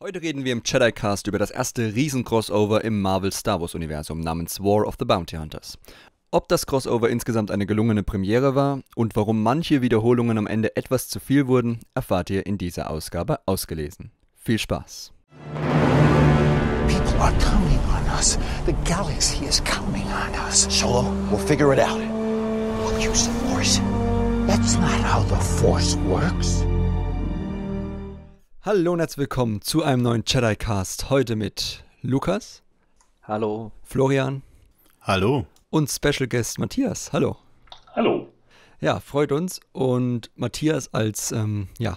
Heute reden wir im Jedi-Cast über das erste Riesen-Crossover im Marvel-Star Wars-Universum namens War of the Bounty Hunters. Ob das Crossover insgesamt eine gelungene Premiere war und warum manche Wiederholungen am Ende etwas zu viel wurden, erfahrt ihr in dieser Ausgabe ausgelesen. Viel Spaß! People are counting on us. The galaxy is counting on us. Solo, we'll figure it out. We'll use the Force. That's not how the Force works. Hallo und herzlich willkommen zu einem neuen Jedi Cast. Heute mit Lukas. Hallo. Florian. Hallo. Und Special Guest Matthias. Hallo. Hallo. Ja, freut uns. Und Matthias als ähm, ja,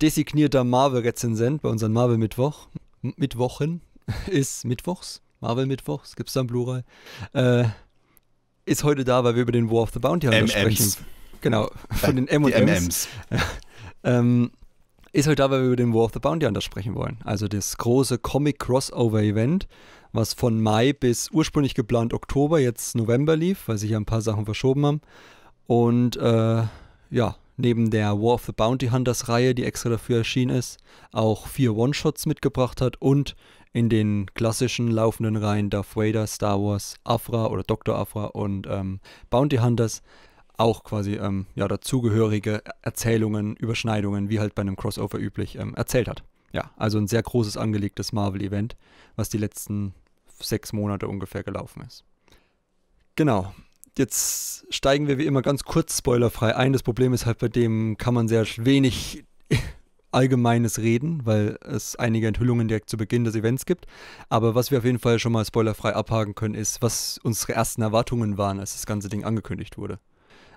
designierter Marvel-Rezensent bei unseren Marvel-Mittwoch. Mittwochen ist Mittwochs. Marvel-Mittwochs, gibt es da im Plural. Äh, ist heute da, weil wir über den War of the Bounty Hunter sprechen. Genau, von den M&Ms. MMs. ähm, ist heute da, weil wir über den War of the Bounty Hunter sprechen wollen. Also das große Comic-Crossover-Event, was von Mai bis ursprünglich geplant Oktober, jetzt November lief, weil sich ja ein paar Sachen verschoben haben. Und äh, ja, neben der War of the Bounty Hunters Reihe, die extra dafür erschienen ist, auch vier One-Shots mitgebracht hat und in den klassischen laufenden Reihen Darth Vader, Star Wars, Afra oder Dr. Afra und ähm, Bounty Hunters auch quasi ähm, ja, dazugehörige Erzählungen, Überschneidungen, wie halt bei einem Crossover üblich, ähm, erzählt hat. Ja, also ein sehr großes angelegtes Marvel-Event, was die letzten sechs Monate ungefähr gelaufen ist. Genau. Jetzt steigen wir wie immer ganz kurz spoilerfrei ein. Das Problem ist halt, bei dem kann man sehr wenig Allgemeines reden, weil es einige Enthüllungen direkt zu Beginn des Events gibt. Aber was wir auf jeden Fall schon mal spoilerfrei abhaken können, ist, was unsere ersten Erwartungen waren, als das ganze Ding angekündigt wurde.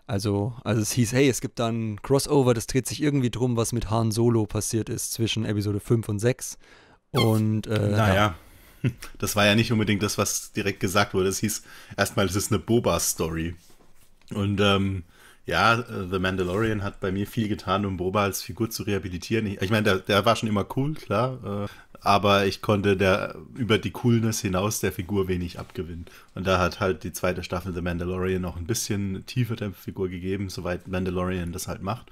Also, also es hieß, hey, es gibt da ein Crossover, das dreht sich irgendwie drum, was mit Han Solo passiert ist zwischen Episode 5 und 6. Und äh, naja, ja. das war ja nicht unbedingt das, was direkt gesagt wurde. Es hieß erstmal, es ist eine Boba-Story. Und ähm, ja, äh, The Mandalorian hat bei mir viel getan, um Boba als Figur zu rehabilitieren. Ich, ich meine, der, der, war schon immer cool, klar, äh, aber ich konnte der, über die Coolness hinaus der Figur wenig abgewinnen. Und da hat halt die zweite Staffel The Mandalorian noch ein bisschen Tiefe der Figur gegeben, soweit Mandalorian das halt macht.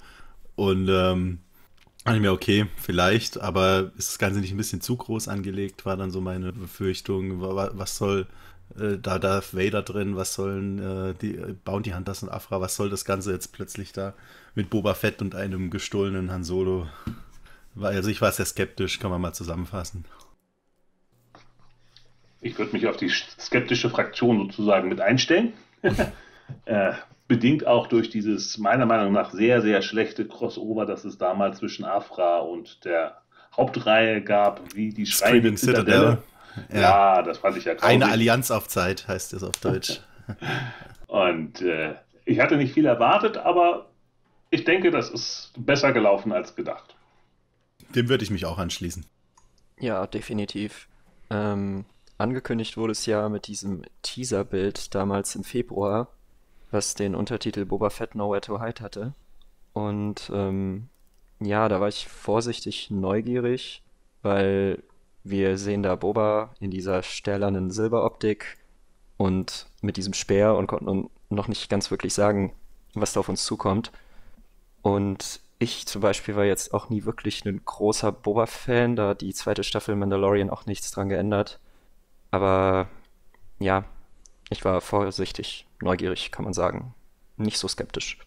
Und ähm, dachte ich mir, okay, vielleicht, aber ist das Ganze nicht ein bisschen zu groß angelegt, war dann so meine Befürchtung. Was soll äh, da Darth Vader drin, was sollen äh, die äh, Bounty Hunters und Afra, was soll das Ganze jetzt plötzlich da mit Boba Fett und einem gestohlenen Han Solo? Also ich war sehr skeptisch, kann man mal zusammenfassen. Ich würde mich auf die skeptische Fraktion sozusagen mit einstellen. äh, bedingt auch durch dieses meiner Meinung nach sehr, sehr schlechte Crossover, das es damals zwischen Afra und der Hauptreihe gab, wie die Schreie Zitadelle. Zitadelle. Ja, ja das fand ich ja traurig. Eine Allianz auf Zeit heißt es auf Deutsch. Und äh, ich hatte nicht viel erwartet, aber ich denke, das ist besser gelaufen als gedacht. Dem würde ich mich auch anschließen. Ja, definitiv. Ähm, angekündigt wurde es ja mit diesem Teaser-Bild damals im Februar, was den Untertitel Boba Fett Nowhere to Hide hatte. Und ähm, ja, da war ich vorsichtig neugierig, weil wir sehen da Boba in dieser stählernen Silberoptik und mit diesem Speer und konnten noch nicht ganz wirklich sagen, was da auf uns zukommt. Und ich zum Beispiel war jetzt auch nie wirklich ein großer Boba-Fan, da die zweite Staffel Mandalorian auch nichts dran geändert. Aber ja, ich war vorsichtig, neugierig, kann man sagen. Nicht so skeptisch.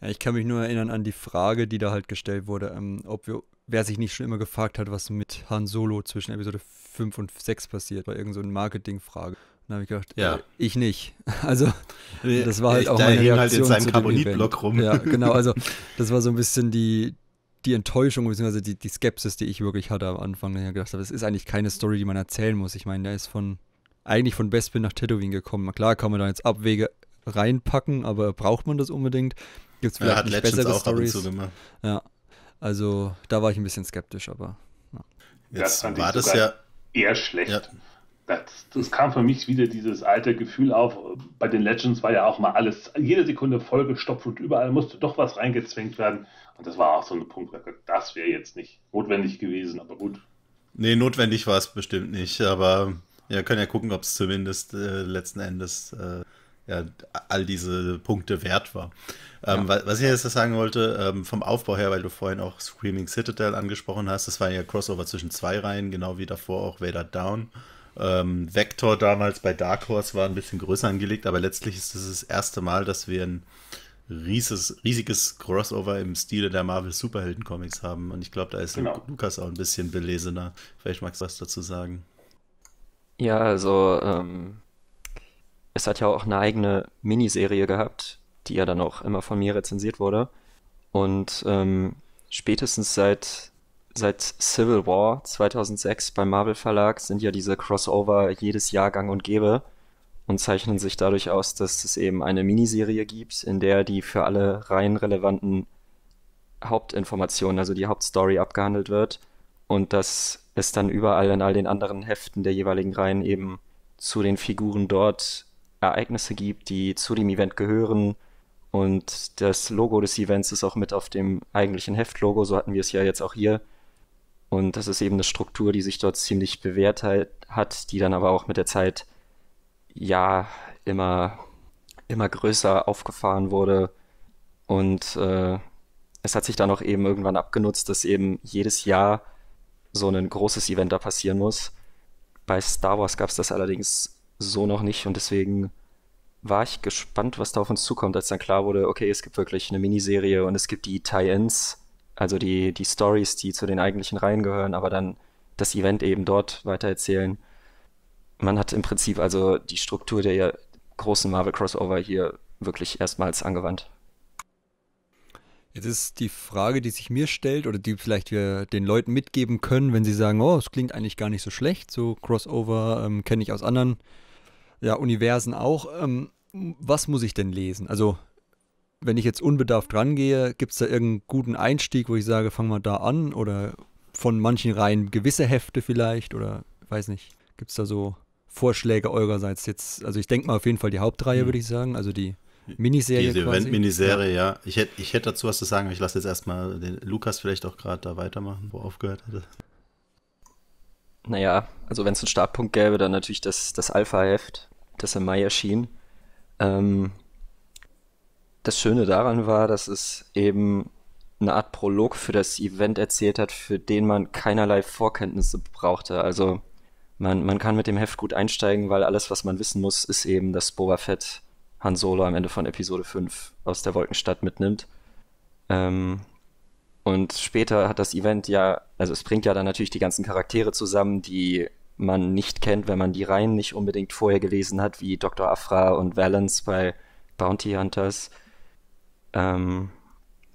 Ja, ich kann mich nur erinnern an die Frage, die da halt gestellt wurde, ähm, ob wir, wer sich nicht schon immer gefragt hat, was mit Han Solo zwischen Episode 5 und 6 passiert, war irgend so eine Marketingfrage. Da habe ich gedacht, ja. Äh, ich nicht. Also das war halt ich, auch meine halt Reaktion halt in seinem Carbonitblock rum. Ja, genau. Also das war so ein bisschen die, die Enttäuschung beziehungsweise Die, die Skepsis, die ich wirklich hatte am Anfang. Dann habe ich gedacht, das ist eigentlich keine Story, die man erzählen muss. Ich meine, der ist von eigentlich von Bespin nach Tatooine gekommen. Klar kann man da jetzt Abwege reinpacken, aber braucht man das unbedingt? Gibt's vielleicht ja, hat Legends auch Storys. ab gemacht. Ja, also da war ich ein bisschen skeptisch, aber. Ja. Jetzt das war das ja eher schlecht. Ja. Das, das, kam für mich wieder dieses alte Gefühl auf. Bei den Legends war ja auch mal alles, jede Sekunde vollgestopft und überall musste doch was reingezwängt werden. Und das war auch so ein Punkt, das wäre jetzt nicht notwendig gewesen, aber gut. Nee, notwendig war es bestimmt nicht, aber wir ja, können ja gucken, ob es zumindest äh, letzten Endes äh, ja, all diese Punkte wert war. Ähm, ja. Was ich jetzt sagen wollte, ähm, vom Aufbau her, weil du vorhin auch Screaming Citadel angesprochen hast, das war ja Crossover zwischen zwei Reihen, genau wie davor auch Vader Down. Ähm, Vector damals bei Dark Horse war ein bisschen größer angelegt, aber letztlich ist das, das erste Mal, dass wir ein rieses, riesiges Crossover im Stile der Marvel Superhelden Comics haben. Und ich glaube, da ist genau. Lukas auch ein bisschen belesener. Vielleicht magst du was dazu sagen. Ja, also ähm, es hat ja auch eine eigene Miniserie gehabt, die ja dann auch immer von mir rezensiert wurde. Und ähm, spätestens seit, seit Civil War 2006 beim Marvel Verlag sind ja diese Crossover jedes Jahr gang und gäbe und zeichnen sich dadurch aus, dass es eben eine Miniserie gibt, in der die für alle rein relevanten Hauptinformationen, also die Hauptstory abgehandelt wird und dass es dann überall in all den anderen Heften der jeweiligen Reihen eben zu den Figuren dort Ereignisse gibt, die zu dem Event gehören. Und das Logo des Events ist auch mit auf dem eigentlichen Heftlogo, so hatten wir es ja jetzt auch hier. Und das ist eben eine Struktur, die sich dort ziemlich bewährt hat, die dann aber auch mit der Zeit ja immer, immer größer aufgefahren wurde. Und äh, es hat sich dann auch eben irgendwann abgenutzt, dass eben jedes Jahr so ein großes Event da passieren muss. Bei Star Wars gab es das allerdings so noch nicht und deswegen war ich gespannt, was da auf uns zukommt, als dann klar wurde, okay, es gibt wirklich eine Miniserie und es gibt die Tie-Ins, also die, die Stories, die zu den eigentlichen Reihen gehören, aber dann das Event eben dort weitererzählen. Man hat im Prinzip also die Struktur der großen Marvel-Crossover hier wirklich erstmals angewandt. Jetzt ist die Frage, die sich mir stellt oder die vielleicht wir den Leuten mitgeben können, wenn sie sagen, oh, es klingt eigentlich gar nicht so schlecht, so Crossover ähm, kenne ich aus anderen ja, Universen auch. Ähm, was muss ich denn lesen? Also, wenn ich jetzt unbedarft rangehe, gibt es da irgendeinen guten Einstieg, wo ich sage, fangen wir da an? Oder von manchen Reihen gewisse Hefte vielleicht? Oder weiß nicht, gibt es da so Vorschläge eurerseits jetzt? Also, ich denke mal auf jeden Fall die Hauptreihe, mhm. würde ich sagen. Also die Miniserie. Diese Event-Miniserie, ja. ja. Ich hätte ich hätt dazu was zu sagen, aber ich lasse jetzt erstmal den Lukas vielleicht auch gerade da weitermachen, wo er aufgehört hatte. Naja, also wenn es einen Startpunkt gäbe, dann natürlich das, das Alpha-Heft, das im Mai erschien. Ähm, das Schöne daran war, dass es eben eine Art Prolog für das Event erzählt hat, für den man keinerlei Vorkenntnisse brauchte. Also man, man kann mit dem Heft gut einsteigen, weil alles, was man wissen muss, ist eben, dass Boba Fett Han Solo am Ende von Episode 5 aus der Wolkenstadt mitnimmt. Ähm, und später hat das Event ja, also es bringt ja dann natürlich die ganzen Charaktere zusammen, die man nicht kennt, wenn man die Reihen nicht unbedingt vorher gelesen hat, wie Dr. Afra und Valence bei Bounty Hunters. Ähm,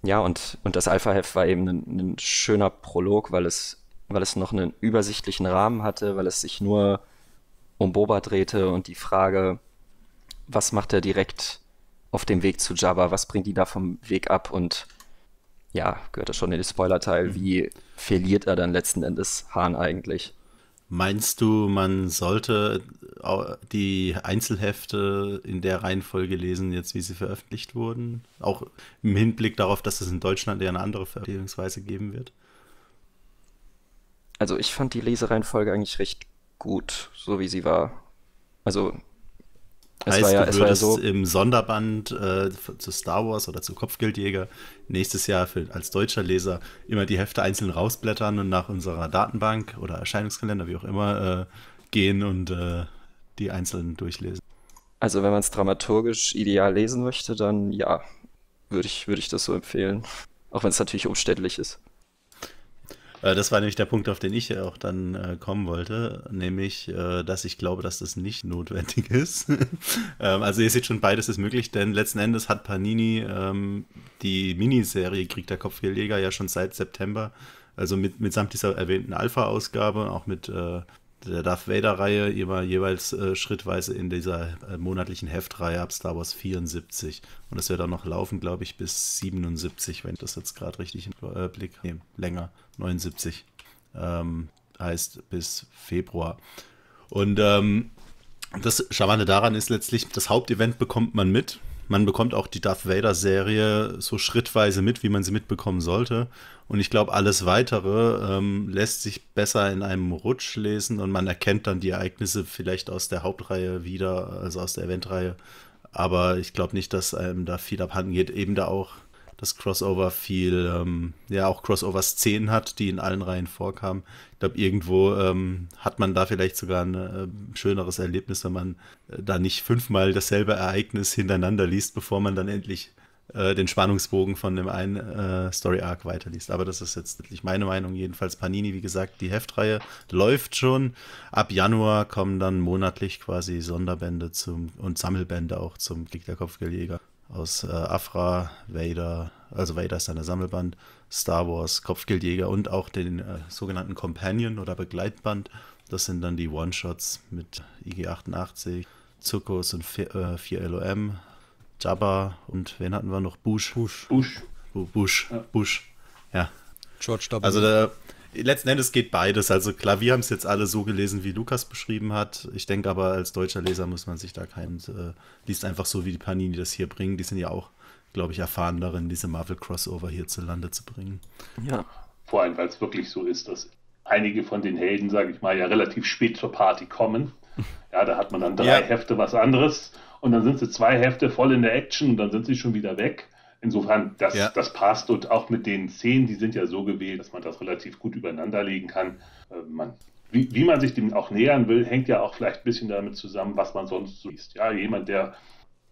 ja, und, und das Alpha-Heft war eben ein, ein, schöner Prolog, weil es, weil es noch einen übersichtlichen Rahmen hatte, weil es sich nur um Boba drehte und die Frage, was macht er direkt auf dem Weg zu Java, was bringt die da vom Weg ab und ja, gehört das schon in den Spoiler-Teil, mhm. wie verliert er dann letzten Endes Hahn eigentlich? Meinst du, man sollte die Einzelhefte in der Reihenfolge lesen, jetzt wie sie veröffentlicht wurden? Auch im Hinblick darauf, dass es in Deutschland ja eine andere Veröffentlichungsweise geben wird? Also ich fand die Lesereihenfolge eigentlich recht gut, so wie sie war. Also es heißt, ja, du würdest ja so, im Sonderband äh, zu Star Wars oder zu Kopfgeldjäger nächstes Jahr für, als deutscher Leser immer die Hefte einzeln rausblättern und nach unserer Datenbank oder Erscheinungskalender, wie auch immer, äh, gehen und äh, die einzeln durchlesen. Also wenn man es dramaturgisch ideal lesen möchte, dann ja, würde ich, würd ich das so empfehlen. Auch wenn es natürlich umständlich ist. Äh, das war nämlich der Punkt, auf den ich auch dann äh, kommen wollte, nämlich, äh, dass ich glaube, dass das nicht notwendig ist. ähm, also ihr seht schon, beides ist möglich, denn letzten Endes hat Panini ähm, die Miniserie Krieg der Kopfgeldjäger ja schon seit September, also mit, mitsamt dieser erwähnten Alpha-Ausgabe, auch mit äh, der Darth Vader-Reihe immer jeweils äh, schrittweise in dieser äh, monatlichen Heftreihe ab Star Wars 74. Und das wird auch noch laufen, glaube ich, bis 77, wenn ich das jetzt gerade richtig im äh, Blick nehme. Länger. 79. Ähm, heißt bis Februar. Und ähm, das Charmante daran ist letztlich, das Hauptevent bekommt man mit. Man bekommt auch die Darth Vader-Serie so schrittweise mit, wie man sie mitbekommen sollte. Und ich glaube, alles weitere ähm, lässt sich besser in einem Rutsch lesen und man erkennt dann die Ereignisse vielleicht aus der Hauptreihe wieder, also aus der Eventreihe. Aber ich glaube nicht, dass einem da viel abhanden geht, eben da auch dass Crossover viel, ähm, ja, auch Crossover-Szenen hat, die in allen Reihen vorkamen. Ich glaube, irgendwo ähm, hat man da vielleicht sogar ein äh, schöneres Erlebnis, wenn man äh, da nicht fünfmal dasselbe Ereignis hintereinander liest, bevor man dann endlich äh, den Spannungsbogen von dem einen äh, Story-Arc weiterliest. Aber das ist jetzt wirklich meine Meinung, jedenfalls Panini, wie gesagt, die Heftreihe läuft schon. Ab Januar kommen dann monatlich quasi Sonderbände zum und Sammelbände auch zum Kick der Kopfgeldjäger aus äh, Afra, Vader, also Vader ist eine Sammelband, Star Wars, Kopfgeldjäger und auch den äh, sogenannten Companion oder Begleitband. Das sind dann die One-Shots mit IG-88, Zuckus und 4, äh, lom Jabba und wen hatten wir noch? Bush. Bush. Bush. Bush. Ja. Bush. Ja. George W. Also da, letzten Endes geht beides. Also klar, wir haben es jetzt alle so gelesen, wie Lukas beschrieben hat. Ich denke aber, als deutscher Leser muss man sich da keinen, äh, liest einfach so, wie die Panini das hier bringen. Die sind ja auch, glaube ich, erfahren darin, diese Marvel-Crossover hierzulande zu bringen. Ja. Vor allem, weil es wirklich so ist, dass einige von den Helden, sage ich mal, ja relativ spät zur Party kommen. Ja, da hat man dann drei ja. Hefte was anderes und dann sind sie zwei Hefte voll in der Action und dann sind sie schon wieder weg. Insofern, das, ja. das passt und auch mit den Szenen, die sind ja so gewählt, dass man das relativ gut übereinander legen kann. Äh, man, wie, wie, man sich dem auch nähern will, hängt ja auch vielleicht ein bisschen damit zusammen, was man sonst so liest. Ja, jemand, der,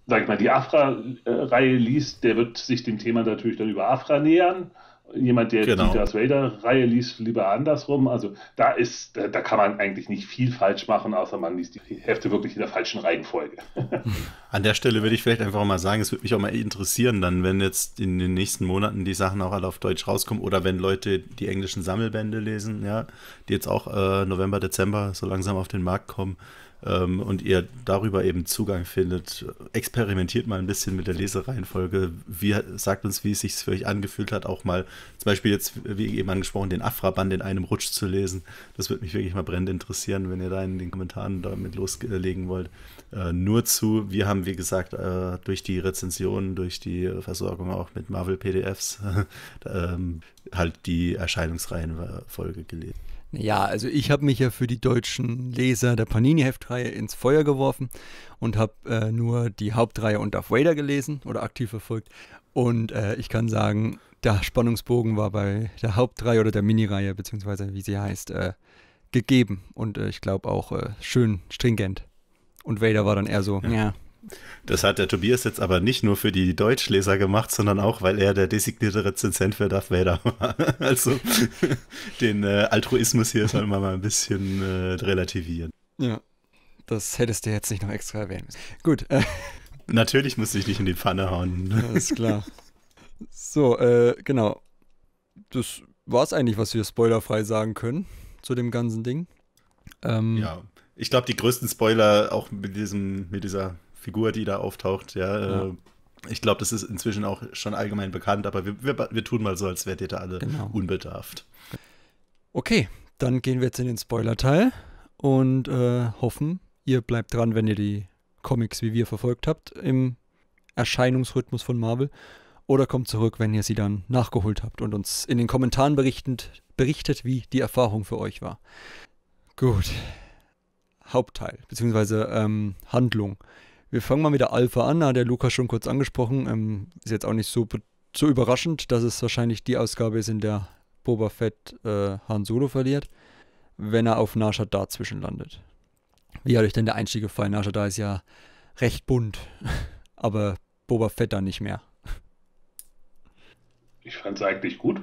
sag ich mal, die Afra-Reihe liest, der wird sich dem Thema natürlich dann über Afra nähern jemand, der genau. die Darth Vader-Reihe liest, lieber andersrum. Also da ist, da, da, kann man eigentlich nicht viel falsch machen, außer man liest die Hefte wirklich in der falschen Reihenfolge. An der Stelle würde ich vielleicht einfach mal sagen, es würde mich auch mal interessieren, dann, wenn jetzt in den nächsten Monaten die Sachen auch alle auf Deutsch rauskommen oder wenn Leute die englischen Sammelbände lesen, ja, die jetzt auch äh, November, Dezember so langsam auf den Markt kommen ähm, und ihr darüber eben Zugang findet. Experimentiert mal ein bisschen mit der Lesereihenfolge. Wie, sagt uns, wie es sich für euch angefühlt hat, auch mal zum Beispiel jetzt, wie eben angesprochen, den Afra-Band in einem Rutsch zu lesen. Das würde mich wirklich mal brennend interessieren, wenn ihr da in den Kommentaren damit loslegen wollt. Äh, nur zu, wir haben, wie gesagt, äh, durch die Rezensionen, durch die Versorgung auch mit Marvel-PDFs äh, halt die Erscheinungsreihenfolge gelesen. Ja, also ich habe mich ja für die deutschen Leser der Panini-Heftreihe ins Feuer geworfen und habe äh, nur die Hauptreihe und Darth Vader gelesen oder aktiv verfolgt. Und äh, ich kann sagen, der Spannungsbogen war bei der Hauptreihe oder der Minireihe, beziehungsweise wie sie heißt, äh, gegeben. Und äh, ich glaube auch äh, schön stringent. Und Vader war dann eher so, ja. Das hat der Tobias jetzt aber nicht nur für die Deutschleser gemacht, sondern auch, weil er der designierte Rezensent für Darth Vader war. Also den äh, Altruismus hier soll man mal ein bisschen äh, relativieren. Ja, das hättest du jetzt nicht noch extra erwähnen müssen. Gut. Äh. Natürlich musste ich dich in die Pfanne hauen. Alles klar. So, äh, genau. Das war es eigentlich, was wir spoilerfrei sagen können zu dem ganzen Ding. Ähm, ja, ich glaube, die größten Spoiler auch mit diesem, mit dieser Figur, die da auftaucht, ja. Äh, ja. Ich glaube, das ist inzwischen auch schon allgemein bekannt, aber wir, wir, wir tun mal so, als wärt ihr da alle genau. unbedarft. Okay, dann gehen wir jetzt in den Spoiler-Teil und äh, hoffen, ihr bleibt dran, wenn ihr die Comics wie wir verfolgt habt im Erscheinungsrhythmus von Marvel. Oder kommt zurück, wenn ihr sie dann nachgeholt habt und uns in den Kommentaren berichtend, berichtet, wie die Erfahrung für euch war. Gut. Hauptteil, beziehungsweise ähm, Handlung. Wir fangen mal mit der Alpha an, hat der Lukas schon kurz angesprochen. Ähm, ist jetzt auch nicht so, so überraschend, dass es wahrscheinlich die Ausgabe ist, in der Boba Fett äh, Han Solo verliert, wenn er auf Nasha da zwischenlandet. Wie hat euch denn der Einstieg gefallen? Nasha da ist ja recht bunt, aber Boba Fett da nicht mehr. Ich fand es eigentlich gut.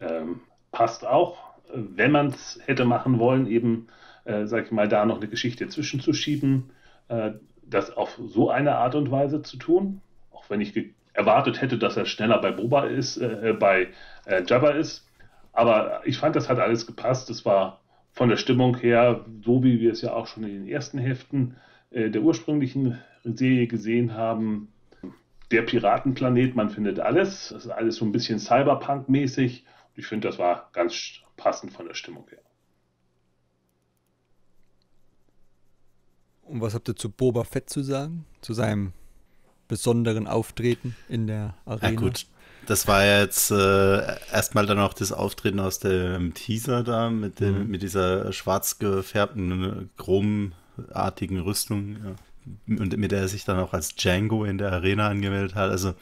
Ähm, passt auch, wenn man es hätte machen wollen, eben, äh, sag ich mal, da noch eine Geschichte zwischenzuschieben. Äh, das auf so eine Art und Weise zu tun, auch wenn ich erwartet hätte, dass er schneller bei Boba ist, äh, äh, bei äh, Jabba ist. Aber ich fand, das hat alles gepasst. Das war von der Stimmung her, so wie wir es ja auch schon in den ersten Heften äh, der ursprünglichen Serie gesehen haben. Der Piratenplanet, man findet alles. Das ist alles so ein bisschen Cyberpunk-mäßig. Ich finde, das war ganz passend von der Stimmung her. Und was habt ihr zu Boba Fett zu sagen? Zu seinem besonderen Auftreten in der Arena? Ja, gut. Das war jetzt äh, erstmal dann auch das Auftreten aus dem Teaser da mit, dem, mhm. mit dieser schwarz gefärbten, chromartigen Rüstung. Ja. Und mit der er sich dann auch als Django in der Arena angemeldet hat. Also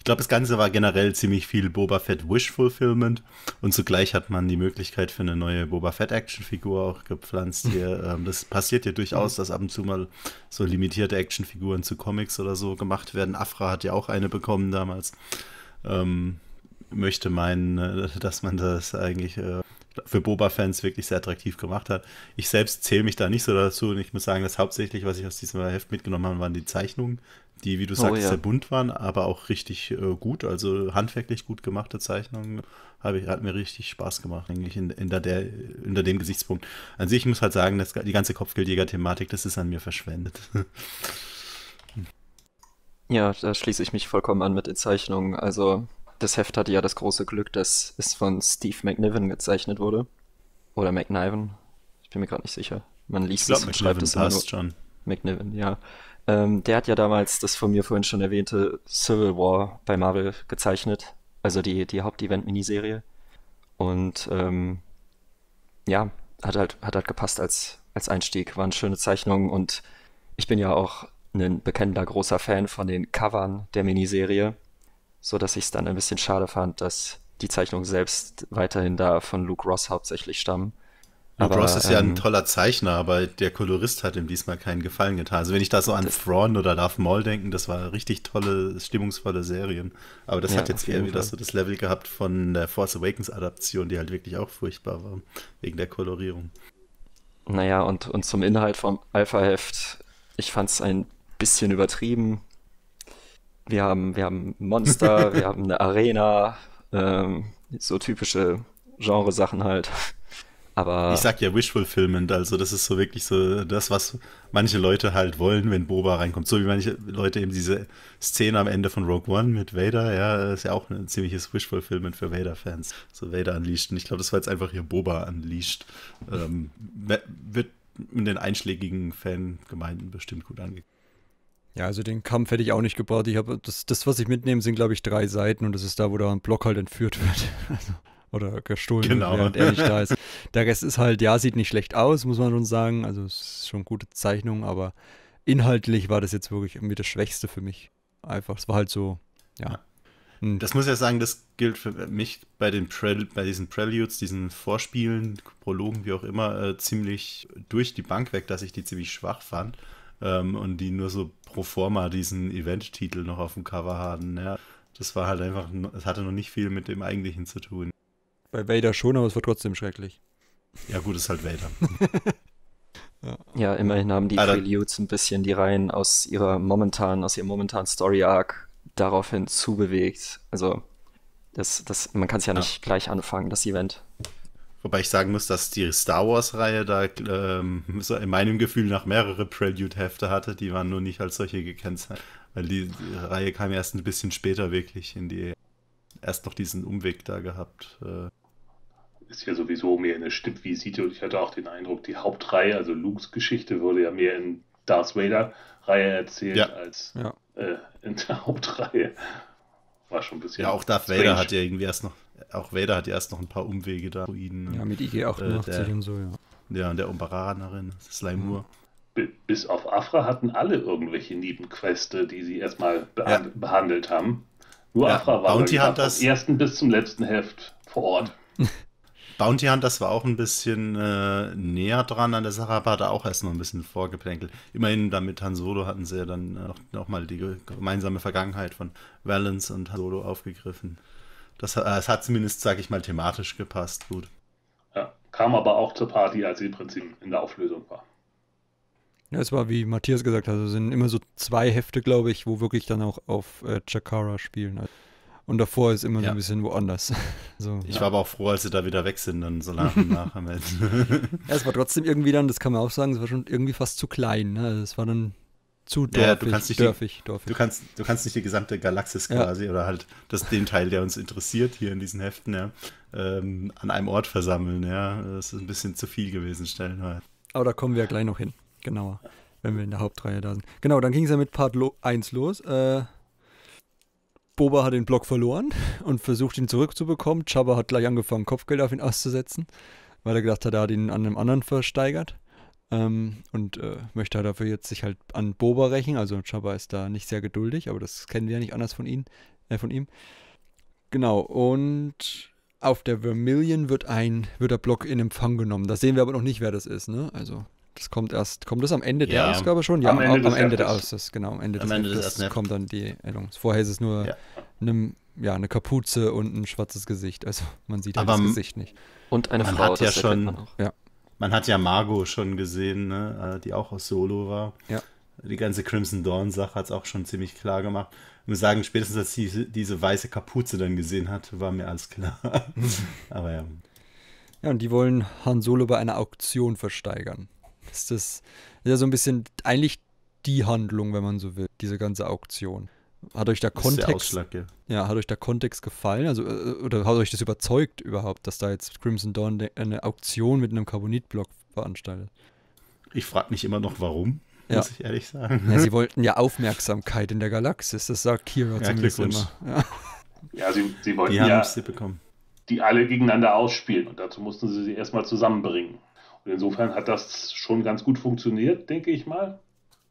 ich glaube, das Ganze war generell ziemlich viel Boba Fett Wish Fulfillment und zugleich hat man die Möglichkeit für eine neue Boba Fett Actionfigur auch gepflanzt hier. Ähm, das passiert ja durchaus, dass ab und zu mal so limitierte Actionfiguren zu Comics oder so gemacht werden. Afra hat ja auch eine bekommen damals. Ähm, möchte meinen, äh, dass man das eigentlich äh, für Boba-Fans wirklich sehr attraktiv gemacht hat. Ich selbst zähle mich da nicht so dazu und ich muss sagen, dass hauptsächlich, was ich aus diesem Heft mitgenommen habe, waren die Zeichnungen, die, wie du oh sagst, ja. sehr bunt waren, aber auch richtig äh, gut, also handwerklich gut gemachte Zeichnungen. Habe Ich, hat mir richtig Spaß gemacht, eigentlich, in, in der, der, unter dem Gesichtspunkt. An sich muss halt sagen, dass die ganze Kopfgeldjäger-Thematik, das ist an mir verschwendet. ja, da schließe ich mich vollkommen an mit den Zeichnungen. Also das Heft hatte ja das große Glück, dass es von Steve McNiven gezeichnet wurde. Oder McNiven. Ich bin mir gerade nicht sicher. Man liest glaub, es und McNiven schreibt es passt schon. McNiven, ja. Ähm, der hat ja damals das von mir vorhin schon erwähnte Civil War bei Marvel gezeichnet. Also die, die event miniserie Und ähm, ja, hat halt, hat halt gepasst als, als Einstieg. Waren schöne Zeichnungen und ich bin ja auch ein bekennender großer Fan von den Covern der Miniserie so dass ich es dann ein bisschen schade fand, dass die Zeichnungen selbst weiterhin da von Luke Ross hauptsächlich stammen. Luke aber, Ross ist ähm, ja ein ähm, toller Zeichner, aber der Kolorist hat ihm diesmal keinen Gefallen getan. Also wenn ich da so an Thrawn oder Darth Maul denken, das war richtig tolle, stimmungsvolle Serien. Aber das ja, hat jetzt eher wieder so das Level gehabt von der Force Awakens Adaption, die halt wirklich auch furchtbar war, wegen der Kolorierung. Naja, und, und zum Inhalt vom Alpha-Heft, ich fand es ein bisschen übertrieben. Wir haben, wir haben Monster, wir haben eine Arena, ähm, so typische Genresachen halt. Aber ich sag ja Wishfulfillment, also das ist so wirklich so das, was manche Leute halt wollen, wenn Boba reinkommt. So wie manche Leute eben diese Szene am Ende von Rogue One mit Vader, ja, ist ja auch ein ziemliches Wishfulfillment für Vader-Fans. So Vader unleashed. Und ich glaube, das war jetzt einfach hier Boba unleashed. Ähm, wird in den einschlägigen Fangemeinden bestimmt gut angekommen. Ja, also den Kampf hätte ich auch nicht gebaut. Ich habe das, das, was ich mitnehme, sind glaube ich drei Seiten und das ist da, wo da ein Block halt entführt wird. Also, oder gestohlen genau. wird, während er nicht da ist. Der Rest ist halt, ja, sieht nicht schlecht aus, muss man schon sagen. Also es ist schon gute Zeichnung, aber inhaltlich war das jetzt wirklich irgendwie das Schwächste für mich. Einfach, es war halt so, ja. Hm. Das muss ich ja sagen, das gilt für mich bei, den Prel bei diesen Preludes, diesen Vorspielen, Prologen, wie auch immer, äh, ziemlich durch die Bank weg, dass ich die ziemlich schwach fand ähm, und die nur so pro forma diesen Event-Titel noch auf dem Cover hatten. Ja. Das war halt einfach, es hatte noch nicht viel mit dem eigentlichen zu tun. Bei Vader schon, aber es war trotzdem schrecklich. Ja, gut, ist halt Vader. ja. ja. immerhin haben die also, Preludes ein bisschen die Reihen aus ihrer momentanen, aus ihrem momentanen Story-Arc daraufhin zubewegt. Also, das, das, man kann es ja, ja nicht gleich anfangen, das Event. Wobei ich sagen muss, dass die Star Wars-Reihe da ähm, so in meinem Gefühl nach mehrere Prelude-Hefte hatte. Die waren nur nicht als solche gekennzeichnet. Weil die, die, Reihe kam erst ein bisschen später wirklich in die. Erst noch diesen Umweg da gehabt. Äh. Ist ja sowieso mehr eine Stippvisite und ich hatte auch den Eindruck, die Hauptreihe, also Lukes Geschichte, wurde ja mehr in Darth Vader-Reihe erzählt ja. als ja. Äh, in der Hauptreihe. War schon ein bisschen. Ja, auch Darth Vader hat ja irgendwie erst noch auch Vader hat erst noch ein paar Umwege da. Ruinen, ja, mit IG-88 äh, und so, ja. Ja, und der Umbaranerin, Slaimur. Mhm bis auf Afra hatten alle irgendwelche Nebenqueste, die sie erstmal beha ja. behandelt haben. Nur ja, Afra war Bounty Hunt, das vom ersten bis zum letzten Heft vor Ort. Bounty Hunt, das war auch ein bisschen äh, näher dran an der Sache, aber hat auch erst noch ein bisschen vorgeplänkelt. Immerhin dann mit Han Solo hatten sie ja dann nochmal die gemeinsame Vergangenheit von Valence und Han Solo aufgegriffen. Das, das äh, hat zumindest, sag ich mal, thematisch gepasst. Gut. Ja, kam aber auch zur Party, als sie im Prinzip in der Auflösung war. Ja, es war, wie Matthias gesagt hat, also es sind immer so zwei Hefte, glaube ich, wo wirklich dann auch auf äh, Chakara spielen. Und davor ist immer ja. so ein bisschen woanders. So, ich ja. war aber auch froh, als sie da wieder weg sind, dann so nach und nach am Ende. ja, es war trotzdem irgendwie dann, das kann man auch sagen, es war schon irgendwie fast zu klein. Ne? Also es war dann zu dörfig, ja, du kannst nicht dörfig, die, dörfig. Du kannst, du kannst nicht die gesamte Galaxis ja. quasi oder halt das, den Teil, der uns interessiert hier in diesen Heften, ja, ähm, an einem Ort versammeln. Ja, das ist ein bisschen zu viel gewesen stellenweise. Aber da kommen wir ja gleich noch hin, genauer, wenn wir in der Hauptreihe da sind. Genau, dann ging es ja mit Part lo 1 los. Äh, Boba hat den Block verloren und versucht ihn zurückzubekommen. Chaba hat gleich angefangen, Kopfgeld auf ihn auszusetzen, weil er gedacht hat, er hat ihn an einem anderen versteigert. Ähm, und äh, möchte halt dafür jetzt sich halt an Boba rächen. Also Chaba ist da nicht sehr geduldig, aber das kennen wir ja nicht anders von, ihn, äh, von ihm. Genau, und auf der Vermilion wird ein, wird der Block in Empfang genommen. Da sehen wir aber noch nicht, wer das ist, ne? Also, das kommt erst, kommt das am Ende ja, der Ausgabe schon? Ja, am Ende, am, am Ende der Ausgabe, genau, am Ende am des, Ende des, kommt dann die Erinnerung. Vorher ist es nur ja. eine ja, ne Kapuze und ein schwarzes Gesicht. Also man sieht halt aber das Gesicht nicht. Und eine man Frau, hat ja schon, ja. Man hat ja Margot schon gesehen, ne? Äh, die auch aus Solo war. Ja. Die ganze Crimson Dawn-Sache hat es auch schon ziemlich klar gemacht. Ich muss sagen, spätestens als sie diese weiße Kapuze dann gesehen hat, war mir alles klar. Aber ja. Ja, und die wollen Han Solo bei einer Auktion versteigern. Das ist, das ja so ein bisschen eigentlich die Handlung, wenn man so will, diese ganze Auktion. Hat euch der Kontext, der ja. hat euch der Kontext gefallen? Also, äh, äh, oder hat euch das überzeugt überhaupt, dass da jetzt Crimson Dawn eine Auktion mit einem Carbonitblock veranstaltet? Ich frage mich immer noch, warum, ja. muss ich ehrlich sagen. Ja, sie wollten ja Aufmerksamkeit in der Galaxis, das sagt Kira ja, zumindest immer. Ja, ja sie, sie wollten die ja sie bekommen. die alle gegeneinander ausspielen und dazu mussten sie sie erstmal zusammenbringen. Und insofern hat das schon ganz gut funktioniert, denke ich mal.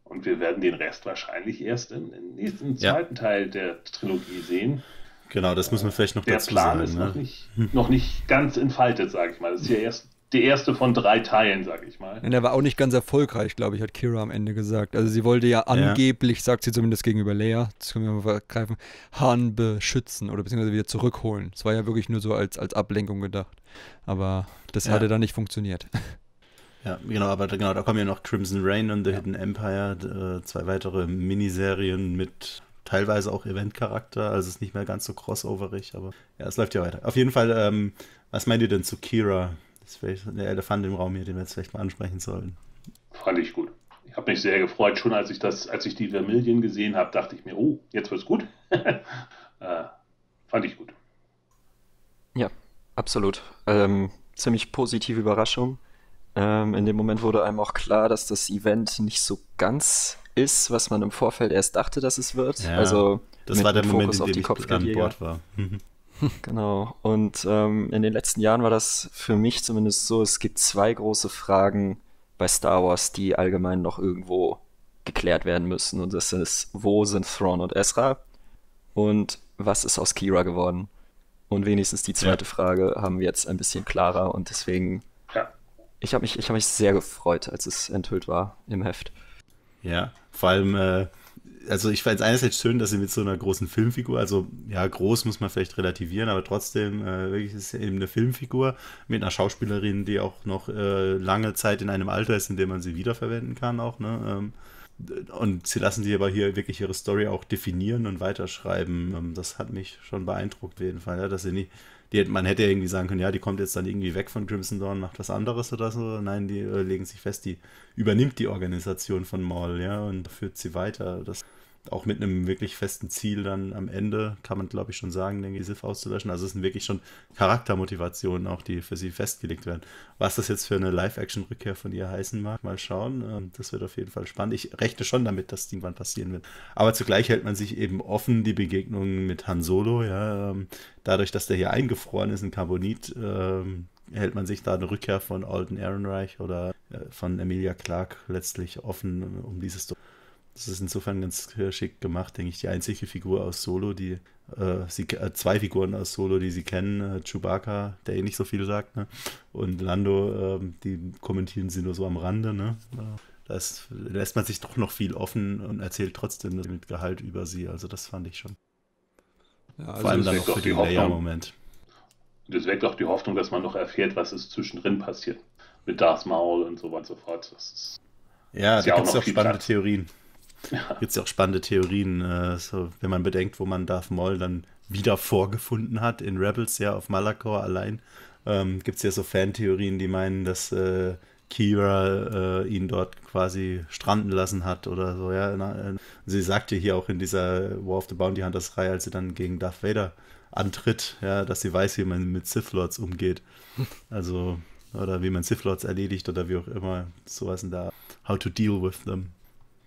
Und wir werden den Rest wahrscheinlich erst im, im nächsten zweiten ja. Teil der Trilogie sehen. Genau, das müssen wir vielleicht noch der dazu Plan sagen. ist ne? noch, nicht, noch nicht ganz entfaltet, sage ich mal. Das ist ja erst der erste von drei Teilen, sage ich mal. Und er war auch nicht ganz erfolgreich, glaube ich, hat Kira am Ende gesagt. Also sie wollte ja angeblich, ja. sagt sie zumindest gegenüber Leia, das können wir mal vergreifen, Han beschützen oder beziehungsweise wieder zurückholen. Es war ja wirklich nur so als, als Ablenkung gedacht. Aber das ja. hatte dann nicht funktioniert. Ja, genau, aber genau, da kommen ja noch Crimson Rain und The ja. Hidden Empire, äh, zwei weitere Miniserien mit teilweise auch Eventcharakter, charakter also es ist nicht mehr ganz so crossoverig, aber ja, es läuft ja weiter. Auf jeden Fall, ähm, was meint ihr denn zu Kira? Das ist vielleicht der Elefant im Raum hier, den wir jetzt vielleicht mal ansprechen sollen. Fand ich gut. Ich habe mich sehr gefreut, schon als ich das, als ich die Vermilion gesehen habe, dachte ich mir, oh, jetzt wird's gut. äh, fand ich gut. Ja, absolut. Ähm, ziemlich positive Überraschung. Ähm, in dem Moment wurde einem auch klar, dass das Event nicht so ganz ist, was man im Vorfeld erst dachte, dass es wird. Ja, also das mit, war der Moment, Fokus in dem ich an Bord war. Mhm. genau. Und ähm, in den letzten Jahren war das für mich zumindest so, es gibt zwei große Fragen bei Star Wars, die allgemein noch irgendwo geklärt werden müssen. Und das ist, wo sind Thrawn und Ezra? Und was ist aus Kira geworden? Und wenigstens die zweite ja. Frage haben wir jetzt ein bisschen klarer und deswegen ich habe mich, hab mich sehr gefreut, als es enthüllt war im Heft. Ja, vor allem, äh, also ich fand es einerseits schön, dass sie mit so einer großen Filmfigur, also ja, groß muss man vielleicht relativieren, aber trotzdem äh, wirklich ist eben eine Filmfigur mit einer Schauspielerin, die auch noch äh, lange Zeit in einem Alter ist, in dem man sie wiederverwenden kann auch, ne? Ähm, und sie lassen sie aber hier wirklich ihre Story auch definieren und weiterschreiben. Ähm, das hat mich schon beeindruckt, auf jeden Fall, dass sie nicht die, man hätte ja irgendwie sagen können, ja, die kommt jetzt dann irgendwie weg von Crimson Dawn, macht was anderes oder so. Nein, die äh, legen sich fest, die übernimmt die Organisation von Maul, ja, und führt sie weiter. Das auch mit einem wirklich festen Ziel dann am Ende, kann man glaube ich schon sagen, den GSIF auszulöschen. Also es sind wirklich schon Charaktermotivationen auch, die für sie festgelegt werden. Was das jetzt für eine Live-Action-Rückkehr von ihr heißen mag, mal schauen. Ähm, das wird auf jeden Fall spannend. Ich rechne schon damit, dass das irgendwann passieren wird. Aber zugleich hält man sich eben offen die Begegnung mit Han Solo. Ja, ähm, dadurch, dass der hier eingefroren ist in Carbonit, ähm, hält man sich da eine Rückkehr von Alden Ehrenreich oder äh, von Emilia Clark letztlich offen, um dieses das ist insofern ganz schick gemacht, denke ich. Die einzige Figur aus Solo, die äh, sie, äh, zwei Figuren aus Solo, die sie kennen, äh, Chewbacca, der eh nicht so viel sagt, ne? und Lando, ähm, die kommentieren sie nur so am Rande. Ne? Das lässt man sich doch noch viel offen und erzählt trotzdem mit Gehalt über sie. Also das fand ich schon. Ja, also Vor allem dann auch für den Leia-Moment. Das weckt auch die Hoffnung, dass man noch erfährt, was ist zwischendrin passiert. Mit Darth Maul und so weiter und so fort. Das ist, ja, da gibt es auch, auch spannende Platz. Theorien. Ja. Gibt es ja auch spannende Theorien. Äh, so, wenn man bedenkt, wo man Darth Maul dann wieder vorgefunden hat, in Rebels ja auf Malachor allein, ähm, gibt es ja so Fantheorien, die meinen, dass äh, Kira äh, ihn dort quasi stranden lassen hat oder so. Ja, Na, äh, sie sagt ja hier auch in dieser War of the Bounty Hunters Reihe, als sie dann gegen Darth Vader antritt, ja, dass sie weiß, wie man mit Sith Lords umgeht. Also oder wie man Sith Lords erledigt oder wie auch immer sowas in der How to deal with them.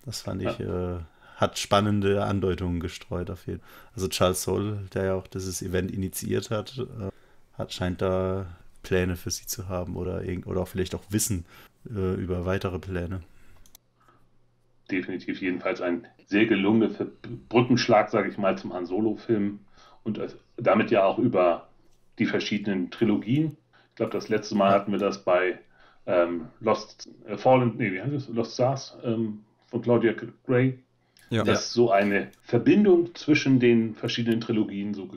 Das fand ich, äh, hat spannende Andeutungen gestreut auf jeden Fall. Also Charles Soul, der ja auch dieses Event initiiert hat, äh, hat scheint da Pläne für sie zu haben oder, oder auch vielleicht auch Wissen äh, über weitere Pläne. Definitiv jedenfalls ein sehr gelungener Brückenschlag, sage ich mal, zum Han Solo-Film und äh, damit ja auch über die verschiedenen Trilogien. Ich glaube, das letzte Mal hatten wir das bei ähm, Lost äh, Fallen, nee, wie heißt es? Lost Stars, ähm, von Claudia Gray, ja. dass so eine Verbindung zwischen den verschiedenen Trilogien so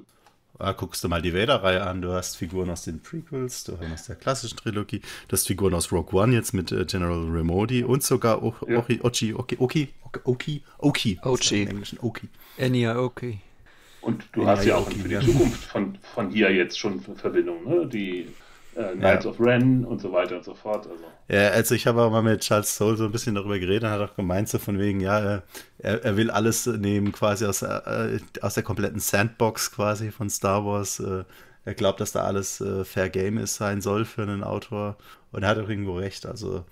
Ah, guckst du mal die Vader-Reihe an. Du hast Figuren aus den Prequels, du hast aus der klassischen Trilogie, du hast Figuren aus Rogue One jetzt mit äh, General Remodi und sogar o ja. Ochi, Ochi, Oki, Oki, Oki, Oki. Ochi. Im Englischen Oki. Enya Oki. Und du Enya hast ja auch Oki, für die Zukunft von, von hier jetzt schon Verbindungen, ne? Die äh, Knights ja. of Ren und so weiter und so fort. Also. Ja, also ich habe auch mal mit Charles Soule so ein bisschen darüber geredet und hat auch gemeint, so von wegen, ja, äh, er, er will alles nehmen, quasi aus, äh, aus der kompletten Sandbox quasi von Star Wars. Äh, er glaubt, dass da alles äh, Fair Game ist, sein soll für einen Autor. Und er hat auch irgendwo recht. Also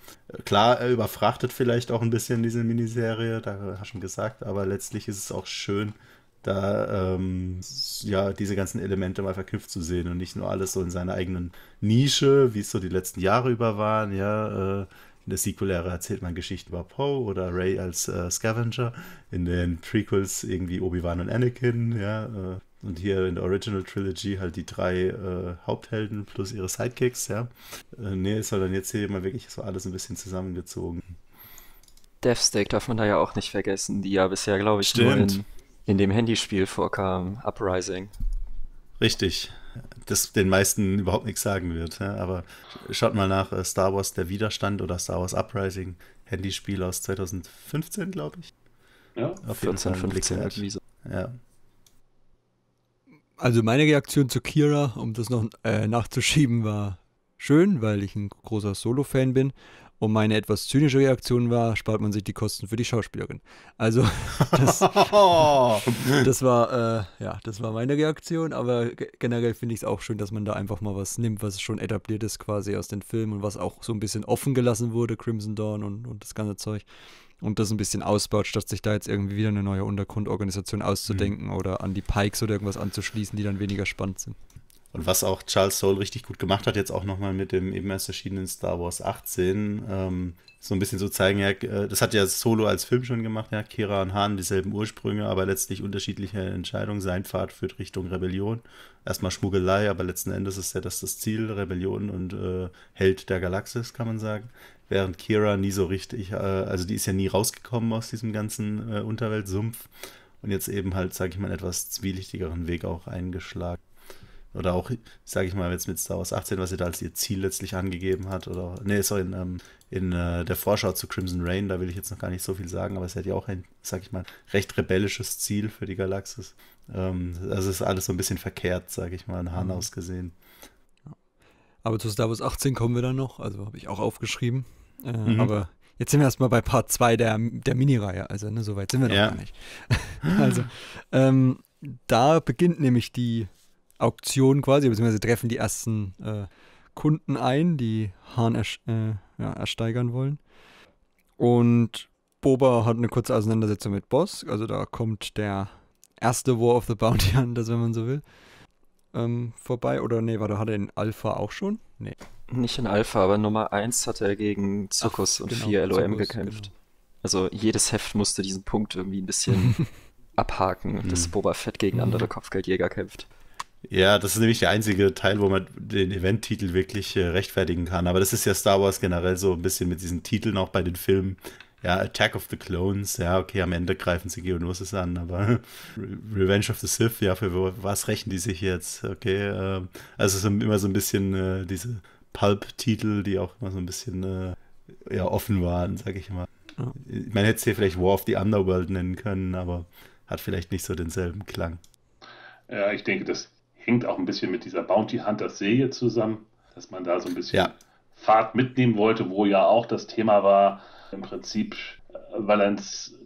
klar, er überfrachtet vielleicht auch ein bisschen diese Miniserie, da hast du schon gesagt, aber letztlich ist es auch schön, da ähm, ja diese ganzen Elemente mal verknüpft zu sehen und nicht nur alles so in seiner eigenen Nische, wie es so die letzten Jahre über waren, ja. Äh, in der Sequel-Ära erzählt man Geschichten über Poe oder Ray als äh, Scavenger. In den Prequels irgendwie Obi-Wan und Anakin, ja. Äh, und hier in der Original Trilogy halt die drei äh, Haupthelden plus ihre Sidekicks, ja. Äh, nee, es soll dann jetzt hier mal wirklich so alles ein bisschen zusammengezogen. Deathstick darf man da ja auch nicht vergessen, die ja bisher, glaube ich, Stimmt. nur in in dem Handyspiel vorkam, Uprising. Richtig, das den meisten überhaupt nichts sagen wird. Ja? Aber schaut mal nach äh, Star Wars Der Widerstand oder Star Wars Uprising, Handyspiel aus 2015, glaube ich. Ja, auf 14, jeden Fall 15 Ja. Also meine Reaktion zu Kira, um das noch äh, nachzuschieben, war schön, weil ich ein großer Solo-Fan bin und meine etwas zynische Reaktion war, spart man sich die Kosten für die Schauspielerin. Also das, das war äh, ja, das war meine Reaktion, aber generell finde ich es auch schön, dass man da einfach mal was nimmt, was schon etabliert ist quasi aus den Filmen und was auch so ein bisschen offen gelassen wurde, Crimson Dawn und, und das ganze Zeug. Und das ein bisschen ausbaut, statt sich da jetzt irgendwie wieder eine neue Untergrundorganisation auszudenken mhm. oder an die Pikes oder irgendwas anzuschließen, die dann weniger spannend sind. Und was auch Charles Soule richtig gut gemacht hat, jetzt auch nochmal mit dem eben erst erschienenen Star Wars 18, ähm, so ein bisschen zu so zeigen, ja, äh, das hat ja Solo als Film schon gemacht, ja, Kira und Han dieselben Ursprünge, aber letztlich unterschiedliche Entscheidungen. Sein Pfad führt Richtung Rebellion. Erstmal Schmuggelei, aber letzten Endes ist ja das das Ziel, Rebellion und äh, Held der Galaxis, kann man sagen. Während Kira nie so richtig, äh, also die ist ja nie rausgekommen aus diesem ganzen äh, Unterweltsumpf und jetzt eben halt, sage ich mal, einen etwas zwielichtigeren Weg auch eingeschlagen. Oder auch, sage ich mal, jetzt mit Star Wars 18, was sie da als ihr Ziel letztlich angegeben hat. Oder, nee, sorry, in, ähm, in äh, der Vorschau zu Crimson Rain, da will ich jetzt noch gar nicht so viel sagen, aber es hätte ja auch ein, sag ich mal, recht rebellisches Ziel für die Galaxis. Ähm, also ist alles so ein bisschen verkehrt, sage ich mal, in Hanaus mhm. ausgesehen. Aber zu Star Wars 18 kommen wir dann noch, also habe ich auch aufgeschrieben. Äh, mhm. Aber jetzt sind wir erstmal bei Part 2 der, der Mini-Reihe, also ne, so weit sind wir noch ja. gar nicht. also, ähm, da beginnt nämlich die Auktion quasi, beziehungsweise treffen die ersten äh, Kunden ein, die Hahn ersch äh, ja, ersteigern wollen. Und Boba hat eine kurze Auseinandersetzung mit Boss, also da kommt der erste War of the Bounty an, das wenn man so will, ähm, vorbei. Oder nee, war da hat er in Alpha auch schon? Nee. Nicht in Alpha, aber Nummer 1 hatte er gegen Zirkus und genau, 4 LOM Zuckus, gekämpft. Genau. Also jedes Heft musste diesen Punkt irgendwie ein bisschen abhaken, dass mhm. Boba Fett gegen andere mhm. Kopfgeldjäger kämpft. Ja, das ist nämlich der einzige Teil, wo man den Event-Titel wirklich äh, rechtfertigen kann. Aber das ist ja Star Wars generell so ein bisschen mit diesen Titeln auch bei den Filmen. Ja, Attack of the Clones, ja, okay, am Ende greifen sie Geonosis an, aber Revenge of the Sith, ja, für was rächen die sich jetzt? Okay, äh, also es immer so ein bisschen äh, diese Pulp-Titel, die auch immer so ein bisschen äh, ja, offen waren, sag ich mal. Ja. Man hätte es hier vielleicht War of the Underworld nennen können, aber hat vielleicht nicht so denselben Klang. Ja, ich denke, das hängt auch ein bisschen mit dieser Bounty Hunters Serie zusammen, dass man da so ein bisschen ja. Fahrt mitnehmen wollte, wo ja auch das Thema war, im Prinzip äh, Valens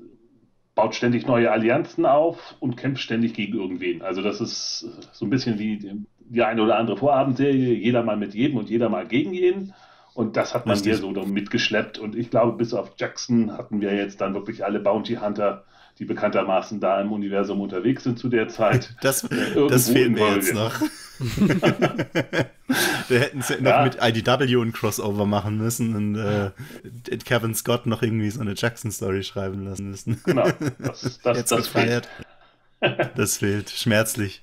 baut ständig neue Allianzen auf und kämpft ständig gegen irgendwen. Also das ist äh, so ein bisschen wie die eine oder andere Vorabendserie, jeder mal mit jedem und jeder mal gegen jeden. Und das hat man hier so mitgeschleppt. Und ich glaube, bis auf Jackson hatten wir jetzt dann wirklich alle Bounty Hunter die bekanntermaßen da im Universum unterwegs sind zu der Zeit. Das, äh, das fehlt mir jetzt noch. Wir hätten es ja noch mit IDW ein Crossover machen müssen und äh, Kevin Scott noch irgendwie so eine Jackson-Story schreiben lassen müssen. Genau, das, das, jetzt das gefeiert. fehlt. Das fehlt, schmerzlich.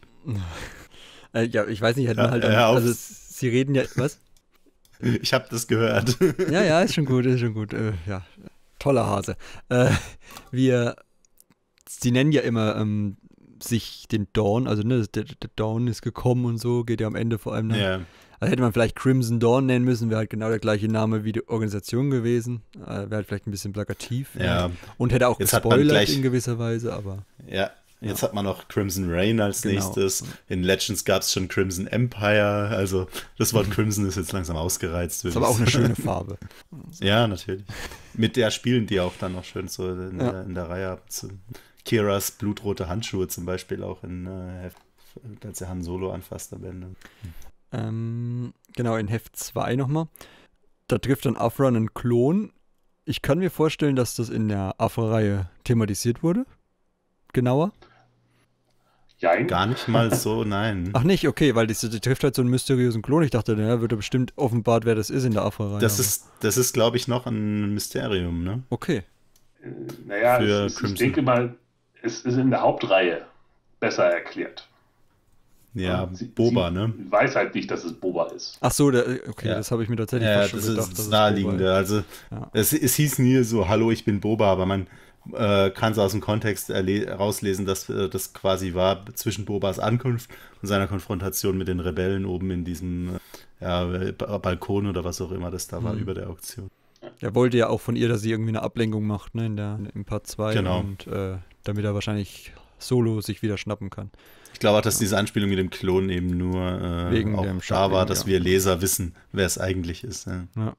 Äh, ja, ich weiß nicht, hätten wir halt. Ja, auch, also, sie reden ja. Was? Ich habe das gehört. Ja, ja, ist schon gut, ist schon gut. Äh, ja, toller Hase. Äh, wir sie nennen ja immer ähm, sich den Dawn, also ne, der, der, Dawn ist gekommen und so, geht ja am Ende vor allem. Ne? Yeah. Also hätte man vielleicht Crimson Dawn nennen müssen, wäre halt genau der gleiche Name wie die Organisation gewesen. Äh, wäre halt vielleicht ein bisschen plakativ. Ja. Und hätte auch jetzt gespoilert gleich, in gewisser Weise, aber. Ja, jetzt ja. hat man noch Crimson Rain als genau. nächstes. In Legends gab es schon Crimson Empire. Also das Wort Crimson ist jetzt langsam ausgereizt. Ist aber auch eine schöne Farbe. ja, natürlich. Mit der spielen die auch dann noch schön so in, ja. in der Reihe ab. Kiras blutrote Handschuhe zum Beispiel auch in äh, als er Han Solo anfasst am Ende. Ähm, genau, in Heft 2 nochmal. Da trifft dann Afra einen Klon. Ich kann mir vorstellen, dass das in der Afra-Reihe thematisiert wurde. Genauer. Jein. Gar nicht mal so, nein. Ach nicht, okay, weil die, die, trifft halt so einen mysteriösen Klon. Ich dachte, der wird bestimmt offenbart, wer das ist in der Afra-Reihe. Das ist, das ist glaube ich, noch ein Mysterium, ne? Okay. Äh, naja, ich, ich denke mal, ist, ist in der Hauptreihe besser erklärt. Ja, ähm, sie, Boba, sie ne? Weiß halt nicht, dass es Boba ist. Ach so, der, okay, ja. das habe ich mir tatsächlich ja, schon das gedacht. Ist das naheliegende. Also ja. es, es hieß nie so, hallo, ich bin Boba, aber man äh, kann es aus dem Kontext herauslesen, dass äh, das quasi war zwischen Bobas Ankunft und seiner Konfrontation mit den Rebellen oben in diesem äh, Balkon oder was auch immer das da war mhm. über der Auktion. Er wollte ja auch von ihr, dass sie irgendwie eine Ablenkung macht, ne, in der, in Part 2. Genau. Und äh, damit er wahrscheinlich solo sich wieder schnappen kann. Ich glaube auch, dass diese Anspielung mit dem Klon eben nur äh, Wegen auch da war, dass ja. wir Leser wissen, wer es eigentlich ist. Ja. ja.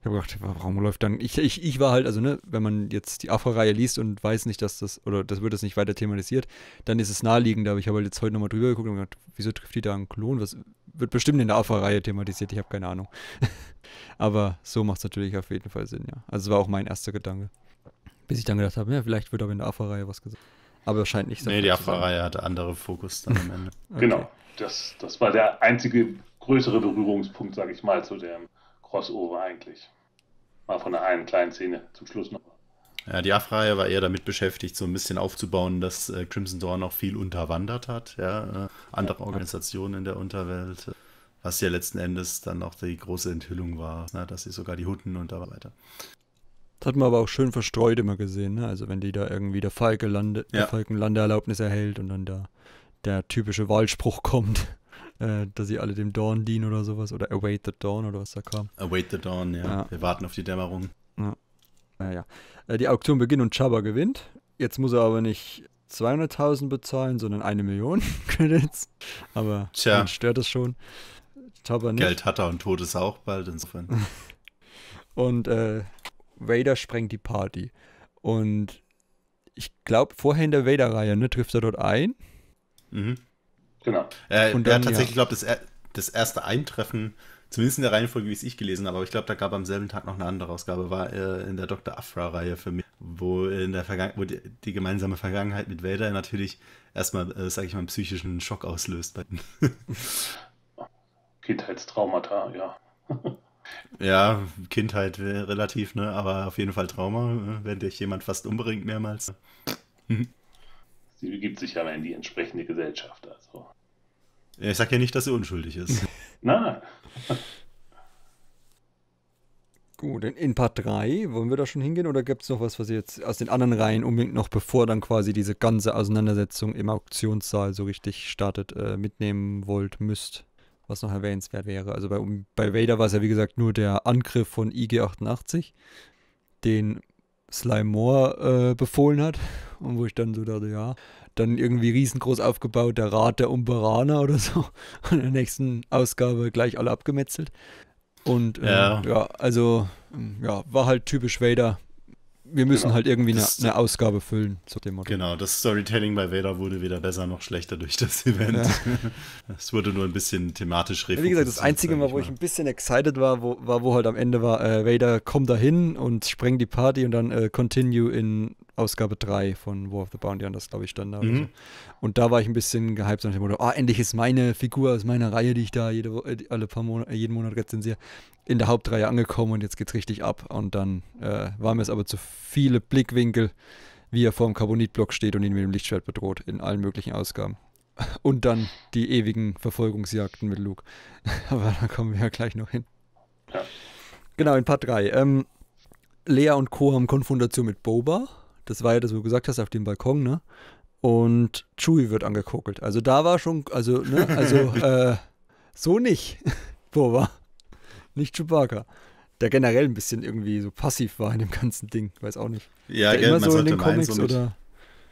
Ich habe gedacht, warum läuft dann. Ich, ich, ich war halt, also, ne, wenn man jetzt die Afro-Reihe liest und weiß nicht, dass das, oder das wird das nicht weiter thematisiert, dann ist es naheliegend, aber ich habe halt jetzt heute nochmal drüber geguckt und gedacht, wieso trifft die da einen Klon? Was wird bestimmt in der Afro-Reihe thematisiert, ich habe keine Ahnung. aber so macht es natürlich auf jeden Fall Sinn, ja. Also, es war auch mein erster Gedanke. Bis ich dann gedacht habe, ja, vielleicht wird aber in der afra reihe was gesagt. Aber scheint nicht so. Nee, die afra reihe hatte andere Fokus dann am Ende. okay. Genau. Das, das war der einzige größere Berührungspunkt, sage ich mal, zu dem Crossover eigentlich. Mal von der einen kleinen Szene zum Schluss noch. Ja, die afra reihe war eher damit beschäftigt, so ein bisschen aufzubauen, dass äh, Crimson Dawn noch viel unterwandert hat. Ja, äh, andere ja. Organisationen in der Unterwelt. Äh, was ja letzten Endes dann auch die große Enthüllung war, ne, dass sie sogar die Hutten und so weiter hat man aber auch schön verstreut immer gesehen, ne? Also wenn die da irgendwie der Falke landet, ja. der Falken Landeerlaubnis erhält und dann da der typische Wahlspruch kommt, äh, dass sie alle dem Dawn dienen oder sowas. Oder Await the Dawn oder was da kam. Await the Dawn, ja. ja. Wir warten auf die Dämmerung. Ja. Naja. Äh, die Auktion beginnt und Chaba gewinnt. Jetzt muss er aber nicht 200.000 bezahlen, sondern eine Million Credits. Aber Tja. stört das schon. Chaba nicht. Geld hat er und Tod ist auch bald, insofern. und äh, Vader sprengt die Party. Und ich glaube, vorher in der Vader-Reihe, ne, trifft er dort ein. Mhm. Genau. Äh, und dann, ja, tatsächlich, ja. glaube das, das erste Eintreffen, zumindest in der Reihenfolge, wie es ich gelesen habe, aber ich glaube, da gab am selben Tag noch eine andere Ausgabe, war äh, in der Dr. Afra-Reihe für mich, wo in der wo die, die, gemeinsame Vergangenheit mit Vader natürlich erstmal, äh, sage ich mal, einen psychischen Schock auslöst. Kindheitstraumata, ja. Ja, Kindheit relativ, ne? Aber auf jeden Fall Trauma, äh, wenn dich jemand fast umbringt mehrmals. Sie begibt sich aber in die entsprechende Gesellschaft, also. Ich sag ja nicht, dass sie unschuldig ist. Nein. Gut, in, in Part 3 wollen wir da schon hingehen oder gibt es noch was, was ihr jetzt aus den anderen Reihen unbedingt noch, bevor dann quasi diese ganze Auseinandersetzung im Auktionssaal so richtig startet, äh, mitnehmen wollt, müsst? was noch erwähnenswert wäre. Also bei, bei Vader war es ja wie gesagt nur der Angriff von IG-88, den Sly Moore äh, befohlen hat. Und wo ich dann so dachte, ja, dann irgendwie riesengroß aufgebaut, der Rat der Umberaner oder so. Und in der nächsten Ausgabe gleich alle abgemetzelt. Und äh, ja. ja. also ähm, ja, war halt typisch Vader wir müssen genau. halt irgendwie eine, eine, Ausgabe füllen, zu dem Motto. Genau, das Storytelling bei Vader wurde weder besser noch schlechter durch das Event. Ja. Es wurde nur ein bisschen thematisch reflektiert. Wie gesagt, das einzige Mal, wo ich ein bisschen excited war, wo, war, wo halt am Ende war, äh, Vader komm dahin und spreng die Party und dann äh, continue in Ausgabe 3 von War of the Bounty Hunters, glaube ich, dann da. Mhm. So. Und da war ich ein bisschen gehypt nach dem Motto, ah, endlich ist meine Figur aus meiner Reihe, die ich da jede, äh, alle paar Monate, jeden Monat rezensiere, in der Hauptreihe angekommen und jetzt geht's richtig ab. Und dann äh, waren mir es aber zu viele Blickwinkel, wie er vor dem Carbonitblock steht und ihn mit dem Lichtschwert bedroht in allen möglichen Ausgaben. Und dann die ewigen Verfolgungsjagden mit Luke. aber da kommen wir ja gleich noch hin. Ja. Genau, in Part 3. Ähm, Lea und Co. haben Konfrontation mit Boba. Das war ja das, was du gesagt hast, auf dem Balkon, ne? Und Chewie wird angekokelt. Also da war schon, also, ne, also, äh, so nicht, Boba nicht Chewbacca. Der generell ein bisschen irgendwie so passiv war in dem ganzen Ding, weiß auch nicht. Ja, der gell, immer man so in den Comics so mit, oder.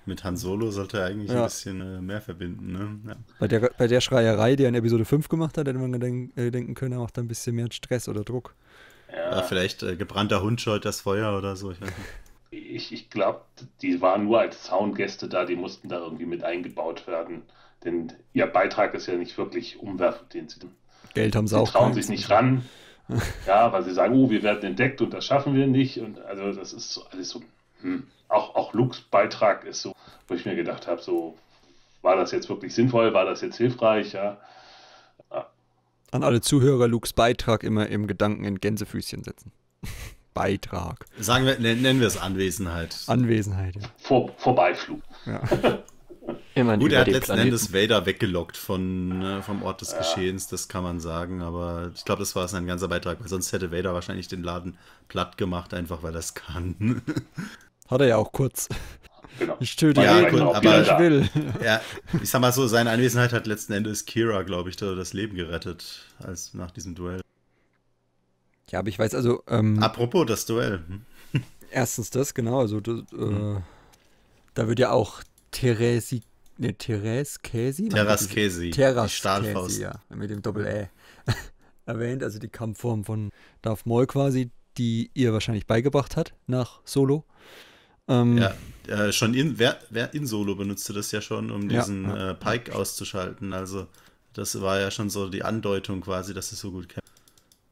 Mit Han Solo sollte er eigentlich ja. ein bisschen äh, mehr verbinden, ne? Ja. Bei, der, bei der Schreierei, die er in Episode 5 gemacht hat, hätte man gedenken, äh, denken können, er macht da ein bisschen mehr Stress oder Druck. Ja. ja vielleicht äh, gebrannter Hund scheut das Feuer oder so, ich ich, ich glaube, die waren nur als Soundgäste da, die mussten da irgendwie mit eingebaut werden. Denn ihr Beitrag ist ja nicht wirklich umwerfend, den sie Geld haben sie, sie auch trauen sich nicht ran. Ja, weil sie sagen, oh, wir werden entdeckt und das schaffen wir nicht. Und also das ist so alles so. Hm. Auch, auch Lux Beitrag ist so, wo ich mir gedacht habe, so, war das jetzt wirklich sinnvoll, war das jetzt hilfreich, ja. ja. An alle Zuhörer Lukes Beitrag immer im Gedanken in Gänsefüßchen setzen. Beitrag. Sagen wir, nennen wir es Anwesenheit. Anwesenheit, ja. Vor, Vorbeiflug. Ja. Immerhin Gut, er hat letzten Planeten. Endes Vader weggelockt von, äh, vom Ort des Geschehens, das kann man sagen, aber ich glaube, das war sein ganzer Beitrag, weil sonst hätte Vader wahrscheinlich den Laden platt gemacht, einfach weil er es kann. Hat er ja auch kurz. Genau. Ich töte ja, jeden, aber ich will. Ja, ich sag mal so, seine Anwesenheit hat letzten Endes Kira, glaube ich, das Leben gerettet, als nach diesem Duell. Ja, aber ich weiß also. Ähm, Apropos das Duell. Hm? Erstens das, genau. Also, das, äh, hm. da wird ja auch Teresi, ne, Teres Käsi? Teras Käsi. Teras Stahlfaust. Käsi, ja, mit dem Doppel-Ä erwähnt, also die Kampfform von Darth Maul quasi, die ihr wahrscheinlich beigebracht hat nach Solo. Ähm, ja, äh, schon in, wer, wer, in Solo benutzte das ja schon, um diesen ja, ja. Äh, Pike auszuschalten. Also das war ja schon so die Andeutung quasi, dass es so gut kennt.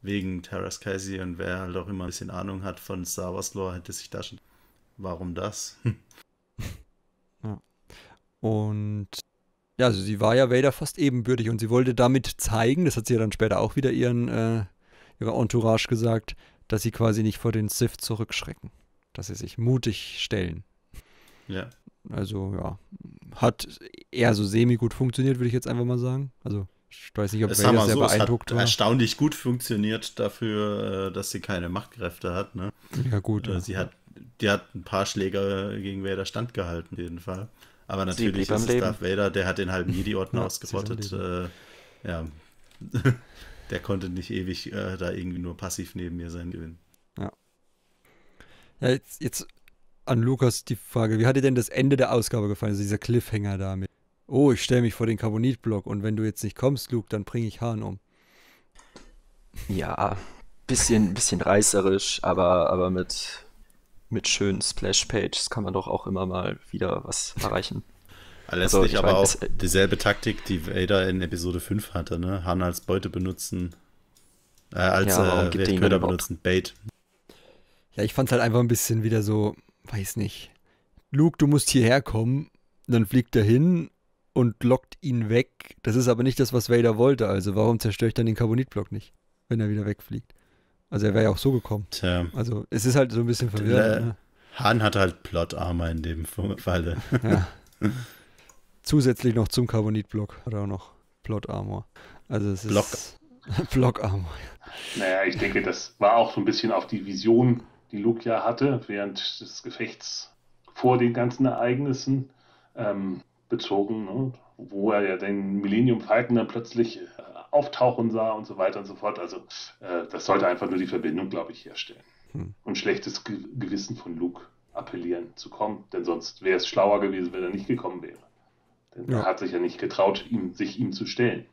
Wegen Terras Casey und wer halt auch immer ein bisschen Ahnung hat von Star Wars Lore, hätte sich da schon. Warum das? ja. Und ja, also sie war ja Vader fast ebenbürtig und sie wollte damit zeigen, das hat sie ja dann später auch wieder ihren, äh, ihrer Entourage gesagt, dass sie quasi nicht vor den Sith zurückschrecken, dass sie sich mutig stellen. Ja. Also ja, hat eher so semi gut funktioniert, würde ich jetzt einfach mal sagen. Also ich weiß nicht, ob es Vader sehr beeindruckt es hat war. Erstaunlich gut funktioniert dafür, äh, dass sie keine Machtkräfte hat. Ne? Ja gut. Äh, sie ja. hat, die hat ein paar Schläger gegen Vader standgehalten, jeden Fall. Aber natürlich ist es Leben. Darth Vader, der hat den halben jedi orden ja, ausgerottet. Äh, ja. der konnte nicht ewig äh, da irgendwie nur passiv neben mir sein gewinnen. Ja. ja jetzt, jetzt an Lukas die Frage: Wie hat dir denn das Ende der Ausgabe gefallen? Also dieser Cliffhanger da mit: Oh, ich stelle mich vor den Carbonitblock und wenn du jetzt nicht kommst, Luke, dann bringe ich Hahn um. Ja, bisschen, bisschen reißerisch, aber, aber mit, mit schönen Splash-Pages kann man doch auch immer mal wieder was erreichen. Letztlich ah, also, aber meine, auch äh, dieselbe Taktik, die Vader in Episode 5 hatte, ne? Han als Beute benutzen, äh, als ja, äh, Köder benutzen, Bait. Ja, ich fand's halt einfach ein bisschen wieder so, weiß nicht. Luke, du musst hierher kommen, dann fliegt er hin und lockt ihn weg. Das ist aber nicht das, was Vader wollte, also warum zerstöre ich dann den Carbonitblock nicht, wenn er wieder wegfliegt? Also er wäre ja auch so gekommen. Tja. Also es ist halt so ein bisschen verwirrend. Ne? Hahn hat halt Plot-Armer in dem Falle. Ja. Zusätzlich noch zum Carbonit-Block hat er auch noch Plot-Armor. Also es Block. ist Block-Armor. Naja, ich denke, das war auch so ein bisschen auf die Vision, die Luke ja hatte, während des Gefechts vor den ganzen Ereignissen ähm, bezogen, ne? wo er ja den Millennium Falcon dann plötzlich äh, auftauchen sah und so weiter und so fort. Also äh, das sollte einfach nur die Verbindung, glaube ich, herstellen. Hm. Und schlechtes Ge Gewissen von Luke appellieren zu kommen, denn sonst wäre es schlauer gewesen, wenn er nicht gekommen wäre. Denn ja. er hat sich ja nicht getraut, ihm, sich ihm zu stellen.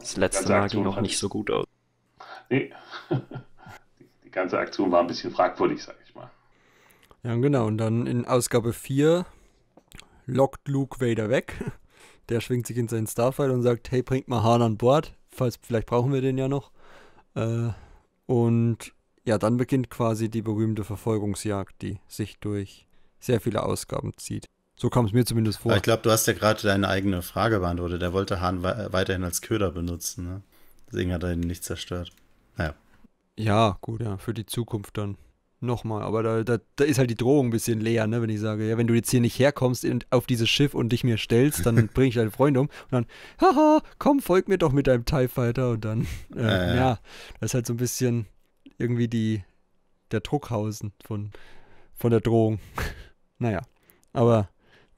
Das letzte Mal ging noch nicht so gut aus. Nee, die, die ganze Aktion war ein bisschen fragwürdig, sage ich mal. Ja, genau. Und dann in Ausgabe 4 lockt Luke Vader weg der schwingt sich in seinen Starfighter und sagt, hey, bringt mal Hahn an Bord, falls vielleicht brauchen wir den ja noch. Äh, und ja, dann beginnt quasi die berühmte Verfolgungsjagd, die sich durch sehr viele Ausgaben zieht. So kam es mir zumindest vor. Aber ich glaube, du hast ja gerade deine eigene Frage beantwortet. Der wollte Hahn weiterhin als Köder benutzen. Ne? Deswegen hat er ihn nicht zerstört. Naja. Ja, gut, ja, für die Zukunft dann nochmal, aber da, da, da, ist halt die Drohung ein bisschen leer, ne, wenn ich sage, ja, wenn du jetzt hier nicht herkommst in, auf dieses Schiff und dich mir stellst, dann bringe ich deine Freunde um und dann, haha, komm, folg mir doch mit deinem TIE Fighter und dann, äh, äh, ja, das ist halt so ein bisschen irgendwie die, der Druckhausen von, von der Drohung. naja, aber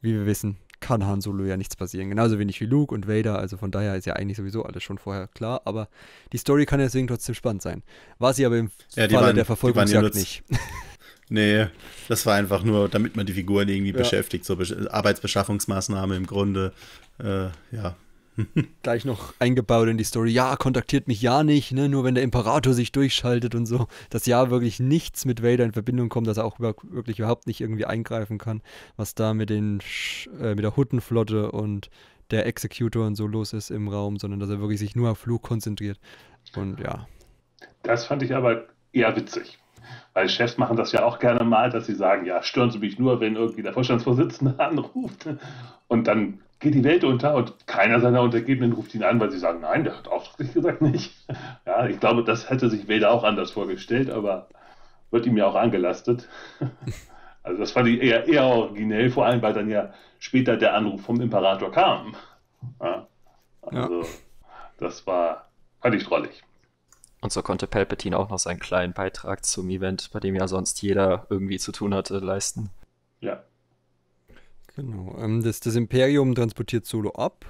wie wir wissen, kann Han Solo ja nichts passieren. Genauso wenig wie Luke und Vader. Also von daher ist ja eigentlich sowieso alles schon vorher klar. Aber die Story kann ja deswegen trotzdem spannend sein. War sie aber im ja, Falle waren, der Verfolgungsjagd nicht. Nee, das war einfach nur, damit man die Figuren irgendwie ja. beschäftigt, so Be Arbeitsbeschaffungsmaßnahme im Grunde. Äh, ja, gleich noch eingebaut in die Story. Ja, kontaktiert mich ja nicht, ne? nur wenn der Imperator sich durchschaltet und so. Dass ja wirklich nichts mit Vader in Verbindung kommt, dass er auch wirklich überhaupt nicht irgendwie eingreifen kann, was da mit, den, Sch äh, mit der Huttenflotte und der Executor und so los ist im Raum, sondern dass er wirklich sich nur auf Flug konzentriert. Und ja. Das fand ich aber eher witzig. Weil Chefs machen das ja auch gerne mal, dass sie sagen, ja, stören Sie mich nur, wenn irgendwie der Vorstandsvorsitzende anruft. Und dann geht die Welt unter und keiner seiner Untergebenen ruft ihn an, weil sie sagen, nein, der hat ausdrücklich gesagt nicht. Ja, ich glaube, das hätte sich Vader auch anders vorgestellt, aber wird ihm ja auch angelastet. Also das fand ich eher, eher originell, vor allem weil dann ja später der Anruf vom Imperator kam. Ja, also ja. das war, fand ich drollig. Und so konnte Palpatine auch noch seinen kleinen Beitrag zum Event, bei dem ja sonst jeder irgendwie zu tun hatte, leisten. Genau. Ähm, das, das Imperium transportiert Solo ab.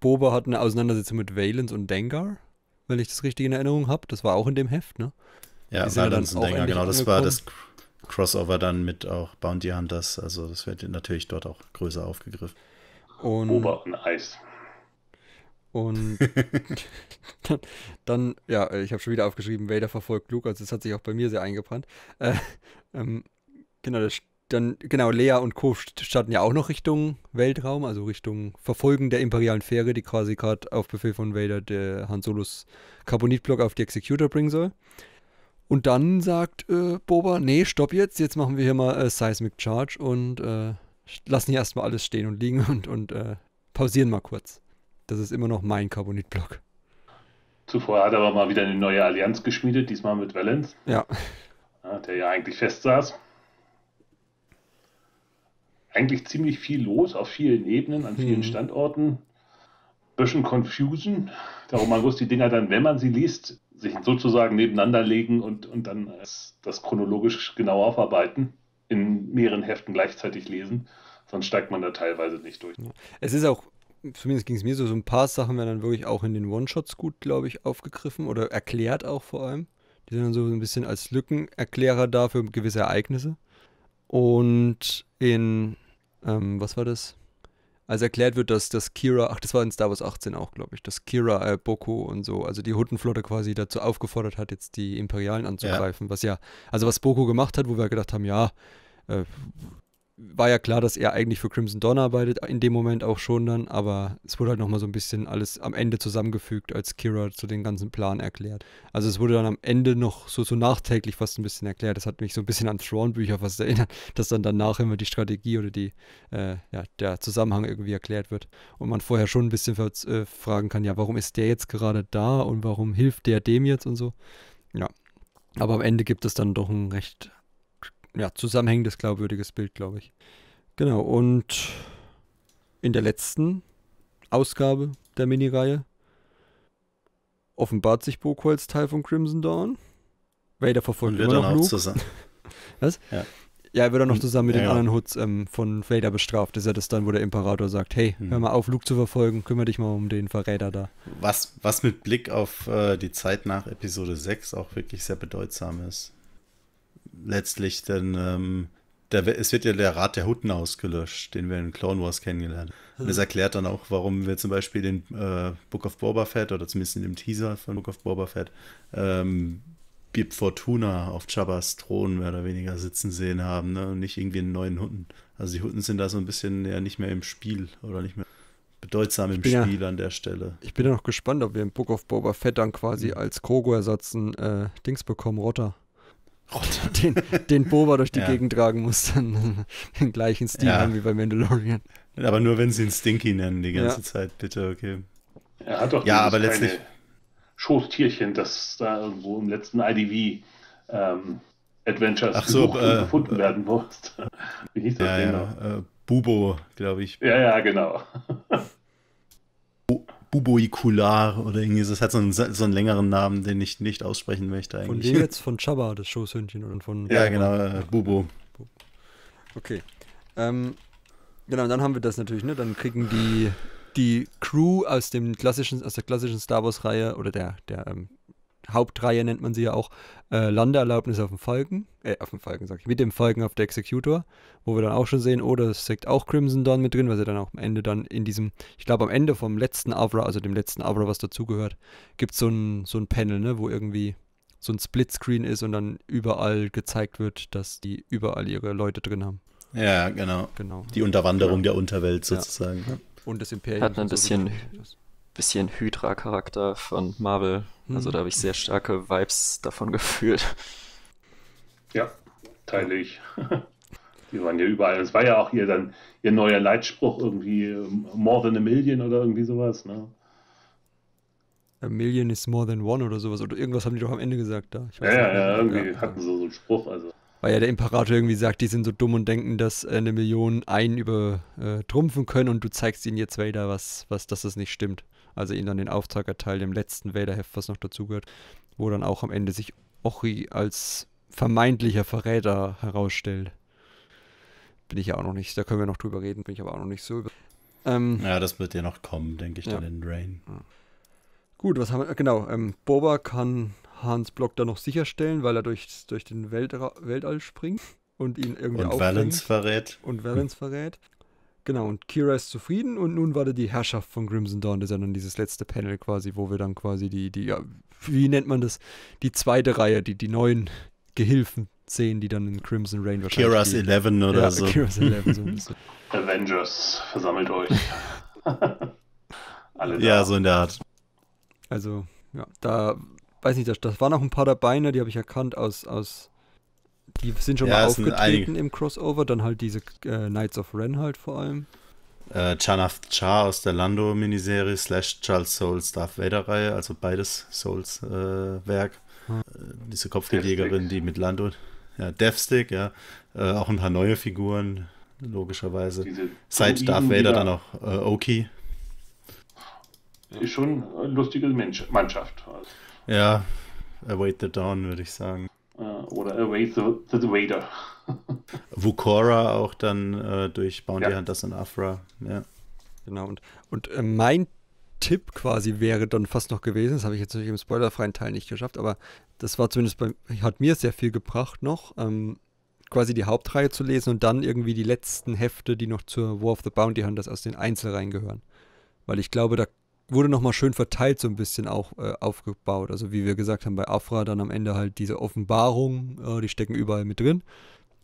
Boba hat eine Auseinandersetzung mit Valens und Dengar, wenn ich das richtig in Erinnerung habe. Das war auch in dem Heft, ne? Ja, Valens und Dengar, genau. Das war das Crossover dann mit auch Bounty Hunters. Also das wird natürlich dort auch größer aufgegriffen. Und Boba und Eis. Und dann, dann, ja, ich habe schon wieder aufgeschrieben, Vader verfolgt Luke, also das hat sich auch bei mir sehr eingebrannt. Äh, ähm, genau, das dann, genau, Lea und Co. starten ja auch noch Richtung Weltraum, also Richtung Verfolgen der imperialen Fähre, die quasi gerade auf Befehl von Vader der Han Solos Carbonitblock auf die Executor bringen soll. Und dann sagt äh, Boba, nee, stopp jetzt, jetzt machen wir hier mal äh, Seismic Charge und äh, lassen hier erstmal alles stehen und liegen und, und äh, pausieren mal kurz. Das ist immer noch mein Carbonitblock. Zuvor hat er aber mal wieder eine neue Allianz geschmiedet, diesmal mit Valens. Ja. Der ja eigentlich fest saß eigentlich ziemlich viel los auf vielen Ebenen, an vielen mhm. Standorten. Bisschen confusion. Darum man muss die Dinger dann, wenn man sie liest, sich sozusagen nebeneinander legen und, und dann das chronologisch genau aufarbeiten, in mehreren Heften gleichzeitig lesen. Sonst steigt man da teilweise nicht durch. Es ist auch zumindest ging es mir so, so ein paar Sachen werden dann wirklich auch in den One-Shots gut, glaube ich, aufgegriffen oder erklärt auch vor allem. Die sind dann so ein bisschen als Lückenerklärer da für gewisse Ereignisse. Und in ähm, was war das? Also erklärt wird, dass das Kira, ach, das war in Star Wars 18 auch, glaube ich, dass Kira, äh, Boko und so, also die Huttenflotte quasi dazu aufgefordert hat, jetzt die Imperialen anzugreifen, ja. was ja, also was Boko gemacht hat, wo wir gedacht haben, ja, äh, war ja klar, dass er eigentlich für Crimson Dawn arbeitet, in dem Moment auch schon dann, aber es wurde halt nochmal so ein bisschen alles am Ende zusammengefügt, als Kira zu den ganzen Plan erklärt. Also es wurde dann am Ende noch so, so nachträglich fast ein bisschen erklärt. Das hat mich so ein bisschen an Thrawn-Bücher fast erinnert, dass dann danach immer die Strategie oder die, äh, ja, der Zusammenhang irgendwie erklärt wird. Und man vorher schon ein bisschen äh, fragen kann, ja, warum ist der jetzt gerade da und warum hilft der dem jetzt und so. Ja. Aber am Ende gibt es dann doch ein recht ja, zusammenhängendes, glaubwürdiges Bild, glaube ich. Genau, und in der letzten Ausgabe der Minireihe offenbart sich Boko als Teil von Crimson Dawn. Vader verfolgt immer noch Luke. Zusammen. Was? Ja. ja. er wird dann noch zusammen mit ja, den anderen Hoods ähm, von Vader bestraft. Das ist ja das dann, wo der Imperator sagt, hey, mhm. hör mal auf, Luke zu verfolgen, kümmere dich mal um den Verräter da. Was, was mit Blick auf äh, die Zeit nach Episode 6 auch wirklich sehr bedeutsam ist letztlich, denn ähm, der, es wird ja der Rat der Hutten ausgelöscht, den wir in Clone Wars kennengelernt haben. das hm. erklärt dann auch, warum wir zum Beispiel den äh, Book of Boba Fett oder zumindest in dem Teaser von Book of Boba Fett ähm, Bib Fortuna auf Chabas Thron mehr oder weniger sitzen sehen haben ne? und nicht irgendwie einen neuen Hutten. Also die Hutten sind da so ein bisschen ja nicht mehr im Spiel oder nicht mehr bedeutsam im Spiel ja, an der Stelle. Ich bin ja noch gespannt, ob wir im Book of Boba Fett dann quasi hm. als Krogo-Ersatz äh, Dings bekommen, Rotter. den, den Boba durch die ja. Gegend tragen muss, dann den gleichen Stil ja. wie bei Mandalorian. Aber nur, wenn sie ihn Stinky nennen die ganze ja. Zeit, bitte, okay. Er hat doch ja, aber letztlich Schoßtierchen, das da irgendwo im letzten IDV ähm, Adventures Ach so, äh, gefunden äh, werden muss. Wie hieß das ja, genau? Äh, Bubo, glaube ich. Ja, ja, genau. Buboikular oder irgendwie. Das hat so einen, so einen längeren Namen, den ich nicht aussprechen möchte eigentlich. Von dem jetzt, von Chaba, das Schoßhündchen und von. Ja, genau, äh, Bubo. Okay. Ähm, genau, dann haben wir das natürlich, ne? Dann kriegen die, die Crew aus dem klassischen, aus der klassischen Star Wars-Reihe oder der, der ähm, Hauptreihe nennt man sie ja auch, äh, Landeerlaubnis auf dem Falken, äh, auf dem Falken sag ich, mit dem Falken auf der Executor, wo wir dann auch schon sehen, oh, es steckt auch Crimson Dawn mit drin, was er dann auch am Ende dann in diesem, ich glaube am Ende vom letzten Avra, also dem letzten Avra, was dazugehört, gibt so es ein, so ein Panel, ne, wo irgendwie so ein Splitscreen ist und dann überall gezeigt wird, dass die überall ihre Leute drin haben. Ja, genau. genau. Die Unterwanderung genau. der Unterwelt sozusagen. Ja. Und das Imperium. Hat ein bisschen so bisschen Hydra-Charakter von Marvel. Also mhm. da habe ich sehr starke Vibes davon gefühlt. Ja, teile ich. Die waren ja überall. Es war ja auch ihr dann ihr neuer Leitspruch irgendwie More than a Million oder irgendwie sowas. Ne? A Million is more than one oder sowas. Oder irgendwas haben die doch am Ende gesagt da. ja, nicht, ja, ja, irgendwie ja, hatten sie so, einen Spruch. Also. Weil ja der Imperator irgendwie sagt, die sind so dumm und denken, dass eine Million einen übertrumpfen können und du zeigst ihnen jetzt Vader, was, was, dass das nicht stimmt also ihnen dann den Auftrag erteilt im letzten Vaderheft, was noch dazugehört, wo dann auch am Ende sich Ochi als vermeintlicher Verräter herausstellt. Bin ich ja auch noch nicht, da können wir noch drüber reden, bin ich aber auch noch nicht so über. Ähm, ja, das wird ja noch kommen, denke ich, ja. dann in Drain. Ja. Gut, was haben wir, genau, ähm, Boba kann Hans Block da noch sicherstellen, weil er durch, durch den Weltra Weltall springt und ihn irgendwie Und Valens verrät. Und Valens verrät. Genau, und Kira ist zufrieden und nun war da die Herrschaft von Crimson Dawn, das ist ja dann dieses letzte Panel quasi, wo wir dann quasi die, die ja, wie nennt man das, die zweite Reihe, die, die neuen Gehilfen sehen, die dann in Crimson Rain wahrscheinlich Kira's spielen. 11 oder ja, so. Kira's 11, so Avengers, versammelt euch. Alle da. Ja, so in der Art. Also, ja, da, weiß nicht, das, das waren noch ein paar dabei, ne, die habe ich erkannt aus, aus die sind schon ja, mal aufgetreten im Crossover, dann halt diese äh, Knights of Ren halt vor allem. Äh, Chanaf Cha aus der Lando-Miniserie slash Charles Souls Darth Vader-Reihe, also beides Souls-Werk. Äh, hm. Diese Kopfgeldjägerin, die mit Lando, ja, Deathstick, ja, äh, auch ein paar neue Figuren, logischerweise. Diese Seit Darth Vader dann auch äh, Oki. Ist schon eine lustige Mannschaft. Also. Ja, Await the Dawn, würde ich sagen. Äh, oder Away the, the Vader. Vukora auch dann äh, durch Bounty ja. Hunters in Afra. Ja. Genau, und, und äh, mein Tipp quasi wäre dann fast noch gewesen, das habe ich jetzt natürlich im spoilerfreien Teil nicht geschafft, aber das war zumindest bei, hat mir sehr viel gebracht noch, ähm, quasi die Hauptreihe zu lesen und dann irgendwie die letzten Hefte, die noch zur War of the Bounty Hunters aus den Einzelreihen gehören. Weil ich glaube, da wurde nochmal schön verteilt so ein bisschen auch äh, aufgebaut. Also wie wir gesagt haben, bei Afra dann am Ende halt diese Offenbarung, äh, die stecken überall mit drin.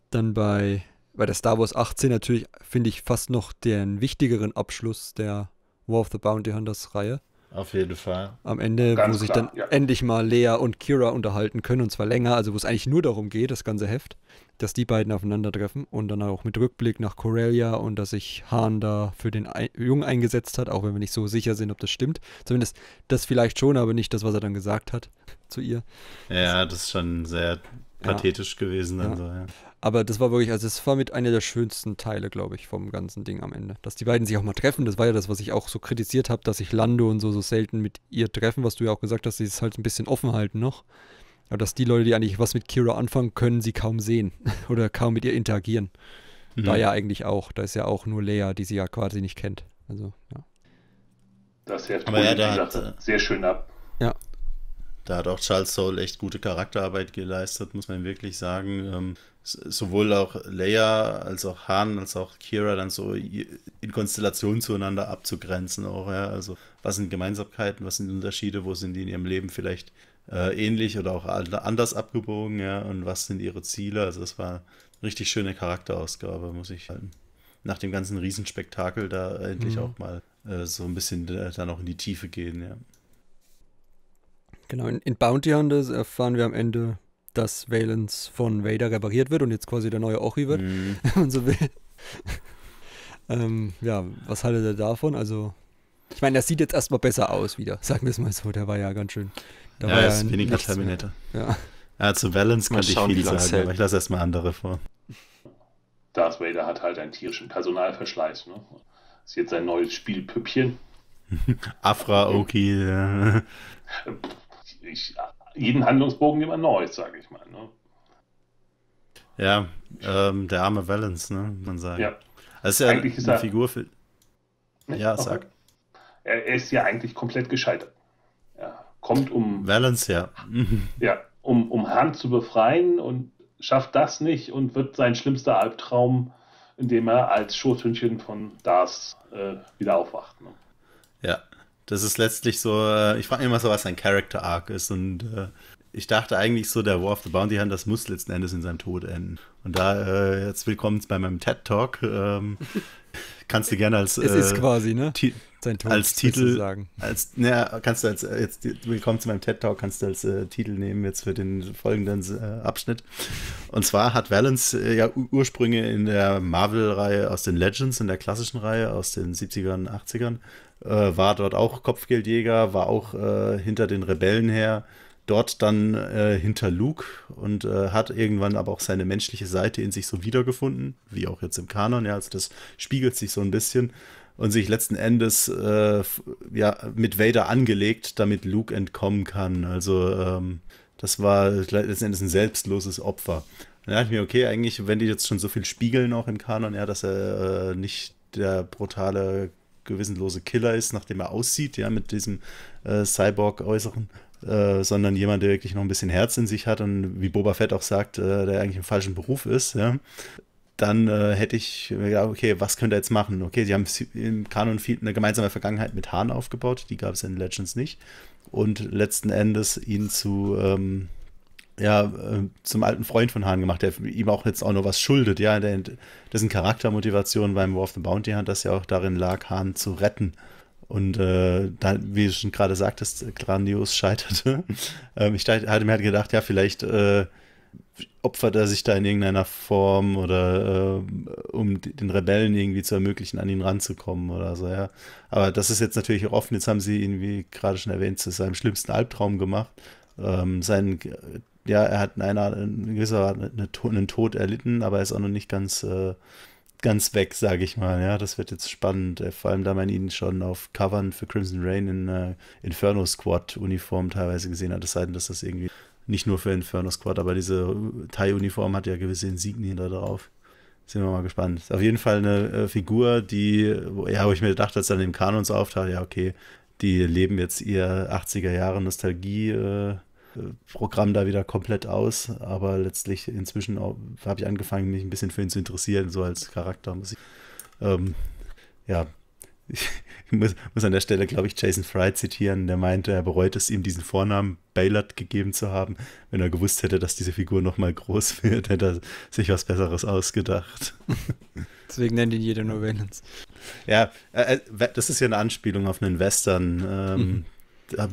Dann bei, bei der Star Wars 18 natürlich, finde ich, fast noch den wichtigeren Abschluss der War of the Bounty Hunters Reihe. Auf jeden Fall. Am Ende, Ganz wo sich dann ja. endlich mal Lea und Kira unterhalten können, und zwar länger, also wo es eigentlich nur darum geht, das ganze Heft, dass die beiden aufeinandertreffen und dann auch mit Rückblick nach Corellia und dass sich Hahn da für den Jungen eingesetzt hat, auch wenn wir nicht so sicher sind, ob das stimmt. Zumindest das vielleicht schon, aber nicht das, was er dann gesagt hat zu ihr. Ja, das, das ist schon sehr pathetisch ja, gewesen dann ja. so, ja. Aber das war wirklich, also es war mit einer der schönsten Teile, glaube ich, vom ganzen Ding am Ende. Dass die beiden sich auch mal treffen, das war ja das, was ich auch so kritisiert habe, dass sich Lando und so so selten mit ihr treffen, was du ja auch gesagt hast, sie es halt ein bisschen offen halten noch. Aber dass die Leute, die eigentlich was mit Kira anfangen können, sie kaum sehen oder kaum mit ihr interagieren. Mhm. Da ja eigentlich auch. Da ist ja auch nur Lea, die sie ja quasi nicht kennt. Also, ja. Das hilft Aber ja, da hat, äh, sehr schön ab. Ja. Da hat auch Charles Soul echt gute Charakterarbeit geleistet, muss man wirklich sagen. Ähm, sowohl auch Leia als auch Han als auch Kira dann so in Konstellation zueinander abzugrenzen auch, ja. Also was sind Gemeinsamkeiten, was sind Unterschiede, wo sind die in ihrem Leben vielleicht äh, ähnlich oder auch anders abgebogen, ja, und was sind ihre Ziele? Also das war eine richtig schöne Charakterausgabe, muss ich sagen. Nach dem ganzen Riesenspektakel da endlich mhm. auch mal äh, so ein bisschen äh, dann auch in die Tiefe gehen, ja. Genau, in, in Bounty Hunters erfahren wir am Ende dass Valence von Vader repariert wird und jetzt quasi der neue Ochi wird, mhm. wenn man so will. ähm, ja, was haltet ihr davon? Also, ich meine, das sieht jetzt erstmal besser aus wieder. Sagen wir es mal so, der war ja ganz schön. Da ja, war ist ja weniger Terminator. Ja. ja. zu Valence kann ich viel sagen, aber ich lasse erstmal andere vor. Darth Vader hat halt einen tierischen Personalverschleiß. Ne? Ist jetzt sein neues Spielpüppchen. Afra, Oki. Okay, äh. Ich jeden Handlungsbogen jemand Neues, sage ich mal. Ne? Ja, ähm, der arme Valence, ne, man sagt. Ja. Also ist ja eigentlich eine ist er, Figur für. Ja, sag. Er, ist ja eigentlich komplett gescheitert. Er kommt um. Valence, ja. ja, um, um Hand zu befreien und schafft das nicht und wird sein schlimmster Albtraum, indem er als Schurthündchen von Dars äh, wieder aufwacht. Ne? Ja, das ist letztlich so, äh, ich frage mich immer so, was sein Character Arc ist und äh, ich dachte eigentlich so, der War of the Bounty Hunter, das muss letzten Endes in seinem Tod enden. Und da, äh, jetzt willkommen bei meinem TED Talk, ähm, kannst du gerne als. Äh, es ist äh, quasi, ne? Sein Tod, als Titel sagen. Als, na, kannst du als, äh, jetzt, willkommen zu meinem TED Talk, kannst du als äh, Titel nehmen jetzt für den folgenden äh, Abschnitt. Und zwar hat Valence äh, ja Ursprünge in der Marvel-Reihe aus den Legends, in der klassischen Reihe aus den 70ern, 80ern, äh, war dort auch Kopfgeldjäger, war auch äh, hinter den Rebellen her, dort dann äh, hinter Luke und äh, hat irgendwann aber auch seine menschliche Seite in sich so wiedergefunden, wie auch jetzt im Kanon, ja, also das spiegelt sich so ein bisschen und sich letzten Endes äh, ja, mit Vader angelegt, damit Luke entkommen kann. Also ähm, das war letzten Endes ein selbstloses Opfer. dann dachte ich mir, okay, eigentlich, wenn die jetzt schon so viel spiegeln auch im Kanon, ja, dass er äh, nicht der brutale gewissenlose Killer ist, nachdem er aussieht, ja, mit diesem äh, Cyborg-Äußeren, äh, sondern jemand, der wirklich noch ein bisschen Herz in sich hat und wie Boba Fett auch sagt, äh, der eigentlich im falschen Beruf ist, ja, dann äh, hätte ich gedacht, okay, was könnte er jetzt machen? Okay, sie haben im Kanon viel, eine gemeinsame Vergangenheit mit Hahn aufgebaut, die gab es in Legends nicht. Und letzten Endes ihn zu ähm, ja äh, zum alten Freund von Hahn gemacht, der ihm auch jetzt auch noch was schuldet, ja, der, dessen Charaktermotivation beim War of the Bounty Hunt, das ja auch darin lag, Hahn zu retten. Und äh, dann, wie du schon gerade sagtest, grandios scheiterte. ähm, ich hatte mir halt gedacht, ja, vielleicht äh, opfert er sich da in irgendeiner Form oder äh, um den Rebellen irgendwie zu ermöglichen, an ihn ranzukommen oder so, ja. Aber das ist jetzt natürlich auch offen. Jetzt haben sie ihn, wie gerade schon erwähnt, zu seinem schlimmsten Albtraum gemacht. Ähm, sein ja, er hat in einer in gewisser Art einen Tod erlitten, aber er ist auch noch nicht ganz, äh, ganz weg, sage ich mal. Ja, das wird jetzt spannend. Äh, vor allem, da man ihn schon auf Covern für Crimson Rain in äh, Inferno Squad Uniform teilweise gesehen hat. Es sei denn, dass das irgendwie nicht nur für Inferno Squad, aber diese Thai Uniform hat ja gewisse Insignien da drauf. Sind wir mal gespannt. Auf jeden Fall eine äh, Figur, die, wo, ja, wo ich mir gedacht, als dann im Kanon so auftaucht, ja, okay, die leben jetzt ihr 80er Jahre Nostalgie. Äh, Programm da wieder komplett aus, aber letztlich inzwischen habe ich angefangen, mich ein bisschen für ihn zu interessieren, so als Charaktermusik. Ähm, ja, ich muss, muss, an der Stelle, glaube ich, Jason Fry zitieren, der meinte, er bereut es ihm, diesen Vornamen Baylord gegeben zu haben. Wenn er gewusst hätte, dass diese Figur nochmal groß wird, hätte er sich was Besseres ausgedacht. Deswegen nennt ihn jeder nur Valence. Ja, äh, äh, das ist ja eine Anspielung auf einen Western. Ähm, mhm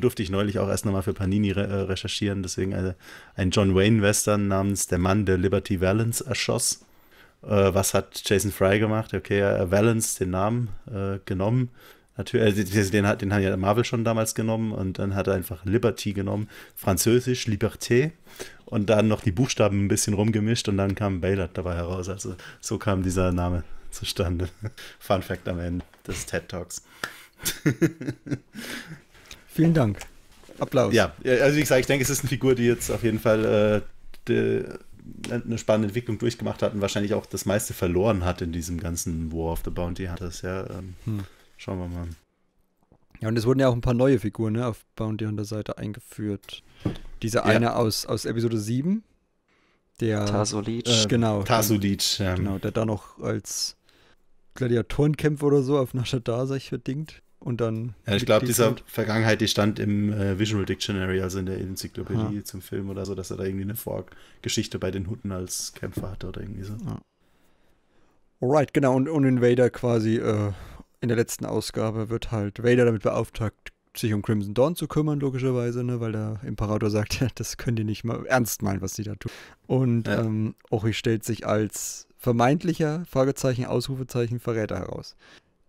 durfte ich neulich auch erst nochmal für Panini re äh, recherchieren, deswegen also ein John Wayne-Western namens Der Mann, der Liberty Valance erschoss. Äh, was hat Jason Fry gemacht? Okay, äh, Valance, den Namen äh, genommen. Natürlich, äh, den, hat, den hat ja Marvel schon damals genommen und dann hat er einfach Liberty genommen, französisch Liberté und dann noch die Buchstaben ein bisschen rumgemischt und dann kam Baylor dabei heraus. Also so kam dieser Name zustande. Fun Fact am Ende des TED Talks. Vielen Dank. Applaus. Ja, also wie gesagt, ich denke, es ist eine Figur, die jetzt auf jeden Fall äh, die, äh, eine spannende Entwicklung durchgemacht hat und wahrscheinlich auch das meiste verloren hat in diesem ganzen War of the Bounty Hunters. Ja, ähm, hm. schauen wir mal. Ja, und es wurden ja auch ein paar neue Figuren ne, auf Bounty Hunter Seite eingeführt. Diese eine aus, aus Episode 7, der Tasulic. Äh, genau. Tasulic, ja. Genau, der da noch als Gladiatorenkämpfer oder so auf Nashadar sich verdingt und dann. Ja, ich glaube, dieser Vergangenheit, die stand im äh, Visual Dictionary, also in der Enzyklopädie ja. zum Film oder so, dass er da irgendwie eine Vorgeschichte bei den Hutten als Kämpfer hatte oder irgendwie so. Ja. Alright, genau, und, und in Vader quasi äh, in der letzten Ausgabe wird halt Vader damit beauftragt, sich um Crimson Dawn zu kümmern, logischerweise, ne, weil der Imperator sagt, das können die nicht mal ernst meinen, was die da tun. Und ja. ähm, Ochi stellt sich als vermeintlicher Fragezeichen, Ausrufezeichen, Verräter heraus.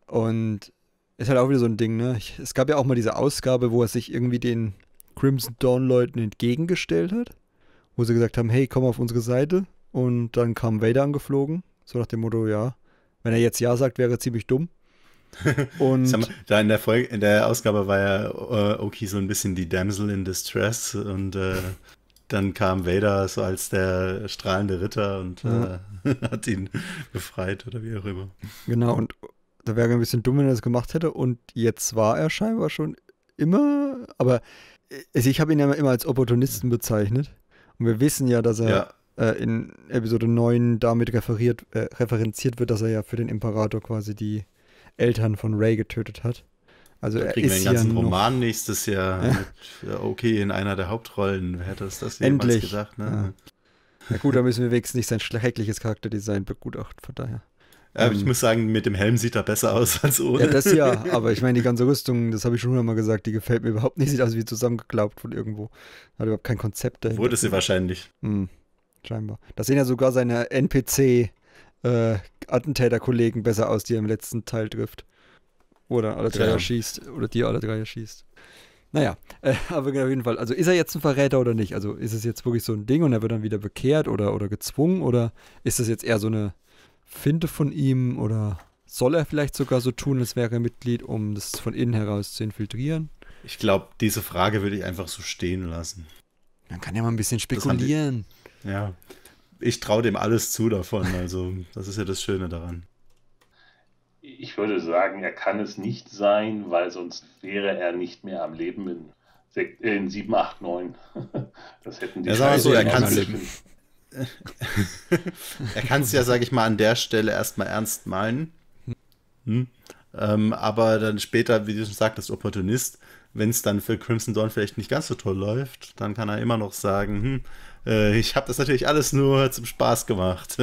Und ist halt auch wieder so ein Ding, ne? Ich, es gab ja auch mal diese Ausgabe, wo er sich irgendwie den Crimson Dawn-Leuten entgegengestellt hat, wo sie gesagt haben, hey, komm auf unsere Seite. Und dann kam Vader angeflogen, so nach dem Motto, ja, wenn er jetzt ja sagt, wäre er ziemlich dumm. Und da in der, Folge, in der Ausgabe war ja äh, Oki so ein bisschen die Damsel in Distress und äh, dann kam Vader so als der strahlende Ritter und ja. äh, hat ihn befreit oder wie auch immer. Genau, und da wäre er ein bisschen dumm, wenn er das gemacht hätte. Und jetzt war er scheinbar schon immer, aber äh, also ich habe ihn ja immer als Opportunisten bezeichnet. Und wir wissen ja, dass er ja. Äh, in Episode 9 damit referiert, äh, referenziert wird, dass er ja für den Imperator quasi die Eltern von Ray getötet hat. Also da er kriegen wir den ganzen ja Roman nächstes Jahr. Ja. Mit, äh, okay, in einer der Hauptrollen. Wer hätte das, das Endlich. jemals gedacht? Ne? Ja. Na gut, da müssen wir wenigstens nicht sein schreckliches Charakterdesign begutachten, von daher. Aber ich ähm. muss sagen, mit dem Helm sieht er besser aus als ohne. Ja, das ja, aber ich meine, die ganze Rüstung, das habe ich schon mal gesagt, die gefällt mir überhaupt nicht. Sieht aus wie zusammengeklaubt von irgendwo. Hat überhaupt kein Konzept dahinter. Wurde sie wahrscheinlich. Hm, Scheinbar. Das sehen ja sogar seine NPC-Attentäterkollegen äh, besser aus, die er im letzten Teil trifft. Oder alle drei ja. Oder die alle drei erschießt. Naja, äh, aber genau, auf jeden Fall. Also ist er jetzt ein Verräter oder nicht? Also ist es jetzt wirklich so ein Ding und er wird dann wieder bekehrt oder, oder gezwungen? Oder ist das jetzt eher so eine finde von ihm oder soll er vielleicht sogar so tun, als wäre er Mitglied, um das von innen heraus zu infiltrieren? Ich glaube, diese Frage würde ich einfach so stehen lassen. Man kann ja mal ein bisschen spekulieren. Die, ja, ich traue dem alles zu davon, also das ist ja das Schöne daran. Ich würde sagen, er kann es nicht sein, weil sonst wäre er nicht mehr am Leben in, in 7, 8, 9. Das hätten die ja, so, er kann es er kann es ja, sage ich mal, an der Stelle erstmal ernst meinen. Hm. Ähm, aber dann später, wie du schon sagtest, Opportunist, wenn es dann für Crimson Dawn vielleicht nicht ganz so toll läuft, dann kann er immer noch sagen, hm, äh, ich habe das natürlich alles nur zum Spaß gemacht.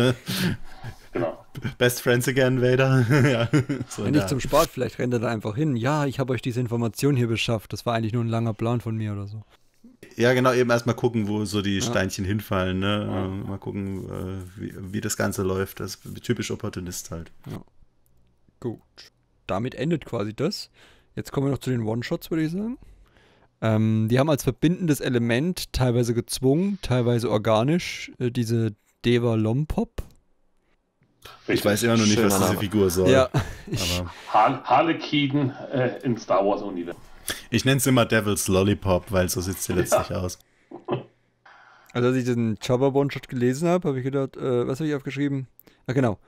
Genau. Best Friends again, Vader. ja, so Nicht zum Spaß, vielleicht rennt er da einfach hin. Ja, ich habe euch diese Information hier beschafft. Das war eigentlich nur ein langer Plan von mir oder so. Ja, genau, eben erstmal gucken, wo so die ja. Steinchen hinfallen. Ne? Ja. Äh, mal gucken, äh, wie, wie, das Ganze läuft. Das ist typisch Opportunist halt. Ja. Gut. Damit endet quasi das. Jetzt kommen wir noch zu den One-Shots, würde ich sagen. Ähm, die haben als verbindendes Element, teilweise gezwungen, teilweise organisch, äh, diese Deva Lompop. Richtig. Ich weiß immer noch nicht, Schön, was diese Figur soll. Ja. Aber. Harlequin äh, im Star Wars-Universum. Ich nenne es immer Devil's Lollipop, weil so sieht es hier letztlich ja. aus. Also als ich diesen chubba one shot gelesen habe, habe ich gedacht, äh, was habe ich aufgeschrieben? Ah, genau.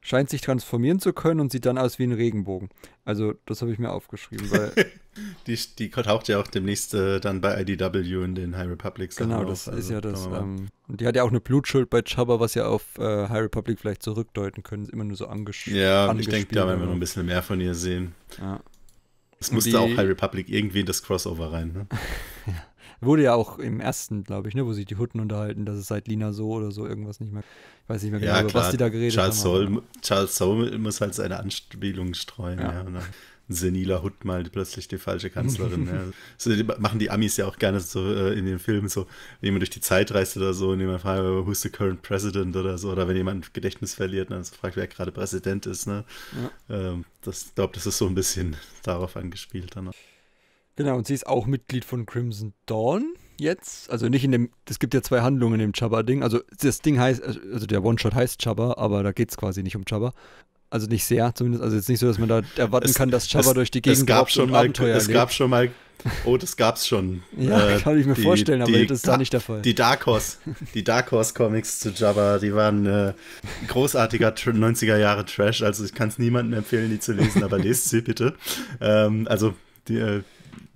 Scheint sich transformieren zu können und sieht dann aus wie ein Regenbogen. Also das habe ich mir aufgeschrieben, weil... die, die taucht ja auch demnächst äh, dann bei IDW in den High Republic Sachen Genau, das auf, also, ist ja das. Ähm, die hat ja auch eine Blutschuld bei Chubba, was ja auf äh, High Republic vielleicht zurückdeuten können. Ist immer nur so angeschrieben. ja, angespielt. Ja, ich denke, da werden wir noch ein bisschen mehr von ihr sehen. Ja. Es musste die, auch High Republic irgendwie in das Crossover rein, ne? ja. Wurde ja auch im ersten, glaube ich, ne, wo sich die Hutten unterhalten, dass es seit Lina so oder so irgendwas nicht mehr. Ich weiß nicht mehr genau, ja, was die da geredet Charles haben. Soul, Charles Soule muss halt seine Anspielungen streuen, ja. ja seniler Hut mal plötzlich die falsche Kanzlerin. ja. so, die machen die Amis ja auch gerne so äh, in den Filmen so, wenn jemand durch die Zeit reist oder so und jemand fragt, who's the current president oder so, oder wenn jemand Gedächtnis verliert, dann fragt, wer gerade Präsident ist. Ne? Ja. Ähm, das glaube, das ist so ein bisschen darauf angespielt dann. Genau, und sie ist auch Mitglied von Crimson Dawn jetzt. Also nicht in dem, es gibt ja zwei Handlungen im Chubba-Ding. Also das Ding heißt, also der One-Shot heißt Chubba, aber da geht es quasi nicht um Chubba. Also nicht sehr, zumindest. Also jetzt nicht so, dass man da erwarten es, kann, dass Java durch die Gegend es gab schon mal, Abenteuer Es erlebt. gab schon mal, oh, das gab's schon. ja, äh, kann ich mir die, vorstellen, aber das ist da nicht der Fall. Die Dark Horse, die Dark Horse Comics zu Java, die waren äh, großartiger 90er Jahre Trash. Also ich kann es niemandem empfehlen, die zu lesen, aber lest sie bitte. Ähm, also die, äh,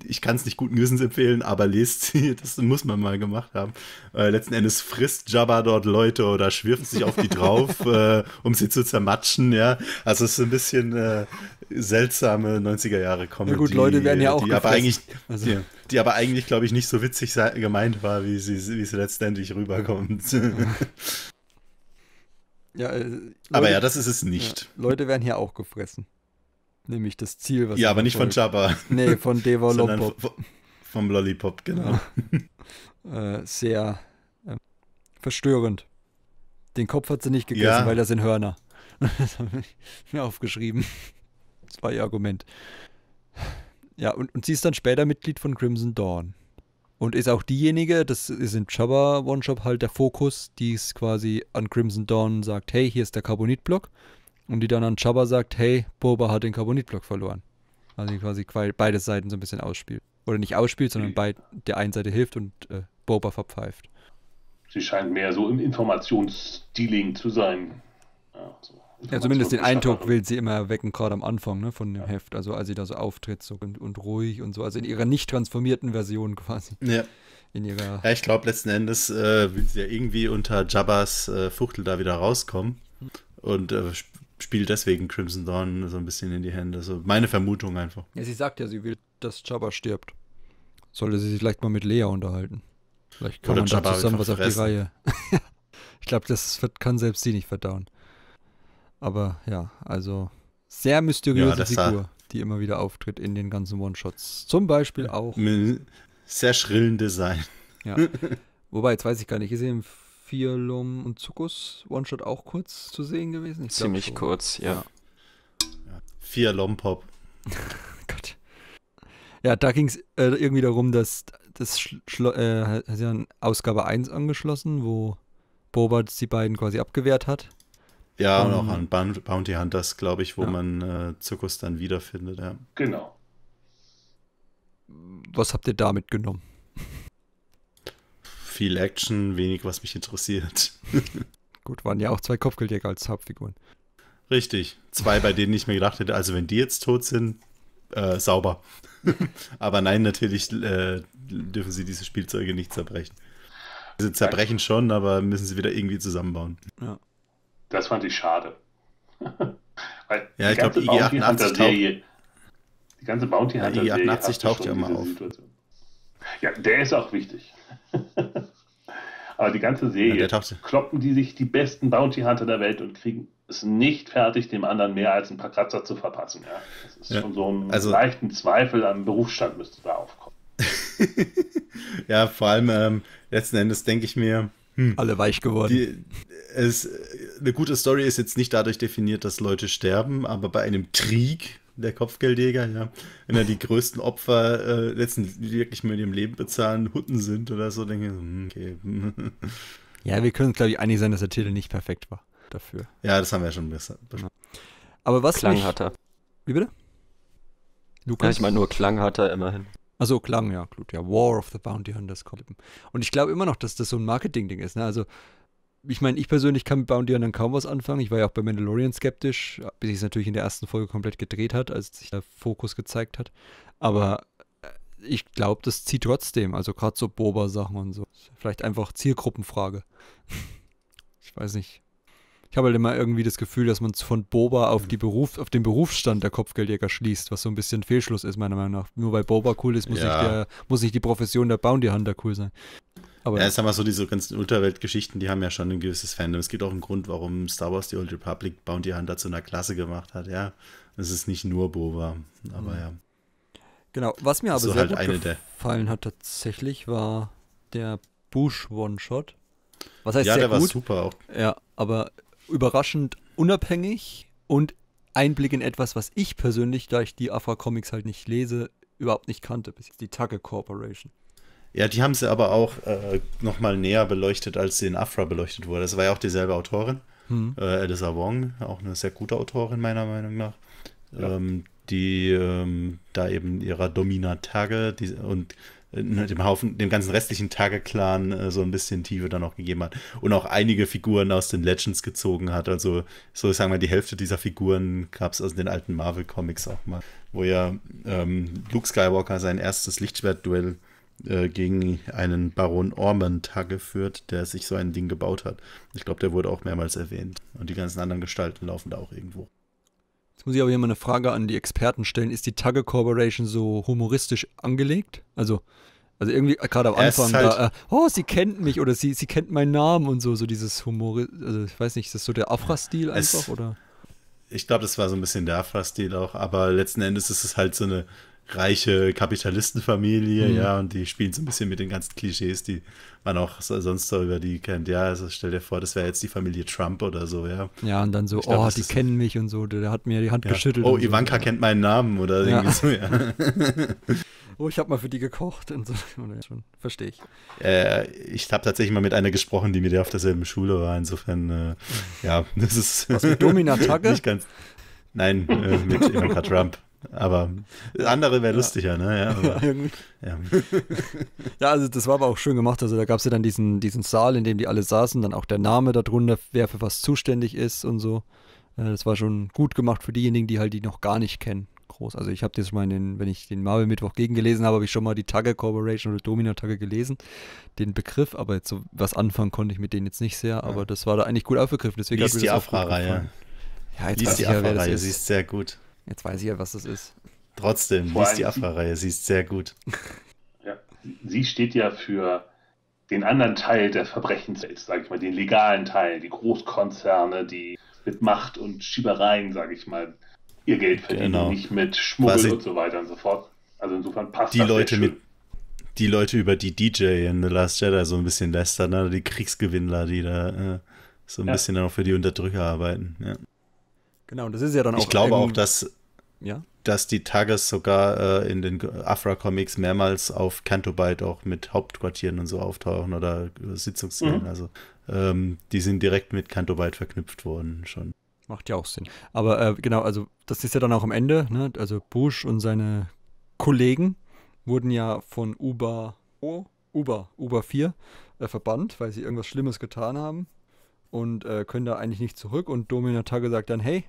ich kann es nicht guten Gewissens empfehlen, aber lest sie, das muss man mal gemacht haben. Äh, letzten Endes frisst Jabba dort Leute oder schwirft sich auf die drauf, äh, um sie zu zermatschen, ja. Also es ist ein bisschen äh, seltsame 90er Jahre Comedy. Ja gut, Leute werden ja auch die gefressen. aber eigentlich, also. die, die, aber eigentlich, glaube ich, nicht so witzig gemeint war, wie sie, wie sie letztendlich rüberkommt. Ja, äh, Leute, aber ja, das ist es nicht. Ja, Leute werden hier auch gefressen. Nämlich das Ziel, was. Ja, aber nicht folgt. von Jabba. Nee, von Deva Lollipop. Vom Lollipop, genau. Ja. Äh, sehr äh, verstörend. Den Kopf hat sie nicht gegessen, ja. weil das sind Hörner. Das habe ich mir aufgeschrieben. Das war ihr Argument. Ja, und, und sie ist dann später Mitglied von Crimson Dawn. Und ist auch diejenige, das ist im Jabba One-Shop halt der Fokus, die es quasi an Crimson Dawn sagt, hey, hier ist der Carbonitblock. block und die dann an Chaba sagt, hey, Boba hat den Carbonitblock verloren. Also quasi beide Seiten so ein bisschen ausspielt. Oder nicht ausspielt, sondern bei der einen Seite hilft und äh, Boba verpfeift. Sie scheint mehr so im Informationsdealing zu sein. Ja, so ja zumindest den Eindruck will sie immer erwecken, gerade am Anfang ne, von dem ja. Heft. Also als sie da so auftritt so und, und, ruhig und so. Also in ihrer nicht transformierten Version quasi. Ja. In ihrer ja, ich glaube, letzten Endes äh, will sie ja irgendwie unter Jabbas äh, Fuchtel da wieder rauskommen. Und äh, spielt deswegen Crimson Dawn so ein bisschen in die Hände. So meine Vermutung einfach. Ja, sie sagt ja, sie will, dass Jabba stirbt. Sollte sie sich vielleicht mal mit Lea unterhalten. Vielleicht kann Oder man Jabba da zusammen was auf die Reihe. ich glaube, das kann selbst sie nicht verdauen. Aber ja, also sehr mysteriöse ja, Figur, die immer wieder auftritt in den ganzen One-Shots. Zum Beispiel auch. Mit Sehr schrillen Design. Ja. Wobei, jetzt weiß ich gar nicht, ist sie im Philum und Zuckus One-Shot auch kurz zu sehen gewesen? Ich Ziemlich so. kurz, ja. ja. Philum Pop. Gott. Ja, da ging es äh, irgendwie darum, dass das Schlo äh, hat sich an Ausgabe 1 angeschlossen, wo Bobert die beiden quasi abgewehrt hat. Ja, um, und ähm, auch an Bounty Hunters, glaube ich, wo ja. man äh, Zuckus dann wiederfindet, ja. Genau. Was habt ihr damit genommen? viel Action, wenig, was mich interessiert. Gut, waren ja auch zwei Kopfgeldjäger als Hauptfiguren. Richtig. Zwei, bei denen ich mir gedacht hätte, also wenn die jetzt tot sind, äh, sauber. Aber nein, natürlich äh, dürfen sie diese Spielzeuge nicht zerbrechen. Also sie zerbrechen schon, aber müssen sie wieder irgendwie zusammenbauen. Ja. Das fand ich schade. Weil ja, ich glaube, IG-88 taucht... Die ganze Bounty ja, IG-88 taucht ja mal auf. Situation. Ja, der ist auch wichtig. Aber die ganze Serie ja, kloppen die sich die besten Bounty Hunter der Welt und kriegen es nicht fertig, dem anderen mehr als ein paar Kratzer zu verpassen. Ja? Das ist ja. schon so ein also, leichten Zweifel am Berufsstand müsste da aufkommen. ja, vor allem ähm, letzten Endes denke ich mir, hm, alle weich geworden. Die, es, äh, eine gute Story ist jetzt nicht dadurch definiert, dass Leute sterben, aber bei einem Krieg der Kopfgeldjäger, ja. Wenn da die größten Opfer äh, letzten wirklich mit ihrem Leben bezahlen, Hutten sind oder so, denke ich, hm, okay. ja, wir können, uns, glaube ich, einig sein, dass der Titel nicht perfekt war dafür. Ja, das haben wir ja schon besser. Aber was Klang mich... hat er. Wie bitte? Lukas? Ja, ich meine nur Klang hat er immerhin. Also Klang, ja, gut, ja. War of the Bounty Hunters kommt. Und ich glaube immer noch, dass das so ein Marketing-Ding ist. Ne? Also ich meine, ich persönlich kann mit Bounty Hunter kaum was anfangen. Ich war ja auch bei Mandalorian skeptisch, bis sich es natürlich in der ersten Folge komplett gedreht hat, als sich der Fokus gezeigt hat. Aber äh, ich glaube, das zieht trotzdem. Also gerade so Boba-Sachen und so. Vielleicht einfach Zielgruppenfrage. ich weiß nicht. Ich habe halt immer irgendwie das Gefühl, dass man von Boba auf, die Beruf, auf den Berufsstand der Kopfgeldjäger schließt, was so ein bisschen Fehlschluss ist, meiner Meinung nach. Nur weil Boba cool ist, muss, ja. nicht, der, muss nicht die Profession der Bounty Hunter cool sein. Aber ja, haben wir so diese ganzen Unterweltgeschichten, die haben ja schon ein gewisses Fandom. Es gibt auch einen Grund, warum Star Wars The Old Republic Bounty Hunter zu einer Klasse gemacht hat, ja. Es ist nicht nur Boba, aber mhm. ja. Genau, was mir aber so sehr halt gut gefallen hat tatsächlich, war der Bush One-Shot. Was heißt ja, sehr der gut? war super auch. Ja, aber überraschend unabhängig und Einblick in etwas, was ich persönlich, da ich die Afra Comics halt nicht lese, überhaupt nicht kannte, bis jetzt die Tugger Corporation. Ja, die haben sie aber auch äh, nochmal näher beleuchtet, als sie in Afra beleuchtet wurde. Das war ja auch dieselbe Autorin, hm. äh, Elisa Wong, auch eine sehr gute Autorin meiner Meinung nach, ja. ähm, die ähm, da eben ihrer Domina-Tage und äh, ne, dem Haufen, dem ganzen restlichen Tage-Clan äh, so ein bisschen Tiefe dann auch gegeben hat und auch einige Figuren aus den Legends gezogen hat. Also, so sagen wir, die Hälfte dieser Figuren gab es aus den alten Marvel-Comics auch mal, wo ja ähm, Luke Skywalker sein erstes Lichtschwert-Duell äh, gegen einen Baron Ormentag geführt, der sich so ein Ding gebaut hat. Ich glaube, der wurde auch mehrmals erwähnt. Und die ganzen anderen Gestalten laufen da auch irgendwo. Jetzt muss ich aber hier mal eine Frage an die Experten stellen. Ist die Tugger Corporation so humoristisch angelegt? Also, also irgendwie gerade am Anfang halt da, äh, oh, sie kennt mich oder sie, sie kennt meinen Namen und so, so dieses Humor, also ich weiß nicht, ist das so der Afra-Stil einfach oder? Ich glaube, das war so ein bisschen der Afra-Stil auch, aber letzten Endes ist es halt so eine reiche Kapitalistenfamilie, mhm. ja, und die spielen so ein bisschen mit den ganzen Klischees, die man auch sonst so über die kennt. Ja, also stell dir vor, das wäre jetzt die Familie Trump oder so, ja. Ja, und dann so, ich oh, die kennen mich und so, der hat mir die Hand ja. geschüttelt. Oh, Ivanka so. kennt meinen Namen oder ja. irgendwie so, ja. oh, ich habe mal für die gekocht und so. Verstehe ich. Äh, ich habe tatsächlich mal mit einer gesprochen, die mit der auf derselben Schule war, insofern, äh, ja, das ist. Was mit Domina Tagge? Nicht ganz. Nein, äh, mit Ivanka Trump. Aber andere wäre ja. lustiger, ne? Ja, aber, ja. ja, also das war aber auch schön gemacht. Also da gab es ja dann diesen, diesen Saal, in dem die alle saßen, dann auch der Name darunter, wer für was zuständig ist und so. Äh, das war schon gut gemacht für diejenigen, die halt die noch gar nicht kennen. Groß. Also ich habe das mal, in den, wenn ich den Marvel Mittwoch gegengelesen habe, habe ich schon mal die Tagge Corporation oder Domino Tagge gelesen, den Begriff, aber jetzt so was anfangen konnte ich mit denen jetzt nicht sehr, aber ja. das war da eigentlich gut aufgegriffen. Deswegen Lies die Afra-Reihe. Ja, jetzt Lies die Afra-Reihe, sie ist sehr gut. Jetzt weiß ich ja, was das ist. Trotzdem, Vor liest die Afra-Reihe, sie ist sehr gut. Ja, sie steht ja für den anderen Teil der Verbrechenswelt, sage ich mal, den legalen Teil, die Großkonzerne, die mit Macht und Schiebereien, sage ich mal, ihr Geld genau. verdienen, genau. nicht mit Schmuggel Quasi und so weiter und so fort. Also insofern passt die das Leute mit die Leute über die DJ in The Last Jedi so ein bisschen lästern, ne? die Kriegsgewinnler, die da äh, so ein ja. bisschen auch für die Unterdrücker arbeiten. Ja. Genau, und das ist ja dann auch. Ich glaube auch, dass, ja? dass die Tages sogar äh, in den Afra-Comics mehrmals auf Cantobite auch mit Hauptquartieren und so auftauchen oder äh, Mhm. Also ähm, die sind direkt mit Cantobite verknüpft worden schon. Macht ja auch Sinn. Aber äh, genau, also das ist ja dann auch am Ende, ne? also Bush und seine Kollegen wurden ja von Uber, oh, Uber, Uber 4 äh, verbannt, weil sie irgendwas Schlimmes getan haben und äh, können da eigentlich nicht zurück. Und Domina Tage sagt dann, hey,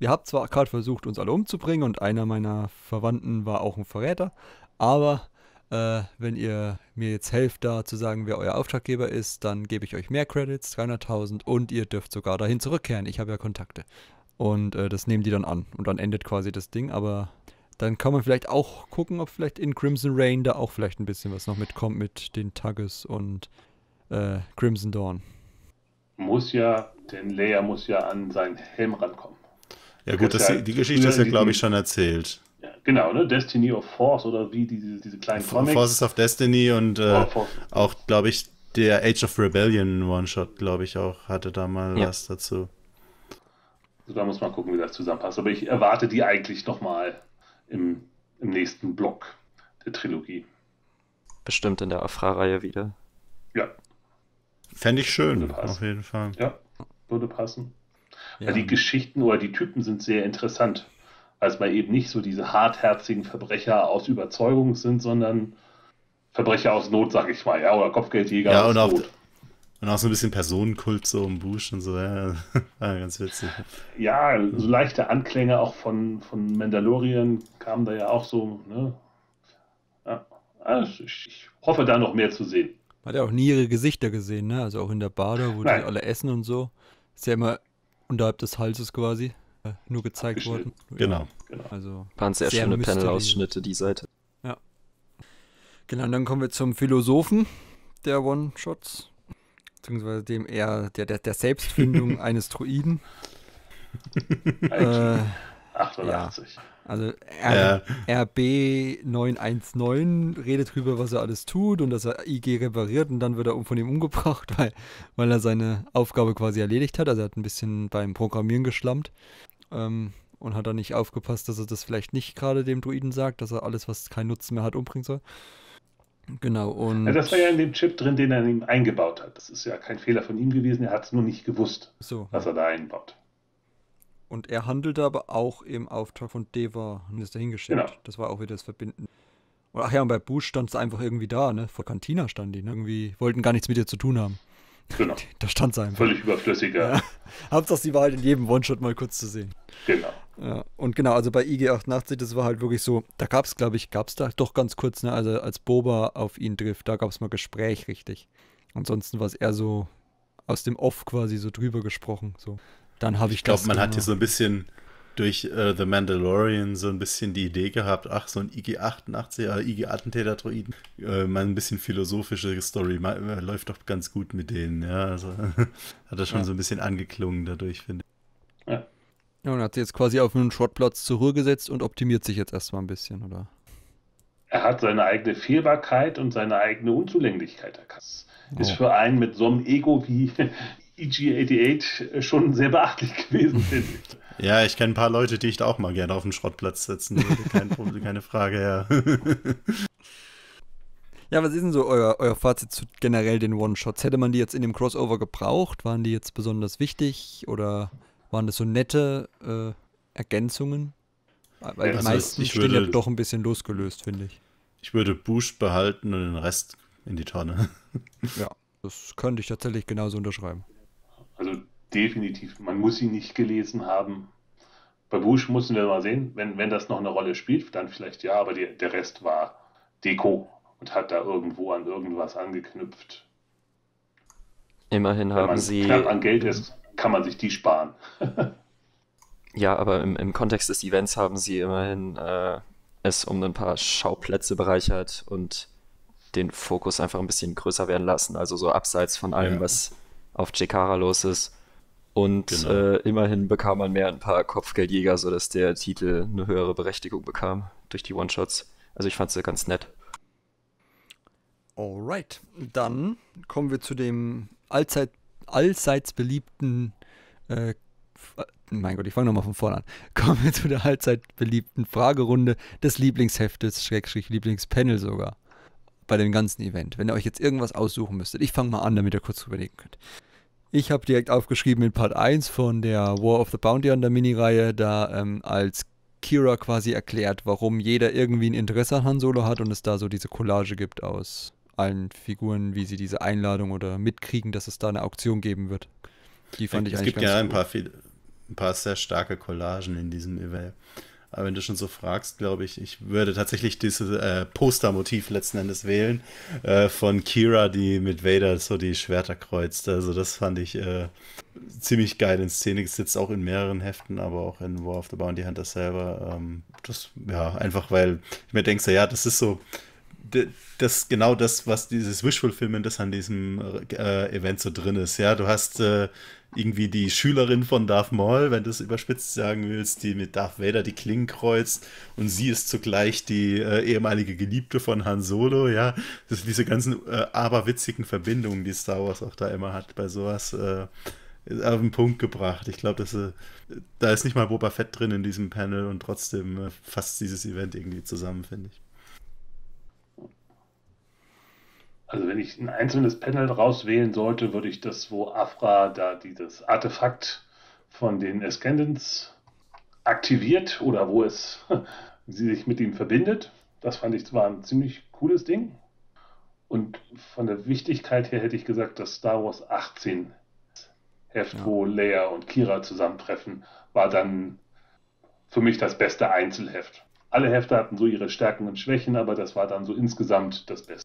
ihr habt zwar gerade versucht, uns alle umzubringen und einer meiner Verwandten war auch ein Verräter, aber äh, wenn ihr mir jetzt helft, da zu sagen, wer euer Auftraggeber ist, dann gebe ich euch mehr Credits, 300.000 und ihr dürft sogar dahin zurückkehren. Ich habe ja Kontakte. Und äh, das nehmen die dann an. Und dann endet quasi das Ding, aber dann kann man vielleicht auch gucken, ob vielleicht in Crimson Rain da auch vielleicht ein bisschen was noch mitkommt mit den Tages und äh, Crimson Dawn. Muss ja, denn Leia muss ja an seinen Helm rankommen. Ja gut, das, ja, die Geschichte ist ja, glaube ich, schon erzählt. Ja, genau, ne? Destiny of Force oder wie diese, diese kleinen For Comics. Forces of Destiny und äh, auch, glaube ich, der Age of Rebellion One-Shot, glaube ich, auch hatte da mal ja. was dazu. Also da muss man gucken, wie das zusammenpasst. Aber ich erwarte die eigentlich nochmal im, im nächsten Block der Trilogie. Bestimmt in der Afra-Reihe wieder. Ja. Fände ich schön, auf jeden Fall. Ja, würde passen. Ja. Weil die Geschichten oder die Typen sind sehr interessant. Weil es mal eben nicht so diese hartherzigen Verbrecher aus Überzeugung sind, sondern Verbrecher aus Not, sag ich mal, ja, oder Kopfgeldjäger ja, aus Not. Und auch so ein bisschen Personenkult so um Bush und so, ja, ah, ganz witzig. Ja, so leichte Anklänge auch von, von Mandalorian kamen da ja auch so, ne? Ja, also ich, ich hoffe da noch mehr zu sehen. Man hat ja auch nie ihre Gesichter gesehen, ne? Also auch in der Bar, wo Nein. die alle essen und so. Ist ja immer unterhalb des Halses quasi äh, nur gezeigt worden. Genau, genau. Also waren sehr, sehr schöne Panel-Ausschnitte, die Seite. Ja. Genau, und dann kommen wir zum Philosophen der One-Shots, beziehungsweise dem eher der, der, der Selbstfindung eines Druiden. äh, 88. Ja. Also R ja. RB919 redet drüber, was er alles tut und dass er IG repariert und dann wird er von ihm umgebracht, weil, weil er seine Aufgabe quasi erledigt hat. Also er hat ein bisschen beim Programmieren geschlampt ähm, und hat dann nicht aufgepasst, dass er das vielleicht nicht gerade dem Druiden sagt, dass er alles, was keinen Nutzen mehr hat, umbringen soll. Genau, und. Ja, also das war ja in dem Chip drin, den er in ihm eingebaut hat. Das ist ja kein Fehler von ihm gewesen, er hat es nur nicht gewusst, so, was er da einbaut. Und er handelte aber auch im Auftrag von Deva und ist dahin geschickt. Genau. Das war auch wieder das Verbinden. Und ach ja, und bei Bush stand es einfach irgendwie da, ne? Vor Cantina stand die, ne? Irgendwie wollten gar nichts mit ihr zu tun haben. Genau. Da stand es einfach. Völlig überflüssiger. Ja. Hauptsache, sie war halt in jedem One-Shot mal kurz zu sehen. Genau. Ja. Und genau, also bei IG88, das war halt wirklich so, da gab es, glaube ich, gab es da doch ganz kurz, ne? Also als Boba auf ihn trifft, da gab es mal Gespräch richtig. Ansonsten war es eher so aus dem Off quasi so drüber gesprochen. So dann habe ich, ich glaub, das. Ich glaube, man hat hier so ein bisschen durch äh, The Mandalorian so ein bisschen die Idee gehabt, ach, so ein IG-88, äh, IG-Attentäter-Droiden, äh, mal ein bisschen philosophische Story, mal, äh, läuft doch ganz gut mit denen, ja, also hat das schon ja. so ein bisschen angeklungen dadurch, finde ich. Ja. ja, und hat sie jetzt quasi auf einen Schrottplatz zur Ruhe gesetzt und optimiert sich jetzt erstmal ein bisschen, oder? Er hat seine eigene Fehlbarkeit und seine eigene Unzulänglichkeit erkannt. Oh. Ist für einen mit so einem Ego wie EG88 äh, schon sehr beachtlich gewesen sind. Ja, ich kenne ein paar Leute, die ich da auch mal gerne auf den Schrottplatz setzen würde. Kein Problem, keine Frage, ja. ja, was ist denn so euer, euer Fazit zu generell den One-Shots? Hätte man die jetzt in dem Crossover gebraucht? Waren die jetzt besonders wichtig oder waren das so nette äh, Ergänzungen? Weil also, die meisten stehen würde, ja doch ein bisschen losgelöst, finde ich. Ich würde Bush behalten und den Rest in die Tonne. Ja, das könnte ich tatsächlich genauso unterschreiben. Also definitiv. Man muss sie nicht gelesen haben. Bei Bush mussten wir mal sehen, wenn, wenn das noch eine Rolle spielt, dann vielleicht ja, aber die, der Rest war Deko und hat da irgendwo an irgendwas angeknüpft. Immerhin haben wenn man sie. knapp an Geld ist, kann man sich die sparen. ja, aber im, im Kontext des Events haben sie immerhin äh, es um ein paar Schauplätze bereichert und den Fokus einfach ein bisschen größer werden lassen. Also so abseits von allem, ja. was auf Chikara los ist. Und genau. äh, immerhin bekam man mehr ein paar Kopfgeldjäger, sodass der Titel eine höhere Berechtigung bekam durch die One-Shots. Also ich fand es ja ganz nett. Alright, dann kommen wir zu dem allzeit, allseits beliebten, äh, mein Gott, ich fange nochmal von vorne an. Kommen wir zu der allzeit beliebten Fragerunde des Lieblingsheftes, Schrägstrich Lieblingspanel sogar bei dem ganzen Event, wenn ihr euch jetzt irgendwas aussuchen müsstet. Ich fange mal an, damit ihr kurz überlegen könnt. Ich habe direkt aufgeschrieben in Part 1 von der War of the Bounty Hunter Mini-Reihe, da ähm, als Kira quasi erklärt, warum jeder irgendwie ein Interesse an Han Solo hat und es da so diese Collage gibt aus allen Figuren, wie sie diese Einladung oder mitkriegen, dass es da eine Auktion geben wird. Die fand ich, ich eigentlich Es gibt ja cool. ein paar, ein paar sehr starke Collagen in diesem Event. Aber wenn du schon so fragst, glaube ich, ich würde tatsächlich dieses äh, Postermotiv letzten Endes wählen äh, von Kira, die mit Vader so die Schwerter kreuzt. Also das fand ich äh, ziemlich geil in Szene Es sitzt auch in mehreren Heften, aber auch in War of the Bounty Hunter selber. Ähm, das, ja, einfach weil ich mir denke, ja, das ist so das genau das, was dieses Wishful-Filmen, das an diesem äh, Event so drin ist. Ja, du hast äh, irgendwie die Schülerin von Darth Maul, wenn du es überspitzt sagen willst, die mit Darth Vader die Klingen kreuzt und sie ist zugleich die äh, ehemalige Geliebte von Han Solo, ja. Das sind diese ganzen äh, aberwitzigen Verbindungen, die Star Wars auch da immer hat, bei sowas äh, auf den Punkt gebracht. Ich glaube, dass äh, da ist nicht mal Boba Fett drin in diesem Panel und trotzdem äh, fasst dieses Event irgendwie zusammen, finde ich. Also wenn ich ein einzelnes Panel rauswählen sollte, würde ich das, wo Afra da dieses Artefakt von den Ascendants aktiviert oder wo es sie sich mit ihm verbindet. Das fand ich zwar ein ziemlich cooles Ding. Und von der Wichtigkeit her hätte ich gesagt, das Star Wars 18 Heft, ja. wo Leia und Kira zusammentreffen, war dann für mich das beste Einzelheft. Alle Hefte hatten so ihre Stärken und Schwächen, aber das war dann so insgesamt das Beste.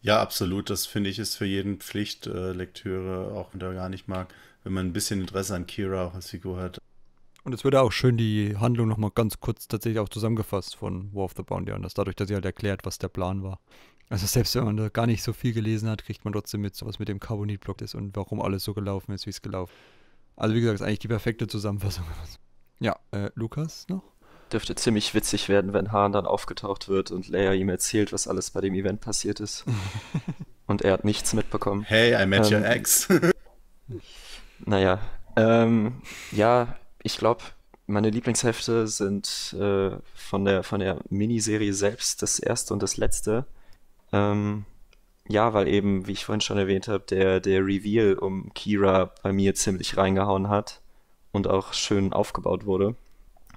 Ja, absolut. Das finde ich ist für jeden Pflichtlektüre, äh, auch wenn er gar nicht mag, wenn man ein bisschen Interesse an Kira auch als Figur hat. Und es wird auch schön die Handlung nochmal ganz kurz tatsächlich auch zusammengefasst von War of the Bounty Hunters, dadurch, dass sie halt erklärt, was der Plan war. Also selbst wenn man da gar nicht so viel gelesen hat, kriegt man trotzdem mit, was mit dem Carbonitblock ist und warum alles so gelaufen ist, wie es gelaufen ist. Also wie gesagt, ist eigentlich die perfekte Zusammenfassung. Ja, äh, Lukas noch? dürfte ziemlich witzig werden, wenn Hahn dann aufgetaucht wird und Leia ihm erzählt, was alles bei dem Event passiert ist. und er hat nichts mitbekommen. Hey, I met ähm, your ex. naja, ähm, ja, ich glaube, meine Lieblingshefte sind äh, von, der, von der Miniserie selbst das erste und das letzte. Ähm, ja, weil eben, wie ich vorhin schon erwähnt habe, der, der Reveal um Kira bei mir ziemlich reingehauen hat und auch schön aufgebaut wurde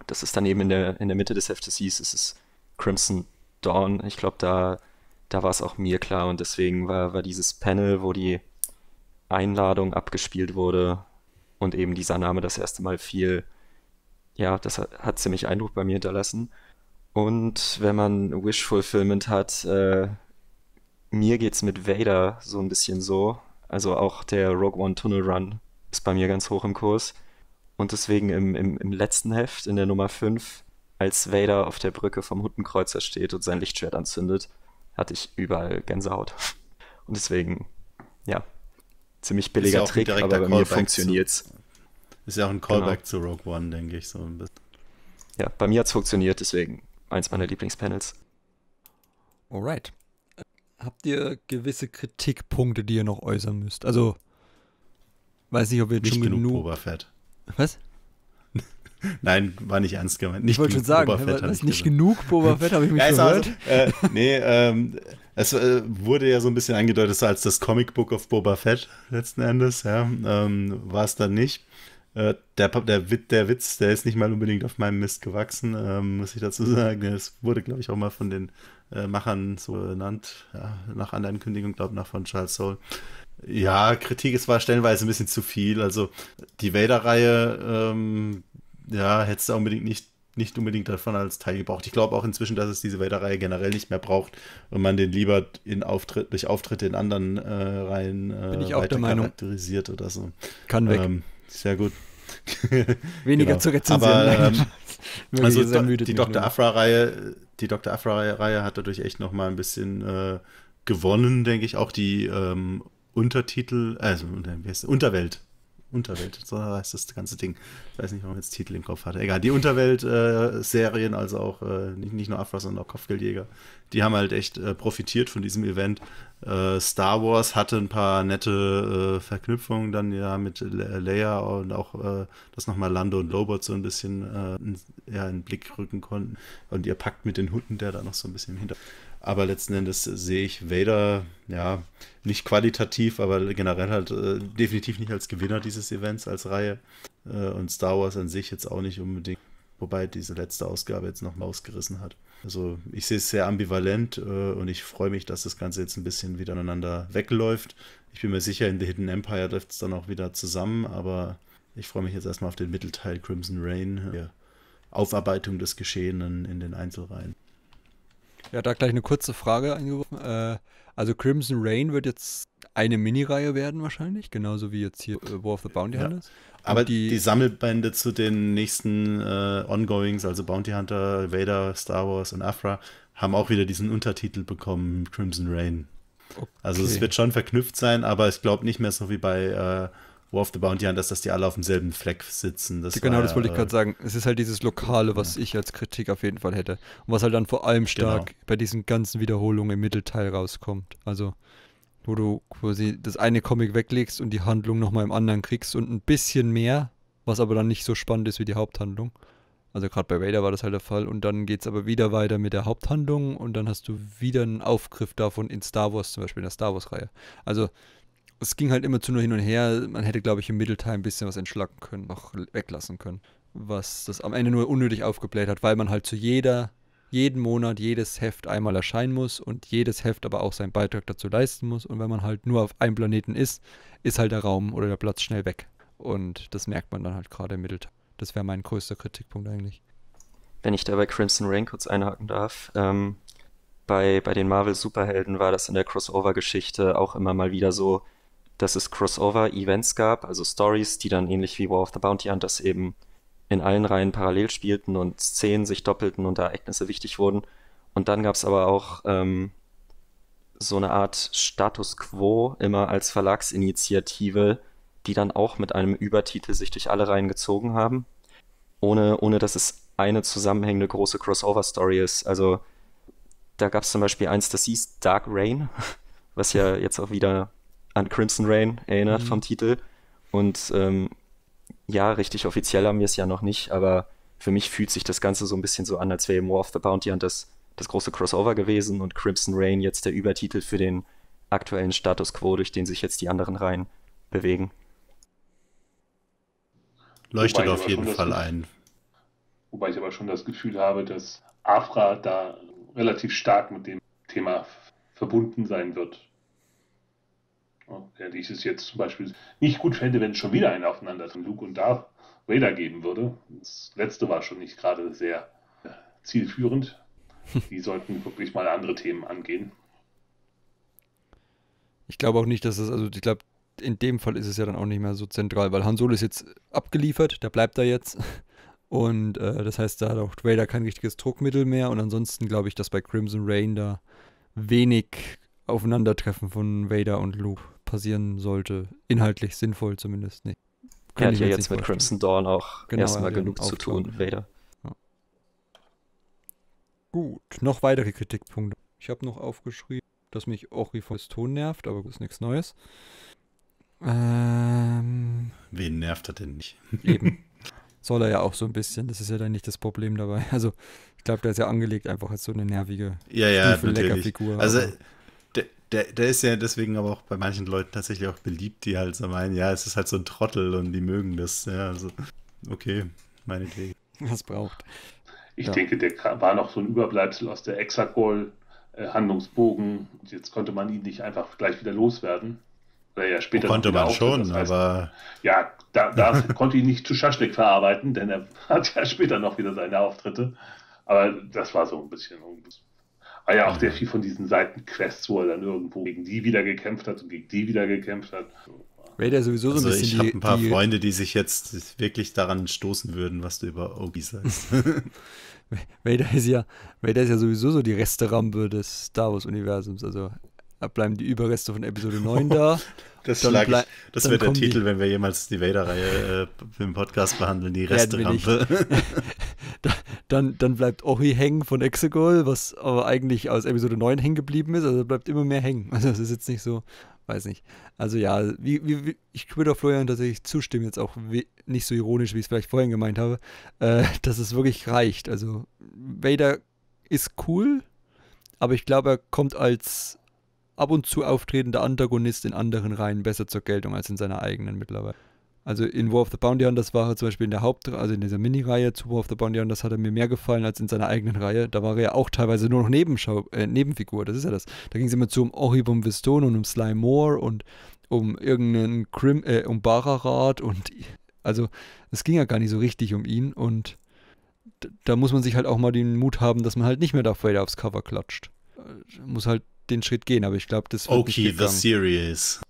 das ist dann eben in der, in der Mitte des Heftes hieß, es ist Crimson Dawn. Ich glaube, da, da war es auch mir klar und deswegen war, war dieses Panel, wo die Einladung abgespielt wurde und eben dieser Name das erste Mal fiel, ja, das hat, hat ziemlich Eindruck bei mir hinterlassen. Und wenn man Wish Fulfillment hat, äh, mir geht's mit Vader so ein bisschen so. Also auch der Rogue One Tunnel Run ist bei mir ganz hoch im Kurs. Und deswegen im, im, im letzten Heft, in der Nummer 5, als Vader auf der Brücke vom Huttenkreuzer steht und sein Lichtschwert anzündet, hatte ich überall Gänsehaut. Und deswegen, ja, ziemlich billiger ja Trick, aber bei Callback mir funktioniert's. Zu, ist ja auch ein genau. Callback genau. zu Rogue One, denke ich, so ein bisschen. Ja, bei mir hat's funktioniert, deswegen eins meiner Lieblingspanels. Alright. Habt ihr gewisse Kritikpunkte, die ihr noch äußern müsst? Also, weiß nicht, ob ihr jetzt nicht schon genug, genug Boba Fett. Was? Nein, war nicht ernst gemeint. Nicht ich wollte schon sagen, Boba Fett, das nicht genug Boba Fett, habe ich mich ja, also, gehört. Also, äh, nee, ähm, es äh, wurde ja so ein bisschen angedeutet, so als das Comic Book of Boba Fett letzten Endes, ja, ähm, war es dann nicht. Äh, der, der, der, Witz, der ist nicht mal unbedingt auf meinem Mist gewachsen, ähm, muss ich dazu sagen. Es wurde, glaube ich, auch mal von den äh, Machern so genannt, ja, nach Kündigungen, glaube ich, nach von Charles Soul. Ja, Kritik, ist war stellenweise ein bisschen zu viel. Also die Vader-Reihe, ähm, ja, hättest du unbedingt nicht, nicht unbedingt davon als Teil gebraucht. Ich glaube auch inzwischen, dass es diese Vader-Reihe generell nicht mehr braucht und man den lieber in Auftritt, durch Auftritte in anderen äh, Reihen äh, Bin ich auch weiter der charakterisiert oder so. Kann weg. Ähm, sehr gut. Weniger genau. zu rezensieren. Ähm, also die Dr. Afra-Reihe, die Dr. Afra-Reihe hat dadurch echt noch mal ein bisschen äh, gewonnen, denke ich. Auch die ähm, Untertitel, also wie heißt Unterwelt, Unterwelt, so heißt das ganze Ding. Ich weiß nicht, warum ich jetzt Titel im Kopf hatte. Egal, die Unterwelt-Serien, äh, also auch äh, nicht, nicht, nur Afra, sondern auch Kopfgeldjäger, die haben halt echt äh, profitiert von diesem Event. Äh, Star Wars hatte ein paar nette äh, Verknüpfungen dann ja mit Leia und auch, äh, dass nochmal Lando und Lobot so ein bisschen in, ja, in den Blick rücken konnten. Und ihr packt mit den Hunden, der da noch so ein bisschen im Hintergrund. Aber letzten Endes sehe ich Vader, ja, nicht qualitativ, aber generell halt äh, definitiv nicht als Gewinner dieses Events als Reihe. Äh, und Star Wars an sich jetzt auch nicht unbedingt, wobei diese letzte Ausgabe jetzt noch nochmal ausgerissen hat. Also ich sehe es sehr ambivalent äh, und ich freue mich, dass das Ganze jetzt ein bisschen wieder aneinander wegläuft. Ich bin mir sicher, in The Hidden Empire läuft es dann auch wieder zusammen, aber ich freue mich jetzt erstmal auf den Mittelteil Crimson Rain. die äh, Aufarbeitung des Geschehenen in den Einzelreihen. Ja, da gleich eine kurze Frage eingeworfen. Äh, also Crimson Rain wird jetzt eine Minireihe werden wahrscheinlich, genauso wie jetzt hier äh, War of the Bounty Hunters. Ja. Aber die, die, Sammelbände zu den nächsten äh, Ongoings, also Bounty Hunter, Vader, Star Wars und Afra, haben auch wieder diesen Untertitel bekommen, Crimson Rain. Okay. Also es wird schon verknüpft sein, aber ich glaube nicht mehr so wie bei äh, war of the Bounty Hunters, dass die alle auf demselben Fleck sitzen. Das genau, das wollte ja, ich gerade äh, sagen. Es ist halt dieses Lokale, was ja. ich als Kritik auf jeden Fall hätte. Und was halt dann vor allem genau. stark genau. bei diesen ganzen Wiederholungen im Mittelteil rauskommt. Also, wo du quasi das eine Comic weglegst und die Handlung nochmal im anderen kriegst und ein bisschen mehr, was aber dann nicht so spannend ist wie die Haupthandlung. Also gerade bei Vader war das halt der Fall. Und dann geht es aber wieder weiter mit der Haupthandlung und dann hast du wieder einen Aufgriff davon in Star Wars, zum Beispiel in der Star Wars-Reihe. Also es ging halt immer zu nur hin und her. Man hätte, glaube ich, im Mittelteil ein bisschen was entschlacken können, noch weglassen können. Was das am Ende nur unnötig aufgebläht hat, weil man halt zu jeder, jeden Monat jedes Heft einmal erscheinen muss und jedes Heft aber auch seinen Beitrag dazu leisten muss. Und wenn man halt nur auf einem Planeten ist, ist halt der Raum oder der Platz schnell weg. Und das merkt man dann halt gerade im Mittelteil. Das wäre mein größter Kritikpunkt eigentlich. Wenn ich da bei Crimson Rain kurz einhaken darf, ähm, bei, bei den Marvel-Superhelden war das in der Crossover-Geschichte auch immer mal wieder so, dass es Crossover-Events gab, also Stories, die dann ähnlich wie War of the Bounty Hunters eben in allen Reihen parallel spielten und Szenen sich doppelten und Ereignisse wichtig wurden. Und dann gab es aber auch ähm, so eine Art Status Quo immer als Verlagsinitiative, die dann auch mit einem Übertitel sich durch alle Reihen gezogen haben, ohne, ohne dass es eine zusammenhängende große Crossover-Story ist. Also da gab es zum Beispiel eins, das hieß Dark Rain, was ja jetzt auch wieder an Crimson Rain erinnert mhm. vom Titel. Und ähm, ja, richtig offiziell haben wir es ja noch nicht, aber für mich fühlt sich das Ganze so ein bisschen so an, als wäre War of the Bounty und das, das große Crossover gewesen und Crimson Rain jetzt der Übertitel für den aktuellen Status quo, durch den sich jetzt die anderen Reihen bewegen. Leuchtet auf jeden Fall ein. Wobei ich aber schon das Gefühl habe, dass Afra da relativ stark mit dem Thema verbunden sein wird der ich es jetzt zum Beispiel nicht gut fände, wenn es schon wieder ein Aufeinander von Luke und Darth Vader geben würde. Das letzte war schon nicht gerade sehr äh, zielführend. Die sollten wirklich mal andere Themen angehen. Ich glaube auch nicht, dass es, also ich glaube, in dem Fall ist es ja dann auch nicht mehr so zentral, weil Han Solo ist jetzt abgeliefert, der bleibt da jetzt. Und äh, das heißt, da hat auch Vader kein richtiges Druckmittel mehr. Und ansonsten glaube ich, dass bei Crimson Rain da wenig Aufeinandertreffen von Vader und Luke passieren sollte. Inhaltlich sinnvoll zumindest nicht. Nee. Er hat ja jetzt, mit vorstellen. Crimson Dawn auch genau, erstmal genug Auftrag. zu tun, Vader. Ja. Gut, noch weitere Kritikpunkte. Ich habe noch aufgeschrieben, dass mich Orifos Ton nervt, aber ist nichts Neues. Ähm, Wen nervt er denn nicht? Eben. Soll er ja auch so ein bisschen. Das ist ja dann nicht das Problem dabei. Also, ich glaube, der ist ja angelegt einfach als so eine nervige ja, ja, Figur. Also, aber der, der ist ja deswegen aber auch bei manchen Leuten tatsächlich auch beliebt, die halt so meinen, ja, es ist halt so ein Trottel und die mögen das. Ja, also, okay, meinetwegen. Was braucht. Ich ja. denke, der war noch so ein Überbleibsel aus der Hexagol-Handlungsbogen. Äh, Jetzt konnte man ihn nicht einfach gleich wieder loswerden. Oder ja, später oh, konnte man auftritt, schon, das heißt, aber. Ja, da, da konnte ihn nicht zu Schaschlik verarbeiten, denn er hat ja später noch wieder seine Auftritte. Aber das war so ein bisschen. Unbewusst. War ja auch sehr viel von diesen Seitenquests, wo er dann irgendwo gegen die wieder gekämpft hat und gegen die wieder gekämpft hat. Raider sowieso so also bisschen. Ich habe ein paar die, Freunde, die sich jetzt wirklich daran stoßen würden, was du über Ogi sagst. Vader ist, ja, Vader ist ja sowieso so die Resterampe des Star Wars-Universums. Also bleiben die Überreste von Episode 9 da. Das, das wird der Titel, die, wenn wir jemals die Vader-Reihe äh, im Podcast behandeln, die Resterampe. dann, dann bleibt Ori hängen von Exegol, was aber eigentlich aus Episode 9 hängen geblieben ist. Also bleibt immer mehr hängen. Also das ist jetzt nicht so, weiß nicht. Also ja, wie, wie, ich würde auf Florian tatsächlich zustimmen, jetzt auch wie, nicht so ironisch, wie ich es vielleicht vorhin gemeint habe, äh, dass es wirklich reicht. Also Vader ist cool, aber ich glaube, er kommt als ab und zu auftretender Antagonist in anderen Reihen besser zur Geltung als in seiner eigenen mittlerweile. Also in War of the Bounty Hunters war er zum Beispiel in der Haupt, also in dieser Mini-Reihe zu War of the Bounty Hunters hat er mir mehr gefallen als in seiner eigenen Reihe. Da war er ja auch teilweise nur noch Nebenschau äh, Nebenfigur, das ist ja das. Da ging es immer zu um Oribum Viston und um Sly Moore und um irgendeinen Krim, äh, um Bararat und also es ging ja gar nicht so richtig um ihn und da muss man sich halt auch mal den Mut haben, dass man halt nicht mehr Darth Vader aufs Cover klatscht. Äh, muss halt den Schritt gehen, aber ich glaube, das wird Okay, nicht the series.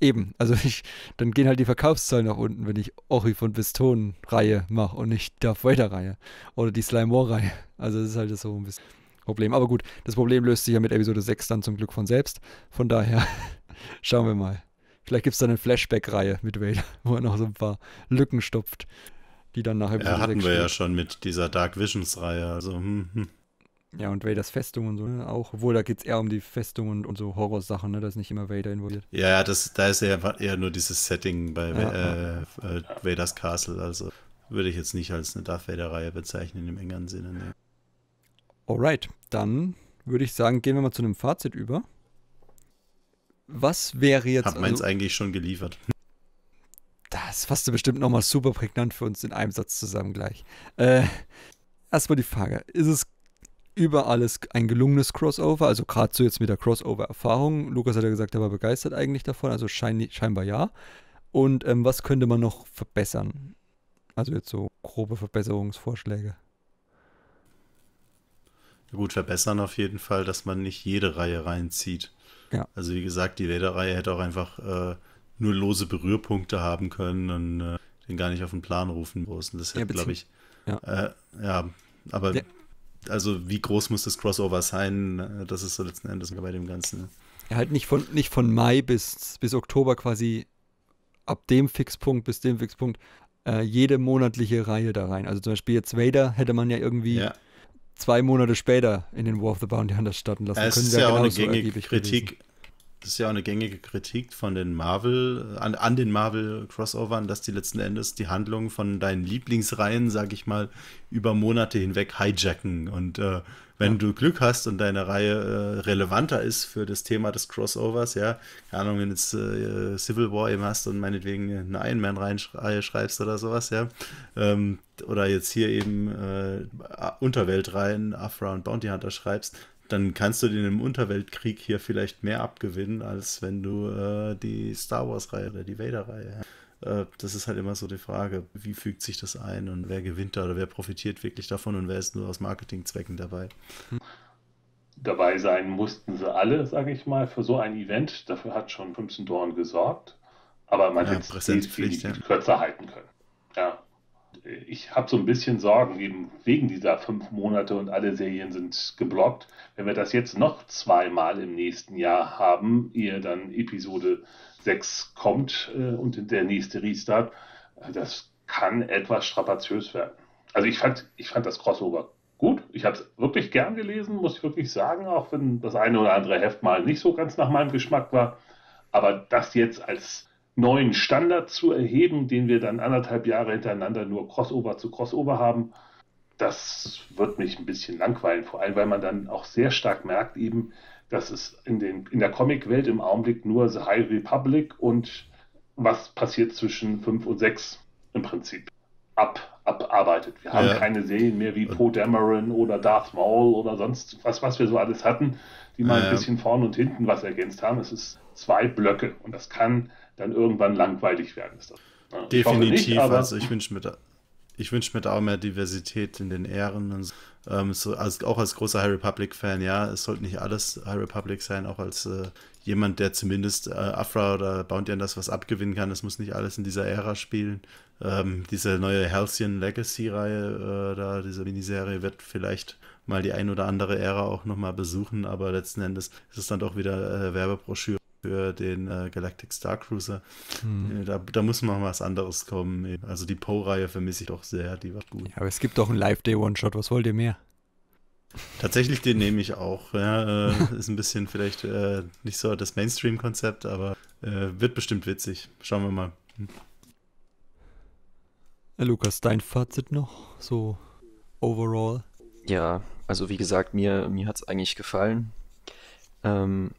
Eben, also ich, dann gehen halt die Verkaufszahlen nach unten, wenn ich Ori von Viston Reihe mache und nicht Darth Vader Reihe oder die Slime War Reihe. Also das ist halt so ein bisschen Problem. Aber gut, das Problem löst sich ja mit Episode 6 dann zum Glück von selbst. Von daher schauen wir mal. Vielleicht gibt es dann eine Flashback-Reihe mit Vader, wo er noch so ein paar Lücken stopft, die dann nachher. Ja, hatten wir spielt. ja schon mit dieser Dark Visions-Reihe. Also, hm, hm. Ja, und Vaders Festung und so, ne? auch. Obwohl, da geht es eher um die Festung und, und so Horrorsachen, ne? Da ist nicht immer Vader involviert. Ja, das, da ist ja eher nur dieses Setting bei ja, äh, äh, Vaders Castle. Also würde ich jetzt nicht als eine Darth Vader-Reihe bezeichnen im engeren Sinne. Ne? Alright, dann würde ich sagen, gehen wir mal zu einem Fazit über. Was wäre jetzt. Hab also, meins eigentlich schon geliefert. Das fasst du bestimmt nochmal super prägnant für uns in einem Satz zusammen gleich. Äh, erstmal die Frage: Ist es überall alles ein gelungenes Crossover. Also gerade so jetzt mit der Crossover-Erfahrung. Lukas hat ja gesagt, er war begeistert eigentlich davon, also schein, scheinbar ja. Und ähm, was könnte man noch verbessern? Also jetzt so grobe Verbesserungsvorschläge. Ja Gut, verbessern auf jeden Fall, dass man nicht jede Reihe reinzieht. Ja. Also wie gesagt, die Lederreihe hätte auch einfach äh, nur lose Berührpunkte haben können und äh, den gar nicht auf den Plan rufen müssen. Das hätte, ja, glaube ich. Ja. Äh, ja, aber ja also wie groß muss das Crossover sein? Das ist so letzten Endes bei dem Ganzen. Ne? Ja, halt nicht von, nicht von Mai bis, bis Oktober quasi ab dem Fixpunkt bis dem Fixpunkt äh, jede monatliche Reihe da rein. Also zum Beispiel jetzt Vader hätte man ja irgendwie ja. zwei Monate später in den War of the Bounty Hunters starten lassen. Es können ist ja, ja auch genau eine Kritik, gewesen das ist ja auch eine gängige Kritik von den Marvel, an, an den Marvel-Crossovern, dass die letzten Endes die Handlung von deinen Lieblingsreihen, sag ich mal, über Monate hinweg hijacken. Und äh, wenn ja. du Glück hast und deine Reihe äh, relevanter ist für das Thema des Crossovers, ja, keine Ahnung, wenn du jetzt äh, Civil War eben hast und meinetwegen eine Iron Man-Reihe schreibst oder sowas, ja, ähm, oder jetzt hier eben äh, Unterweltreihen, Afra und Bounty Hunter schreibst, dann kannst du den im Unterweltkrieg hier vielleicht mehr abgewinnen, als wenn du äh, die Star Wars-Reihe oder die Vader-Reihe. Äh, das ist halt immer so die Frage, wie fügt sich das ein und wer gewinnt da oder wer profitiert wirklich davon und wer ist nur aus Marketingzwecken dabei. Dabei sein mussten sie alle, sage ich mal, für so ein Event. Dafür hat schon 15 Dorn gesorgt, aber man ja, hätte es viel, ja. kürzer halten können. Ja ich habe so ein bisschen Sorgen, eben wegen dieser fünf Monate und alle Serien sind geblockt. Wenn wir das jetzt noch zweimal im nächsten Jahr haben, ehe dann Episode 6 kommt äh, und der nächste Restart, äh, das kann etwas strapaziös werden. Also ich fand, ich fand das Crossover gut. Ich habe es wirklich gern gelesen, muss ich wirklich sagen, auch wenn das eine oder andere Heft mal nicht so ganz nach meinem Geschmack war. Aber das jetzt als neuen Standard zu erheben, den wir dann anderthalb Jahre hintereinander nur Crossover zu Crossover haben. Das wird mich ein bisschen langweilen, vor allem weil man dann auch sehr stark merkt eben, dass es in, den, in der Comic-Welt im Augenblick nur The High Republic und was passiert zwischen 5 und 6 im Prinzip ab, abarbeitet. Wir ja. haben keine Serien mehr wie Poe Dameron oder Darth Maul oder sonst was, was wir so alles hatten, die mal ja. ein bisschen vorn und hinten was ergänzt haben. Es ist zwei Blöcke und das kann dann irgendwann langweilig werden. Ist das. Ja, Definitiv. Ich nicht, also ich wünsche mir da. Ich wünsche mir da auch mehr Diversität in den Ehren. Ähm, so als, auch als großer High Republic-Fan, ja, es sollte nicht alles High Republic sein, auch als äh, jemand, der zumindest äh, Afra oder Bounty das was abgewinnen kann. Es muss nicht alles in dieser Ära spielen. Ähm, diese neue Halcyon Legacy-Reihe, äh, da, diese Miniserie, wird vielleicht mal die ein oder andere Ära auch nochmal besuchen, aber letzten Endes ist es dann doch wieder äh, Werbebroschüre für den äh, Galactic Star Cruiser. Hm. Äh, da, da, muss noch was anderes kommen. Also die Poe-Reihe vermisse ich doch sehr, die war gut. Ja, aber es gibt doch einen Live-Day-One-Shot, was wollt ihr mehr? Tatsächlich, den nehme ich auch. Ja, äh, ist ein bisschen vielleicht äh, nicht so das Mainstream-Konzept, aber äh, wird bestimmt witzig. Schauen wir mal. Hm. Herr Lukas, dein Fazit noch? So overall? Ja, also wie gesagt, mir, mir hat es eigentlich gefallen. Ähm,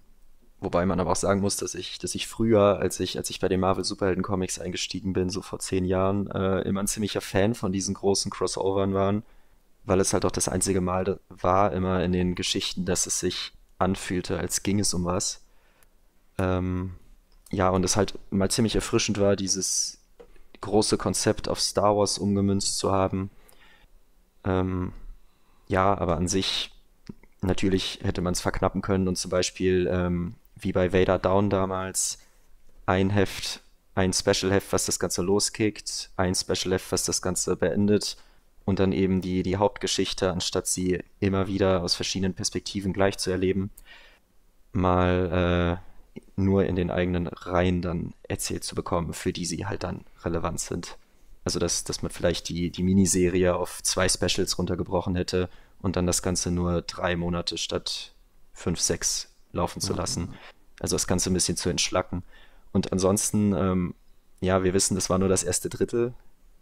Wobei man aber auch sagen muss, dass ich, dass ich früher, als ich, als ich bei den Marvel Superhelden Comics eingestiegen bin, so vor zehn Jahren, äh, immer ein ziemlicher Fan von diesen großen Crossovern waren, weil es halt auch das einzige Mal war, immer in den Geschichten, dass es sich anfühlte, als ging es um was. Ähm, ja, und es halt mal ziemlich erfrischend war, dieses große Konzept auf Star Wars umgemünzt zu haben. Ähm, ja, aber an sich natürlich hätte man es verknappen können und zum Beispiel ähm, wie bei Vader Down damals, ein Heft, ein Special Heft, was das Ganze loskickt, ein Special Heft, was das Ganze beendet und dann eben die, die Hauptgeschichte, anstatt sie immer wieder aus verschiedenen Perspektiven gleich zu erleben, mal äh, nur in den eigenen Reihen dann erzählt zu bekommen, für die sie halt dann relevant sind. Also dass, dass man vielleicht die, die Miniserie auf zwei Specials runtergebrochen hätte und dann das Ganze nur drei Monate statt fünf, sechs laufen zu mhm. lassen. Also das Ganze ein bisschen zu entschlacken. Und ansonsten, ähm, ja, wir wissen, das war nur das erste Drittel.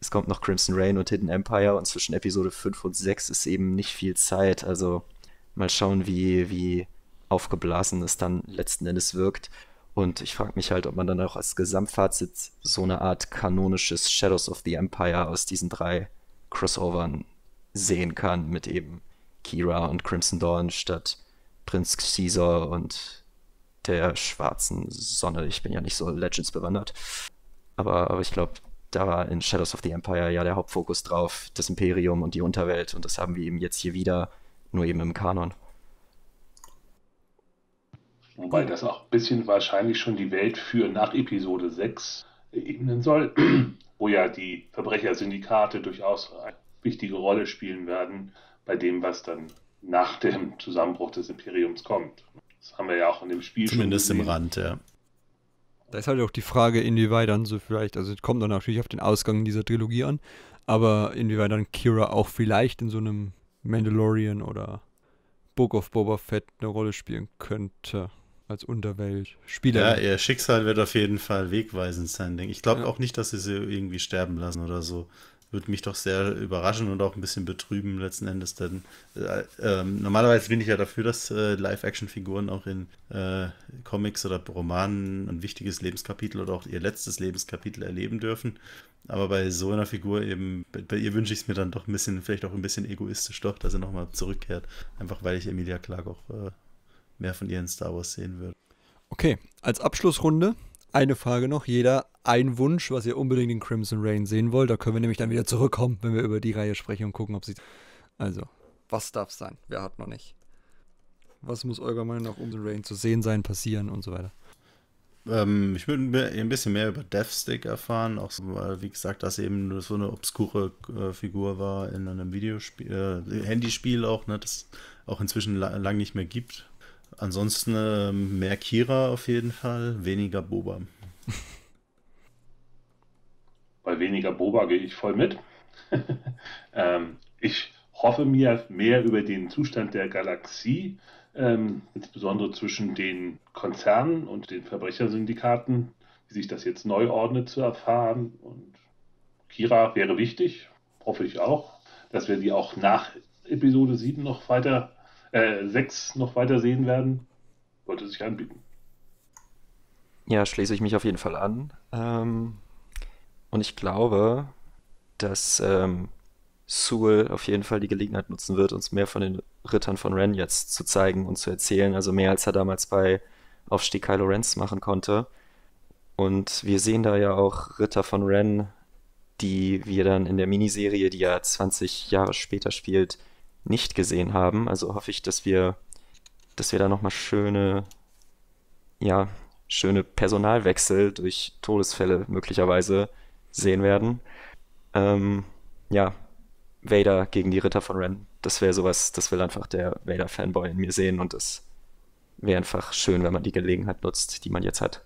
Es kommt noch Crimson Rain und Hidden Empire und zwischen Episode 5 und 6 ist eben nicht viel Zeit. Also mal schauen, wie, wie aufgeblasen es dann letzten Endes wirkt. Und ich frage mich halt, ob man dann auch als Gesamtfazit so eine Art kanonisches Shadows of the Empire aus diesen drei Crossovern sehen kann, mit eben Kira und Crimson Dawn statt Prinz Caesar und der schwarzen Sonne. Ich bin ja nicht so Legends bewandert. Aber, aber ich glaube, da war in Shadows of the Empire ja der Hauptfokus drauf, das Imperium und die Unterwelt. Und das haben wir eben jetzt hier wieder, nur eben im Kanon. Wobei das auch ein bisschen wahrscheinlich schon die Welt für nach Episode 6 ebnen soll, wo ja die Verbrechersyndikate durchaus eine wichtige Rolle spielen werden bei dem, was dann nach dem Zusammenbruch des Imperiums kommt. Das haben wir ja auch in dem Spiel Zumindest schon. Zumindest im Rand, ja. Da ist halt auch die Frage, inwieweit dann so vielleicht, also es kommt dann natürlich auf den Ausgang dieser Trilogie an, aber inwieweit dann Kira auch vielleicht in so einem Mandalorian oder Book of Boba Fett eine Rolle spielen könnte als Unterweltspieler. Ja, ihr Schicksal wird auf jeden Fall wegweisend sein, denke ich. Ich glaube ja. auch nicht, dass sie sie irgendwie sterben lassen oder so würde mich doch sehr überraschen und auch ein bisschen betrüben letzten Endes, denn äh, äh, normalerweise bin ich ja dafür, dass äh, Live-Action-Figuren auch in äh, Comics oder Romanen ein wichtiges Lebenskapitel oder auch ihr letztes Lebenskapitel erleben dürfen. Aber bei so einer Figur eben, bei, bei ihr wünsche ich es mir dann doch ein bisschen, vielleicht auch ein bisschen egoistisch doch, dass sie nochmal zurückkehrt. Einfach weil ich Emilia Clark auch äh, mehr von ihr in Star Wars sehen würde. Okay, als Abschlussrunde eine Frage noch, jeder ein Wunsch, was ihr unbedingt in Crimson Rain sehen wollt. Da können wir nämlich dann wieder zurückkommen, wenn wir über die Reihe sprechen und gucken, ob sie. Also, was darf sein? Wer hat noch nicht? Was muss eurer Meinung nach um den Rain zu sehen sein, passieren und so weiter? Ähm, ich würde ein bisschen mehr über Deathstick erfahren, auch so, weil, wie gesagt, das eben so eine obskure äh, Figur war in einem Videospiel, äh, Handyspiel auch, ne, das auch inzwischen la lang nicht mehr gibt. Ansonsten äh, mehr Kira auf jeden Fall, weniger Boba. Bei weniger Boba gehe ich voll mit. ähm, ich hoffe mir mehr über den Zustand der Galaxie, ähm, insbesondere zwischen den Konzernen und den Verbrechersyndikaten, wie sich das jetzt neu ordnet, zu erfahren. Und Kira wäre wichtig, hoffe ich auch, dass wir die auch nach Episode 7 noch weiter äh, noch weiter sehen werden, wollte sich anbieten. Ja, schließe ich mich auf jeden Fall an. Ähm, und ich glaube, dass ähm, Sewell auf jeden Fall die Gelegenheit nutzen wird, uns mehr von den Rittern von Ren jetzt zu zeigen und zu erzählen. Also mehr als er damals bei Aufstieg Kylo Rens machen konnte. Und wir sehen da ja auch Ritter von Ren, die wir dann in der Miniserie, die ja 20 Jahre später spielt, nicht gesehen haben. Also hoffe ich, dass wir, dass wir da nochmal schöne, ja, schöne Personalwechsel durch Todesfälle möglicherweise sehen werden. Ähm, ja, Vader gegen die Ritter von Ren. Das wäre sowas, das will einfach der Vader-Fanboy in mir sehen und das wäre einfach schön, wenn man die Gelegenheit nutzt, die man jetzt hat.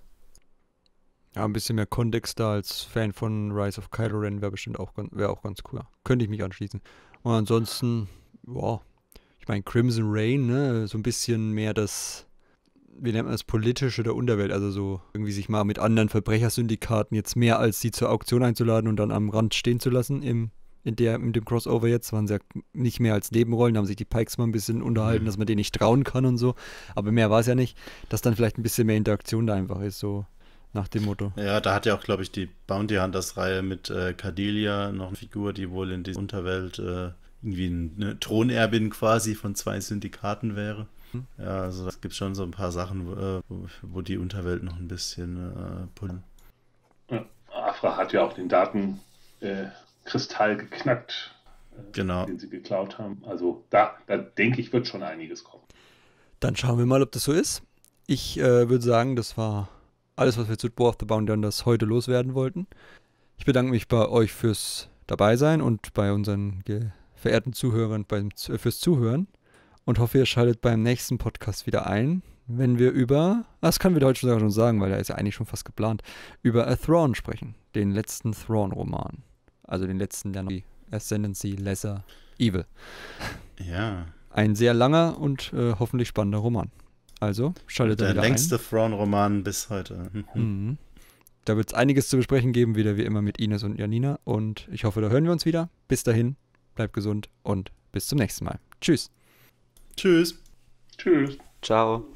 Ja, ein bisschen mehr Kontext da als Fan von Rise of Kylo Ren wäre bestimmt auch, wär auch ganz cool. Könnte ich mich anschließen. Und ansonsten, ja, ich meine, Crimson Rain, ne, so ein bisschen mehr das, wie nennt man das, politische der Unterwelt, also so irgendwie sich mal mit anderen Verbrechersyndikaten jetzt mehr als sie zur Auktion einzuladen und dann am Rand stehen zu lassen im in der mit dem Crossover jetzt waren sie ja nicht mehr als Nebenrollen, haben sich die Pikes mal ein bisschen unterhalten, mhm. dass man denen nicht trauen kann und so. Aber mehr war es ja nicht, dass dann vielleicht ein bisschen mehr Interaktion da einfach ist, so nach dem Motto. Ja, da hat ja auch, glaube ich, die Bounty Hunters-Reihe mit äh, Cordelia noch eine Figur, die wohl in die Unterwelt äh, irgendwie eine Thronerbin quasi von zwei Syndikaten wäre. Ja, also es gibt schon so ein paar Sachen, wo, äh, wo die Unterwelt noch ein bisschen äh, pullen. Ja, Afra hat ja auch den Datenkristall äh, geknackt, äh, genau. den sie geklaut haben. Also da, da denke ich, wird schon einiges kommen. Dann schauen wir mal, ob das so ist. Ich äh, würde sagen, das war alles, was wir zu Boar of the Bound Dunders heute loswerden wollten. Ich bedanke mich bei euch fürs Dabeisein und bei unseren Ge verehrten Zuhörern beim, äh, fürs Zuhören und hoffe, ihr schaltet beim nächsten Podcast wieder ein, wenn wir über, ah, das können wir heute schon sagen, weil er ist ja eigentlich schon fast geplant, über A Throne sprechen, den letzten throne roman Also den letzten der Ascendancy Lesser Evil. Ja. Ein sehr langer und äh, hoffentlich spannender Roman. Also, schaltet da wieder ein. Der längste throne roman bis heute. Mhm. Da wird es einiges zu besprechen geben, wieder wie immer mit Ines und Janina. Und ich hoffe, da hören wir uns wieder. Bis dahin, bleibt gesund und bis zum nächsten Mal. Tschüss. Tschüss. Tschüss. Ciao.